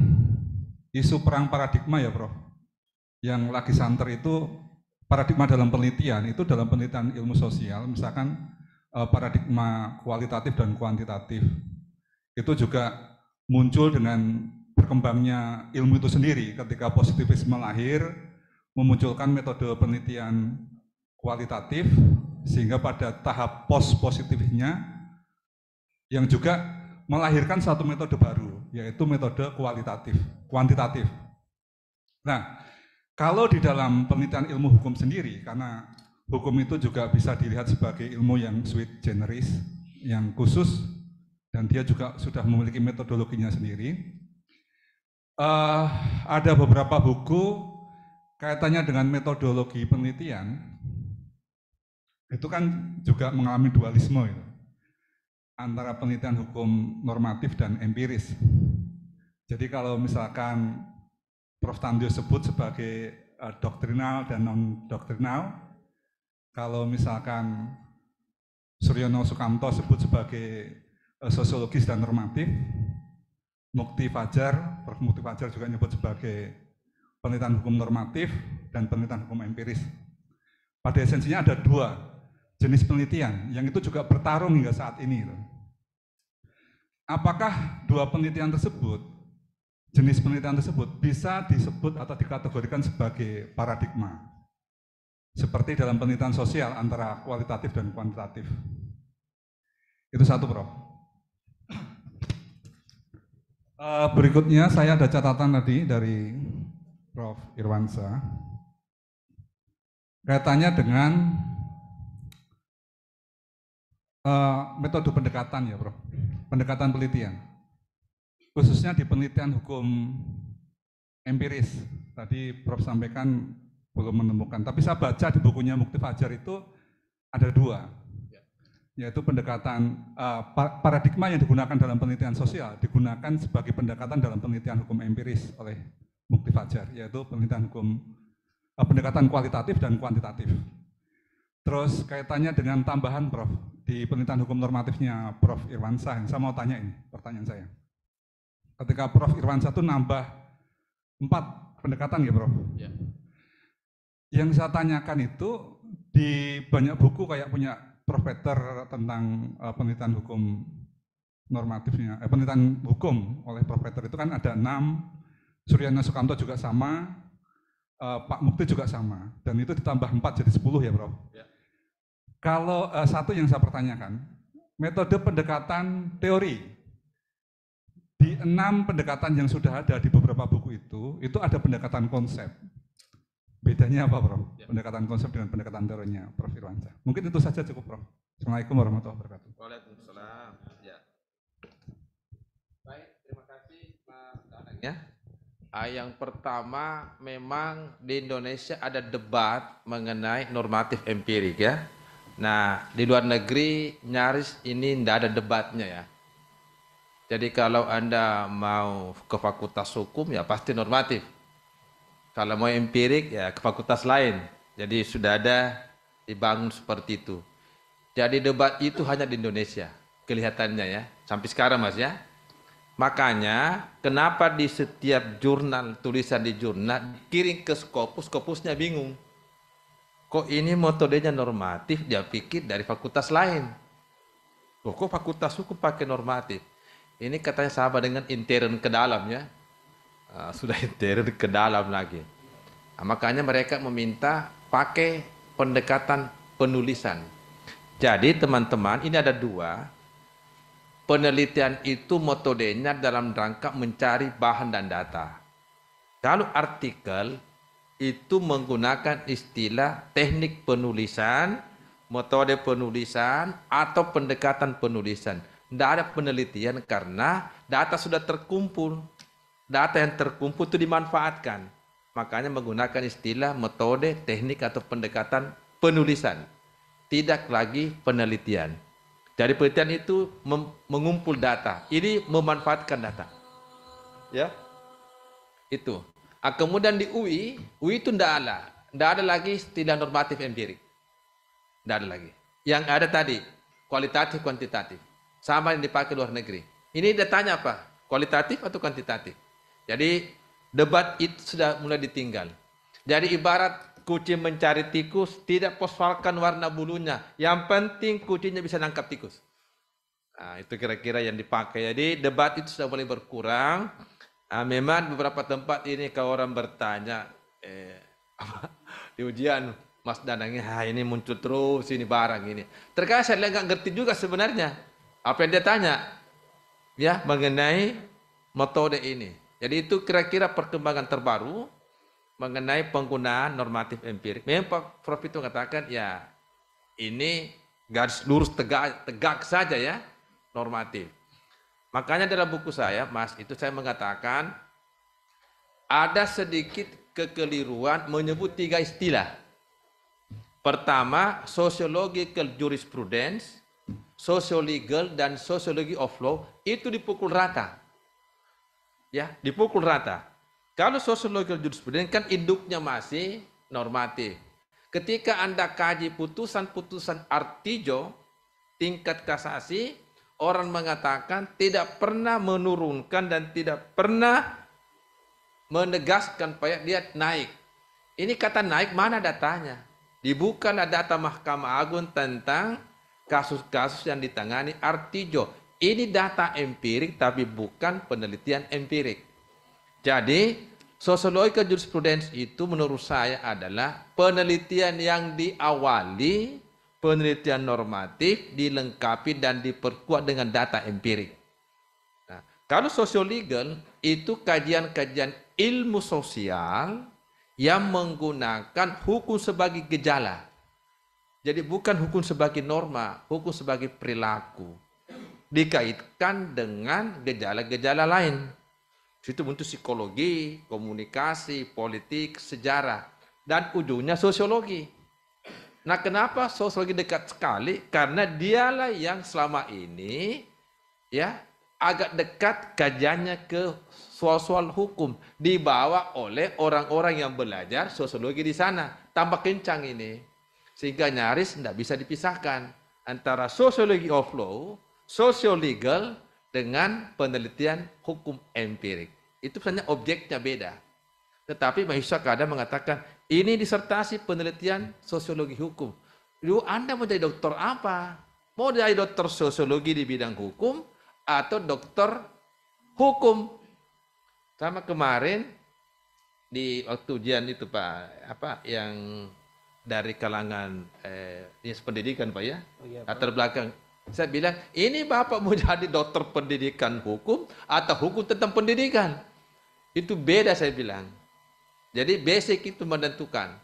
isu perang paradigma ya, Prof yang lagi santer itu paradigma dalam penelitian itu dalam penelitian ilmu sosial misalkan eh, paradigma kualitatif dan kuantitatif itu juga muncul dengan berkembangnya ilmu itu sendiri ketika positivisme lahir memunculkan metode penelitian kualitatif sehingga pada tahap post positifnya yang juga melahirkan satu metode baru yaitu metode kualitatif kuantitatif nah kalau di dalam penelitian ilmu hukum sendiri, karena hukum itu juga bisa dilihat sebagai ilmu yang sweet generis, yang khusus, dan dia juga sudah memiliki metodologinya sendiri. Uh, ada beberapa buku kaitannya dengan metodologi penelitian, itu kan juga mengalami dualisme itu, antara penelitian hukum normatif dan empiris. Jadi kalau misalkan Prof. Tandio sebut sebagai uh, doktrinal dan non-doktrinal. Kalau misalkan Suryono Sukamto sebut sebagai uh, sosiologis dan normatif. Mukti Fajar, Prof. Mukti Fajar juga nyebut sebagai penelitian hukum normatif dan penelitian hukum empiris. Pada esensinya ada dua jenis penelitian yang itu juga bertarung hingga saat ini. Gitu. Apakah dua penelitian tersebut jenis penelitian tersebut bisa disebut atau dikategorikan sebagai paradigma. Seperti dalam penelitian sosial antara kualitatif dan kuantitatif. Itu satu, Prof. Eh, berikutnya saya ada catatan tadi dari Prof. Irwansa. Kaitannya dengan eh, metode pendekatan ya, Prof. Pendekatan penelitian khususnya di penelitian hukum empiris. Tadi Prof sampaikan belum menemukan, tapi saya baca di bukunya Mukti Fajar itu ada dua, ya. yaitu pendekatan uh, paradigma yang digunakan dalam penelitian sosial digunakan sebagai pendekatan dalam penelitian hukum empiris oleh Mukti Fajar, yaitu penelitian hukum uh, pendekatan kualitatif dan kuantitatif. Terus kaitannya dengan tambahan Prof di penelitian hukum normatifnya Prof Irwansyah, yang saya mau tanya ini pertanyaan saya ketika Prof Irwan satu nambah empat pendekatan ya Prof. Ya. Yang saya tanyakan itu di banyak buku kayak punya Prof Peter tentang uh, penelitian hukum normatifnya, eh, penelitian hukum oleh Prof Peter itu kan ada enam, Suryana Sukanto juga sama, uh, Pak Mukti juga sama, dan itu ditambah empat jadi sepuluh ya Prof. Ya. Kalau uh, satu yang saya pertanyakan, metode pendekatan teori di enam pendekatan yang sudah ada di beberapa buku itu, itu ada pendekatan konsep. Bedanya apa, Prof? Ya. Pendekatan konsep dengan pendekatan teorinya, Prof. Irwansyah. Mungkin itu saja cukup, Prof. Assalamualaikum warahmatullahi wabarakatuh. Waalaikumsalam. Ya. Baik, terima kasih Mas Danang ya. Ah, yang pertama memang di Indonesia ada debat mengenai normatif empirik ya. Nah, di luar negeri nyaris ini tidak ada debatnya ya jadi kalau Anda mau ke fakultas hukum ya pasti normatif. Kalau mau empirik ya ke fakultas lain. Jadi sudah ada dibangun seperti itu. Jadi debat itu hanya di Indonesia kelihatannya ya sampai sekarang Mas ya. Makanya kenapa di setiap jurnal tulisan di jurnal dikirim ke Skopus, Skopusnya bingung. Kok ini metodenya normatif dia pikir dari fakultas lain. Loh, kok fakultas hukum pakai normatif? Ini katanya sama dengan intern ke dalam ya. Uh, sudah intern ke dalam lagi. Ah, makanya mereka meminta pakai pendekatan penulisan. Jadi teman-teman ini ada dua. Penelitian itu metodenya dalam rangka mencari bahan dan data. Kalau artikel itu menggunakan istilah teknik penulisan, metode penulisan, atau pendekatan penulisan tidak ada penelitian karena data sudah terkumpul. Data yang terkumpul itu dimanfaatkan. Makanya menggunakan istilah metode, teknik atau pendekatan penulisan. Tidak lagi penelitian. Dari penelitian itu mengumpul data. Ini memanfaatkan data. Ya. Itu. Ah, kemudian di UI, UI itu tidak ada. Tidak ada lagi istilah normatif empirik. Tidak ada lagi. Yang ada tadi, kualitatif, kuantitatif sama yang dipakai luar negeri. Ini datanya apa? Kualitatif atau kuantitatif? Jadi debat itu sudah mulai ditinggal. Jadi ibarat kucing mencari tikus, tidak posfalkan warna bulunya. Yang penting kucingnya bisa nangkap tikus. Nah, itu kira-kira yang dipakai. Jadi debat itu sudah mulai berkurang. Nah, memang beberapa tempat ini kalau orang bertanya, eh, apa, di ujian Mas Danangnya, ah, ini muncul terus, ini barang ini. Terkadang saya nggak ngerti juga sebenarnya. Apa yang dia tanya? Ya, mengenai metode ini. Jadi itu kira-kira perkembangan terbaru mengenai penggunaan normatif empirik. Memang Prof itu katakan ya ini garis lurus tegak tegak saja ya normatif. Makanya dalam buku saya Mas itu saya mengatakan ada sedikit kekeliruan menyebut tiga istilah. Pertama, sosiologi ke jurisprudence sosio dan sosiologi of law itu dipukul rata. Ya, dipukul rata. Kalau sosiologi jurisprudensi kan induknya masih normatif. Ketika Anda kaji putusan-putusan artijo tingkat kasasi, orang mengatakan tidak pernah menurunkan dan tidak pernah menegaskan payah dia naik. Ini kata naik mana datanya? Dibukalah data Mahkamah Agung tentang kasus-kasus yang ditangani Artijo. Ini data empirik tapi bukan penelitian empirik. Jadi, sosiologi jurisprudence itu menurut saya adalah penelitian yang diawali penelitian normatif dilengkapi dan diperkuat dengan data empirik. Nah, kalau sosiolegal itu kajian-kajian ilmu sosial yang menggunakan hukum sebagai gejala. Jadi bukan hukum sebagai norma, hukum sebagai perilaku. Dikaitkan dengan gejala-gejala lain. Situ bentuk psikologi, komunikasi, politik, sejarah. Dan ujungnya sosiologi. Nah kenapa sosiologi dekat sekali? Karena dialah yang selama ini ya agak dekat kajiannya ke soal-soal hukum dibawa oleh orang-orang yang belajar sosiologi di sana. Tambah kencang ini. Sehingga nyaris tidak bisa dipisahkan antara sosiologi of law, socio dengan penelitian hukum empirik. Itu sebenarnya objeknya beda. Tetapi mahasiswa kadang mengatakan, ini disertasi penelitian sosiologi hukum. Lu Anda mau jadi dokter apa? Mau jadi dokter sosiologi di bidang hukum atau dokter hukum? Sama kemarin di waktu ujian itu Pak, apa yang dari kalangan eh, yes, ya, pendidikan Pak ya, oh, iya, Pak. latar belakang. Saya bilang, ini Bapak mau jadi dokter pendidikan hukum atau hukum tentang pendidikan. Itu beda saya bilang. Jadi basic itu menentukan.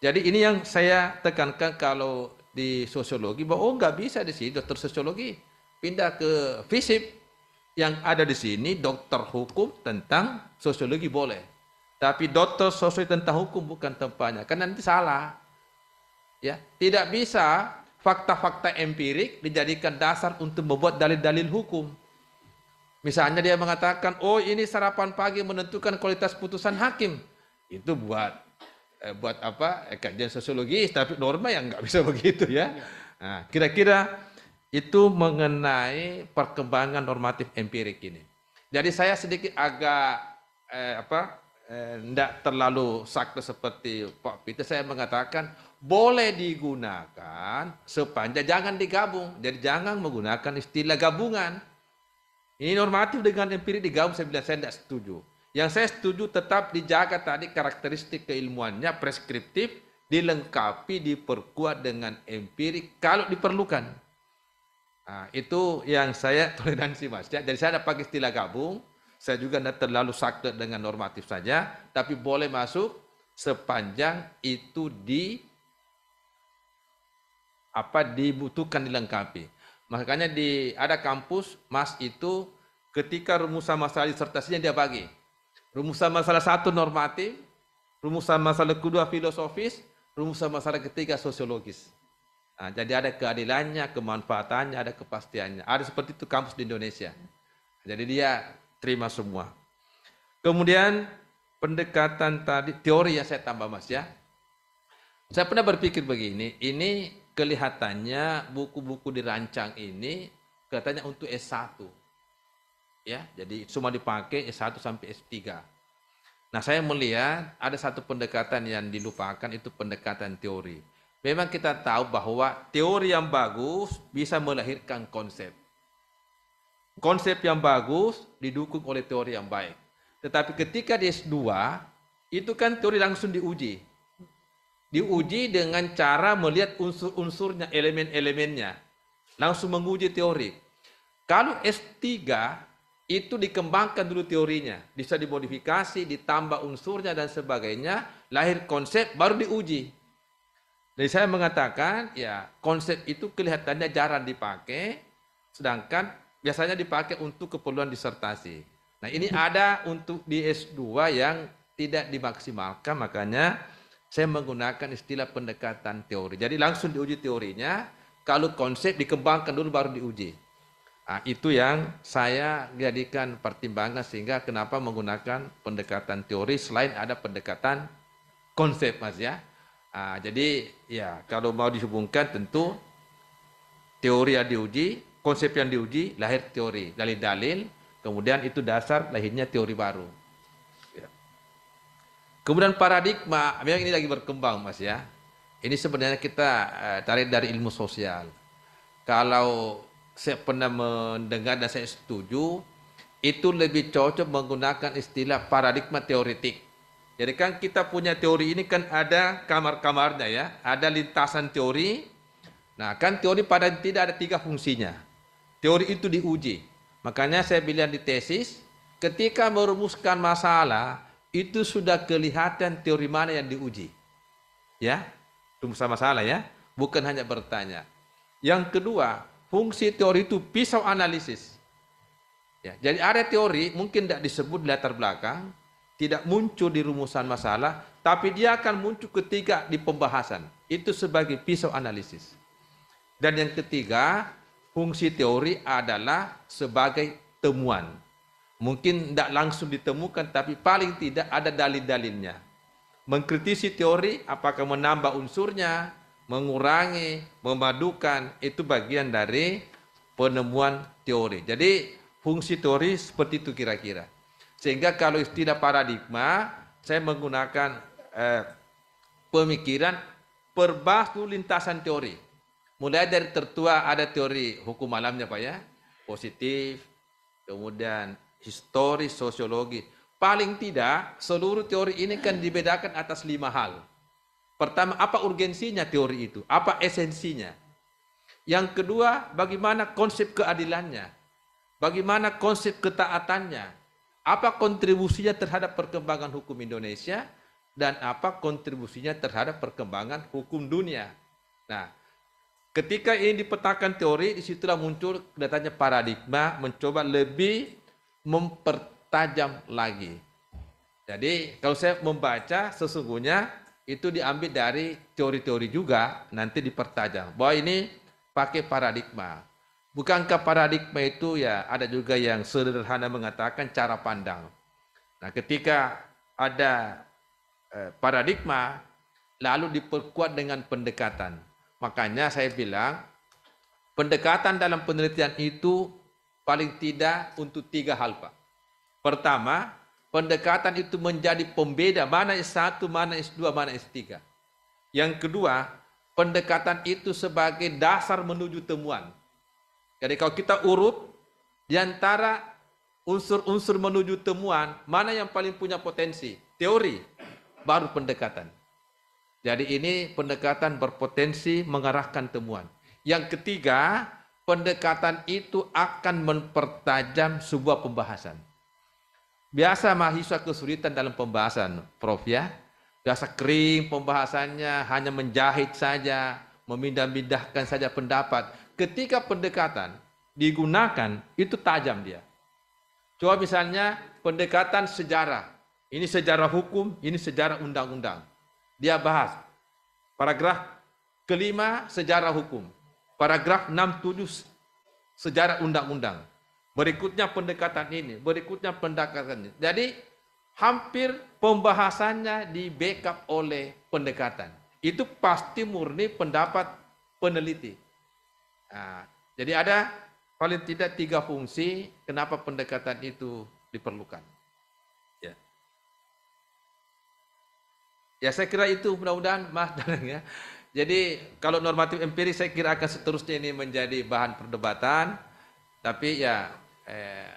Jadi ini yang saya tekankan kalau di sosiologi bahwa oh nggak bisa di sini dokter sosiologi pindah ke fisip yang ada di sini dokter hukum tentang sosiologi boleh. Tapi dokter sosiologi tentang hukum bukan tempatnya. Karena nanti salah. Ya, tidak bisa fakta-fakta empirik dijadikan dasar untuk membuat dalil-dalil hukum. Misalnya dia mengatakan, oh ini sarapan pagi menentukan kualitas putusan hakim. Itu buat eh, buat apa eh, kajian sosiologis, tapi norma yang nggak bisa begitu ya. Iya. Nah, kira-kira itu mengenai perkembangan normatif empirik ini. Jadi saya sedikit agak eh, apa tidak eh, terlalu sakit seperti Pak Peter. Saya mengatakan boleh digunakan sepanjang jangan digabung. Jadi jangan menggunakan istilah gabungan. Ini normatif dengan empirik digabung saya bilang saya tidak setuju. Yang saya setuju tetap dijaga tadi karakteristik keilmuannya preskriptif dilengkapi diperkuat dengan empirik kalau diperlukan. Nah, itu yang saya toleransi mas. Ya, jadi saya ada pakai istilah gabung, saya juga tidak terlalu sakit dengan normatif saja, tapi boleh masuk sepanjang itu di apa dibutuhkan dilengkapi. Makanya di ada kampus mas itu ketika rumusan masalah disertasinya dia bagi. Rumusan masalah satu normatif, rumusan masalah kedua filosofis, rumusan masalah ketiga sosiologis. Nah, jadi ada keadilannya, kemanfaatannya, ada kepastiannya. Ada seperti itu kampus di Indonesia. Jadi dia terima semua. Kemudian pendekatan tadi teori yang saya tambah Mas ya. Saya pernah berpikir begini, ini kelihatannya buku-buku dirancang ini katanya untuk S1. Ya, jadi semua dipakai S1 sampai S3. Nah, saya melihat ada satu pendekatan yang dilupakan itu pendekatan teori. Memang kita tahu bahwa teori yang bagus bisa melahirkan konsep. Konsep yang bagus didukung oleh teori yang baik. Tetapi ketika di S2, itu kan teori langsung diuji diuji dengan cara melihat unsur-unsurnya, elemen-elemennya. Langsung menguji teori. Kalau S3 itu dikembangkan dulu teorinya, bisa dimodifikasi, ditambah unsurnya dan sebagainya, lahir konsep baru diuji. Jadi saya mengatakan ya konsep itu kelihatannya jarang dipakai, sedangkan biasanya dipakai untuk keperluan disertasi. Nah ini ada untuk di S2 yang tidak dimaksimalkan, makanya saya menggunakan istilah pendekatan teori. Jadi langsung diuji teorinya, kalau konsep dikembangkan dulu baru diuji. Nah, itu yang saya jadikan pertimbangan sehingga kenapa menggunakan pendekatan teori selain ada pendekatan konsep Mas ya. Nah, jadi ya kalau mau dihubungkan tentu teori yang diuji, konsep yang diuji, lahir teori, dalil-dalil, kemudian itu dasar lahirnya teori baru. Kemudian paradigma, memang ini lagi berkembang mas ya. Ini sebenarnya kita eh, tarik dari ilmu sosial. Kalau saya pernah mendengar dan saya setuju, itu lebih cocok menggunakan istilah paradigma teoretik. Jadi kan kita punya teori ini kan ada kamar-kamarnya ya, ada lintasan teori. Nah kan teori pada tidak ada tiga fungsinya. Teori itu diuji. Makanya saya bilang di tesis, ketika merumuskan masalah, itu sudah kelihatan teori mana yang diuji. Ya, itu sama salah ya, bukan hanya bertanya. Yang kedua, fungsi teori itu pisau analisis. Ya, jadi ada teori mungkin tidak disebut latar belakang, tidak muncul di rumusan masalah, tapi dia akan muncul ketika di pembahasan. Itu sebagai pisau analisis. Dan yang ketiga, fungsi teori adalah sebagai temuan. Mungkin tidak langsung ditemukan, tapi paling tidak ada dalil-dalilnya. Mengkritisi teori, apakah menambah unsurnya, mengurangi, memadukan, itu bagian dari penemuan teori. Jadi fungsi teori seperti itu kira-kira. Sehingga kalau istilah paradigma, saya menggunakan eh, pemikiran perbasu lintasan teori. Mulai dari tertua ada teori hukum alamnya Pak ya, positif, kemudian historis, sosiologi. Paling tidak, seluruh teori ini kan dibedakan atas lima hal. Pertama, apa urgensinya teori itu? Apa esensinya? Yang kedua, bagaimana konsep keadilannya? Bagaimana konsep ketaatannya? Apa kontribusinya terhadap perkembangan hukum Indonesia? Dan apa kontribusinya terhadap perkembangan hukum dunia? Nah, ketika ini dipetakan teori, disitulah muncul datanya paradigma mencoba lebih mempertajam lagi. Jadi kalau saya membaca sesungguhnya itu diambil dari teori-teori juga nanti dipertajam. Bahwa ini pakai paradigma. Bukankah paradigma itu ya ada juga yang sederhana mengatakan cara pandang. Nah ketika ada eh, paradigma lalu diperkuat dengan pendekatan. Makanya saya bilang pendekatan dalam penelitian itu paling tidak untuk tiga hal Pak. Pertama, pendekatan itu menjadi pembeda mana S1, mana S2, mana S3. Yang kedua, pendekatan itu sebagai dasar menuju temuan. Jadi kalau kita urut di antara unsur-unsur menuju temuan, mana yang paling punya potensi? Teori, baru pendekatan. Jadi ini pendekatan berpotensi mengarahkan temuan. Yang ketiga, pendekatan itu akan mempertajam sebuah pembahasan. Biasa mahasiswa kesulitan dalam pembahasan, Prof ya. Biasa kering pembahasannya, hanya menjahit saja, memindah-mindahkan saja pendapat. Ketika pendekatan digunakan, itu tajam dia. Coba misalnya pendekatan sejarah. Ini sejarah hukum, ini sejarah undang-undang. Dia bahas paragraf kelima sejarah hukum paragraf 67 sejarah undang-undang. Berikutnya pendekatan ini, berikutnya pendekatan ini. Jadi hampir pembahasannya di backup oleh pendekatan. Itu pasti murni pendapat peneliti. Nah, jadi ada paling tidak tiga fungsi kenapa pendekatan itu diperlukan. Ya, ya saya kira itu mudah-mudahan Mas Danang ya. Jadi kalau normatif empiris saya kira akan seterusnya ini menjadi bahan perdebatan. Tapi ya eh,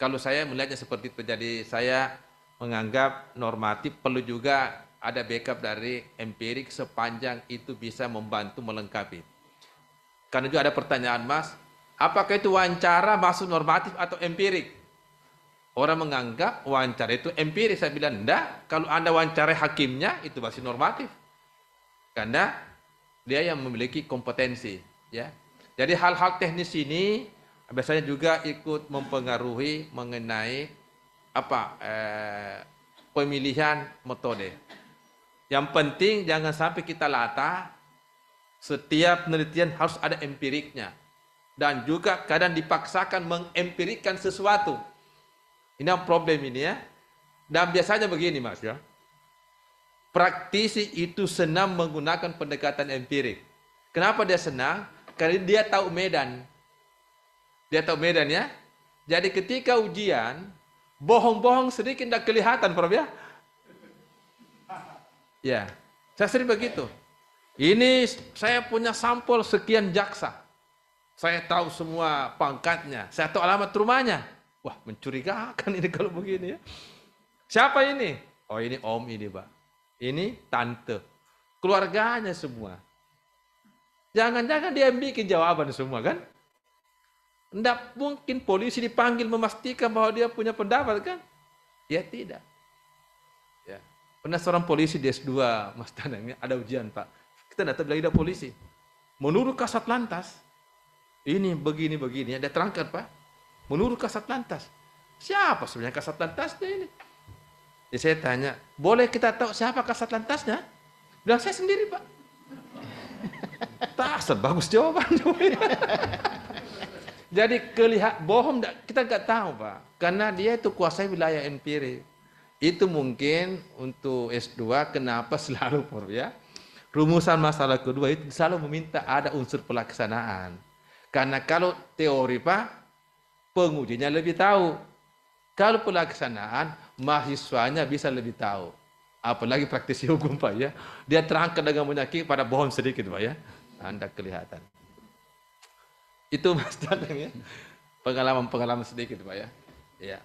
kalau saya melihatnya seperti itu. Jadi saya menganggap normatif perlu juga ada backup dari empirik sepanjang itu bisa membantu melengkapi. Karena juga ada pertanyaan Mas, apakah itu wawancara masuk normatif atau empirik? Orang menganggap wawancara itu empirik. Saya bilang, enggak. Kalau Anda wawancara hakimnya, itu masih normatif. Karena dia yang memiliki kompetensi, ya. Jadi hal-hal teknis ini biasanya juga ikut mempengaruhi mengenai apa eh, pemilihan metode. Yang penting jangan sampai kita lata. Setiap penelitian harus ada empiriknya dan juga kadang dipaksakan mengempirikan sesuatu. Ini yang problem ini ya. Dan biasanya begini Mas ya praktisi itu senang menggunakan pendekatan empirik. Kenapa dia senang? Karena dia tahu medan. Dia tahu medan ya. Jadi ketika ujian, bohong-bohong sedikit tidak kelihatan, Prof ya. Ya, saya sering begitu. Ini saya punya sampel sekian jaksa. Saya tahu semua pangkatnya, saya tahu alamat rumahnya. Wah, mencurigakan ini kalau begini ya. Siapa ini? Oh ini om ini, Pak ini tante, keluarganya semua. Jangan-jangan dia bikin jawaban semua kan? Tidak mungkin polisi dipanggil memastikan bahwa dia punya pendapat kan? Ya tidak. Ya. Pernah seorang polisi di S2, Mas ini ya? ada ujian Pak. Kita datang bilang, ada polisi. Menurut kasat lantas, ini begini begini, ada terangkan Pak. Menurut kasat lantas, siapa sebenarnya kasat lantasnya ini? Ya, saya tanya, boleh kita tahu siapa kasat lantasnya? Bilang saya sendiri pak. Tak bagus jawaban. Jadi kelihat bohong kita nggak tahu pak, karena dia itu kuasai wilayah empiri. Itu mungkin untuk S2 kenapa selalu pur ya. Rumusan masalah kedua itu selalu meminta ada unsur pelaksanaan. Karena kalau teori pak, pengujinya lebih tahu. Kalau pelaksanaan, mahasiswanya bisa lebih tahu. Apalagi praktisi hukum Pak ya. Dia terangkat dengan menyakit pada bohong sedikit Pak ya. Anda kelihatan. Itu Mas Dadang ya. Pengalaman-pengalaman sedikit Pak ya. Ya.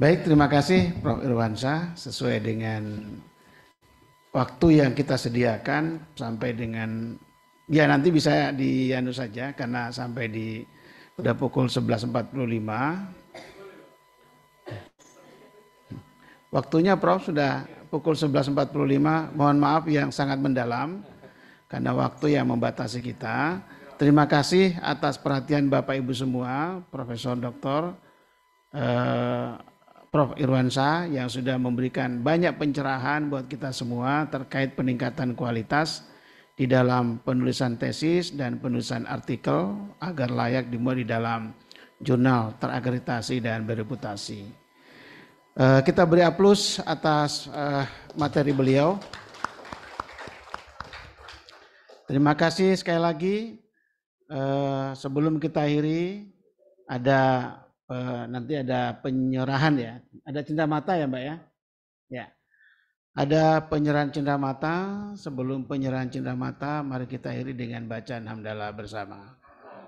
Baik, terima kasih Prof. Irwansa. sesuai dengan waktu yang kita sediakan sampai dengan ya nanti bisa di anu saja karena sampai di udah pukul 11.45 Waktunya Prof sudah pukul 11.45. Mohon maaf yang sangat mendalam karena waktu yang membatasi kita. Terima kasih atas perhatian Bapak Ibu semua, Profesor Dr. Eh, Prof. Irwansa yang sudah memberikan banyak pencerahan buat kita semua terkait peningkatan kualitas di dalam penulisan tesis dan penulisan artikel agar layak dimuat di dalam jurnal terakreditasi dan bereputasi. Uh, kita beri aplaus atas uh, materi beliau. Terima kasih sekali lagi. Uh, sebelum kita akhiri, ada uh, nanti ada penyerahan ya. Ada cinta mata ya, Mbak ya. Ya. Ada penyerahan cinta mata. Sebelum penyerahan cinta mata, mari kita akhiri dengan bacaan hamdalah bersama.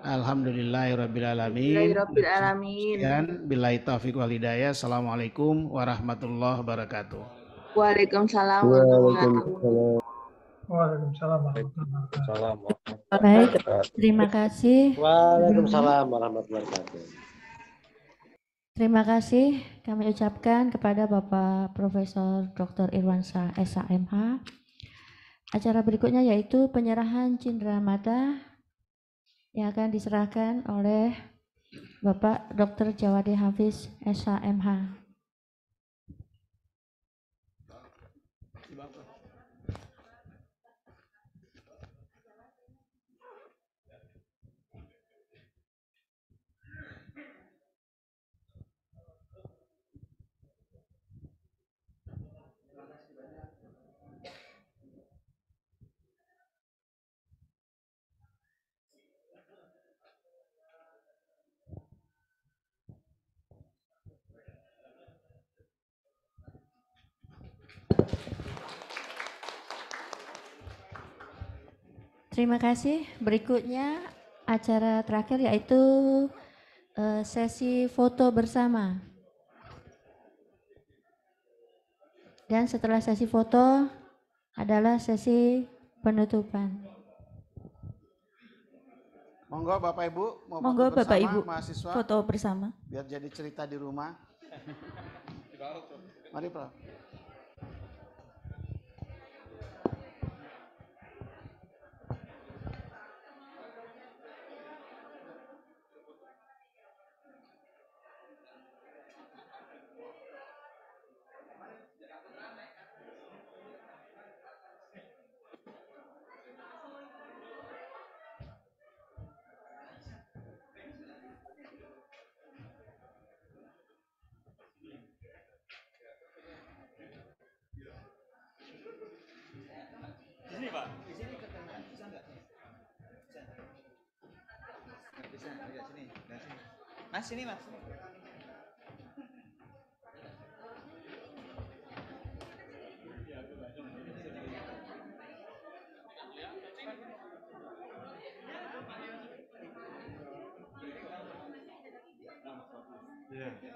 Alhamdulillahirrabbilalamin. Alhamdulillahirrabbilalamin. Dan bila taufiq wal hidayah. Assalamualaikum warahmatullahi wabarakatuh. Waalaikumsalam. Waalaikumsalam. Waalaikumsalam warahmatullahi wabarakatuh. Baik, terima kasih. Waalaikumsalam warahmatullahi wabarakatuh. Terima kasih kami ucapkan kepada Bapak Profesor Dr. Irwan Irwansyah SAMH. Acara berikutnya yaitu penyerahan cindera mata yang akan diserahkan oleh Bapak Dr. Jawadi Hafiz SHMH. Terima kasih. Berikutnya acara terakhir yaitu eh, sesi foto bersama. Dan setelah sesi foto adalah sesi penutupan. Monggo Bapak Ibu, mau Monggo foto Bapak Ibu, mahasiswa. Foto bersama. Biar jadi cerita di rumah. Mari Pak. mas sini mas Yeah.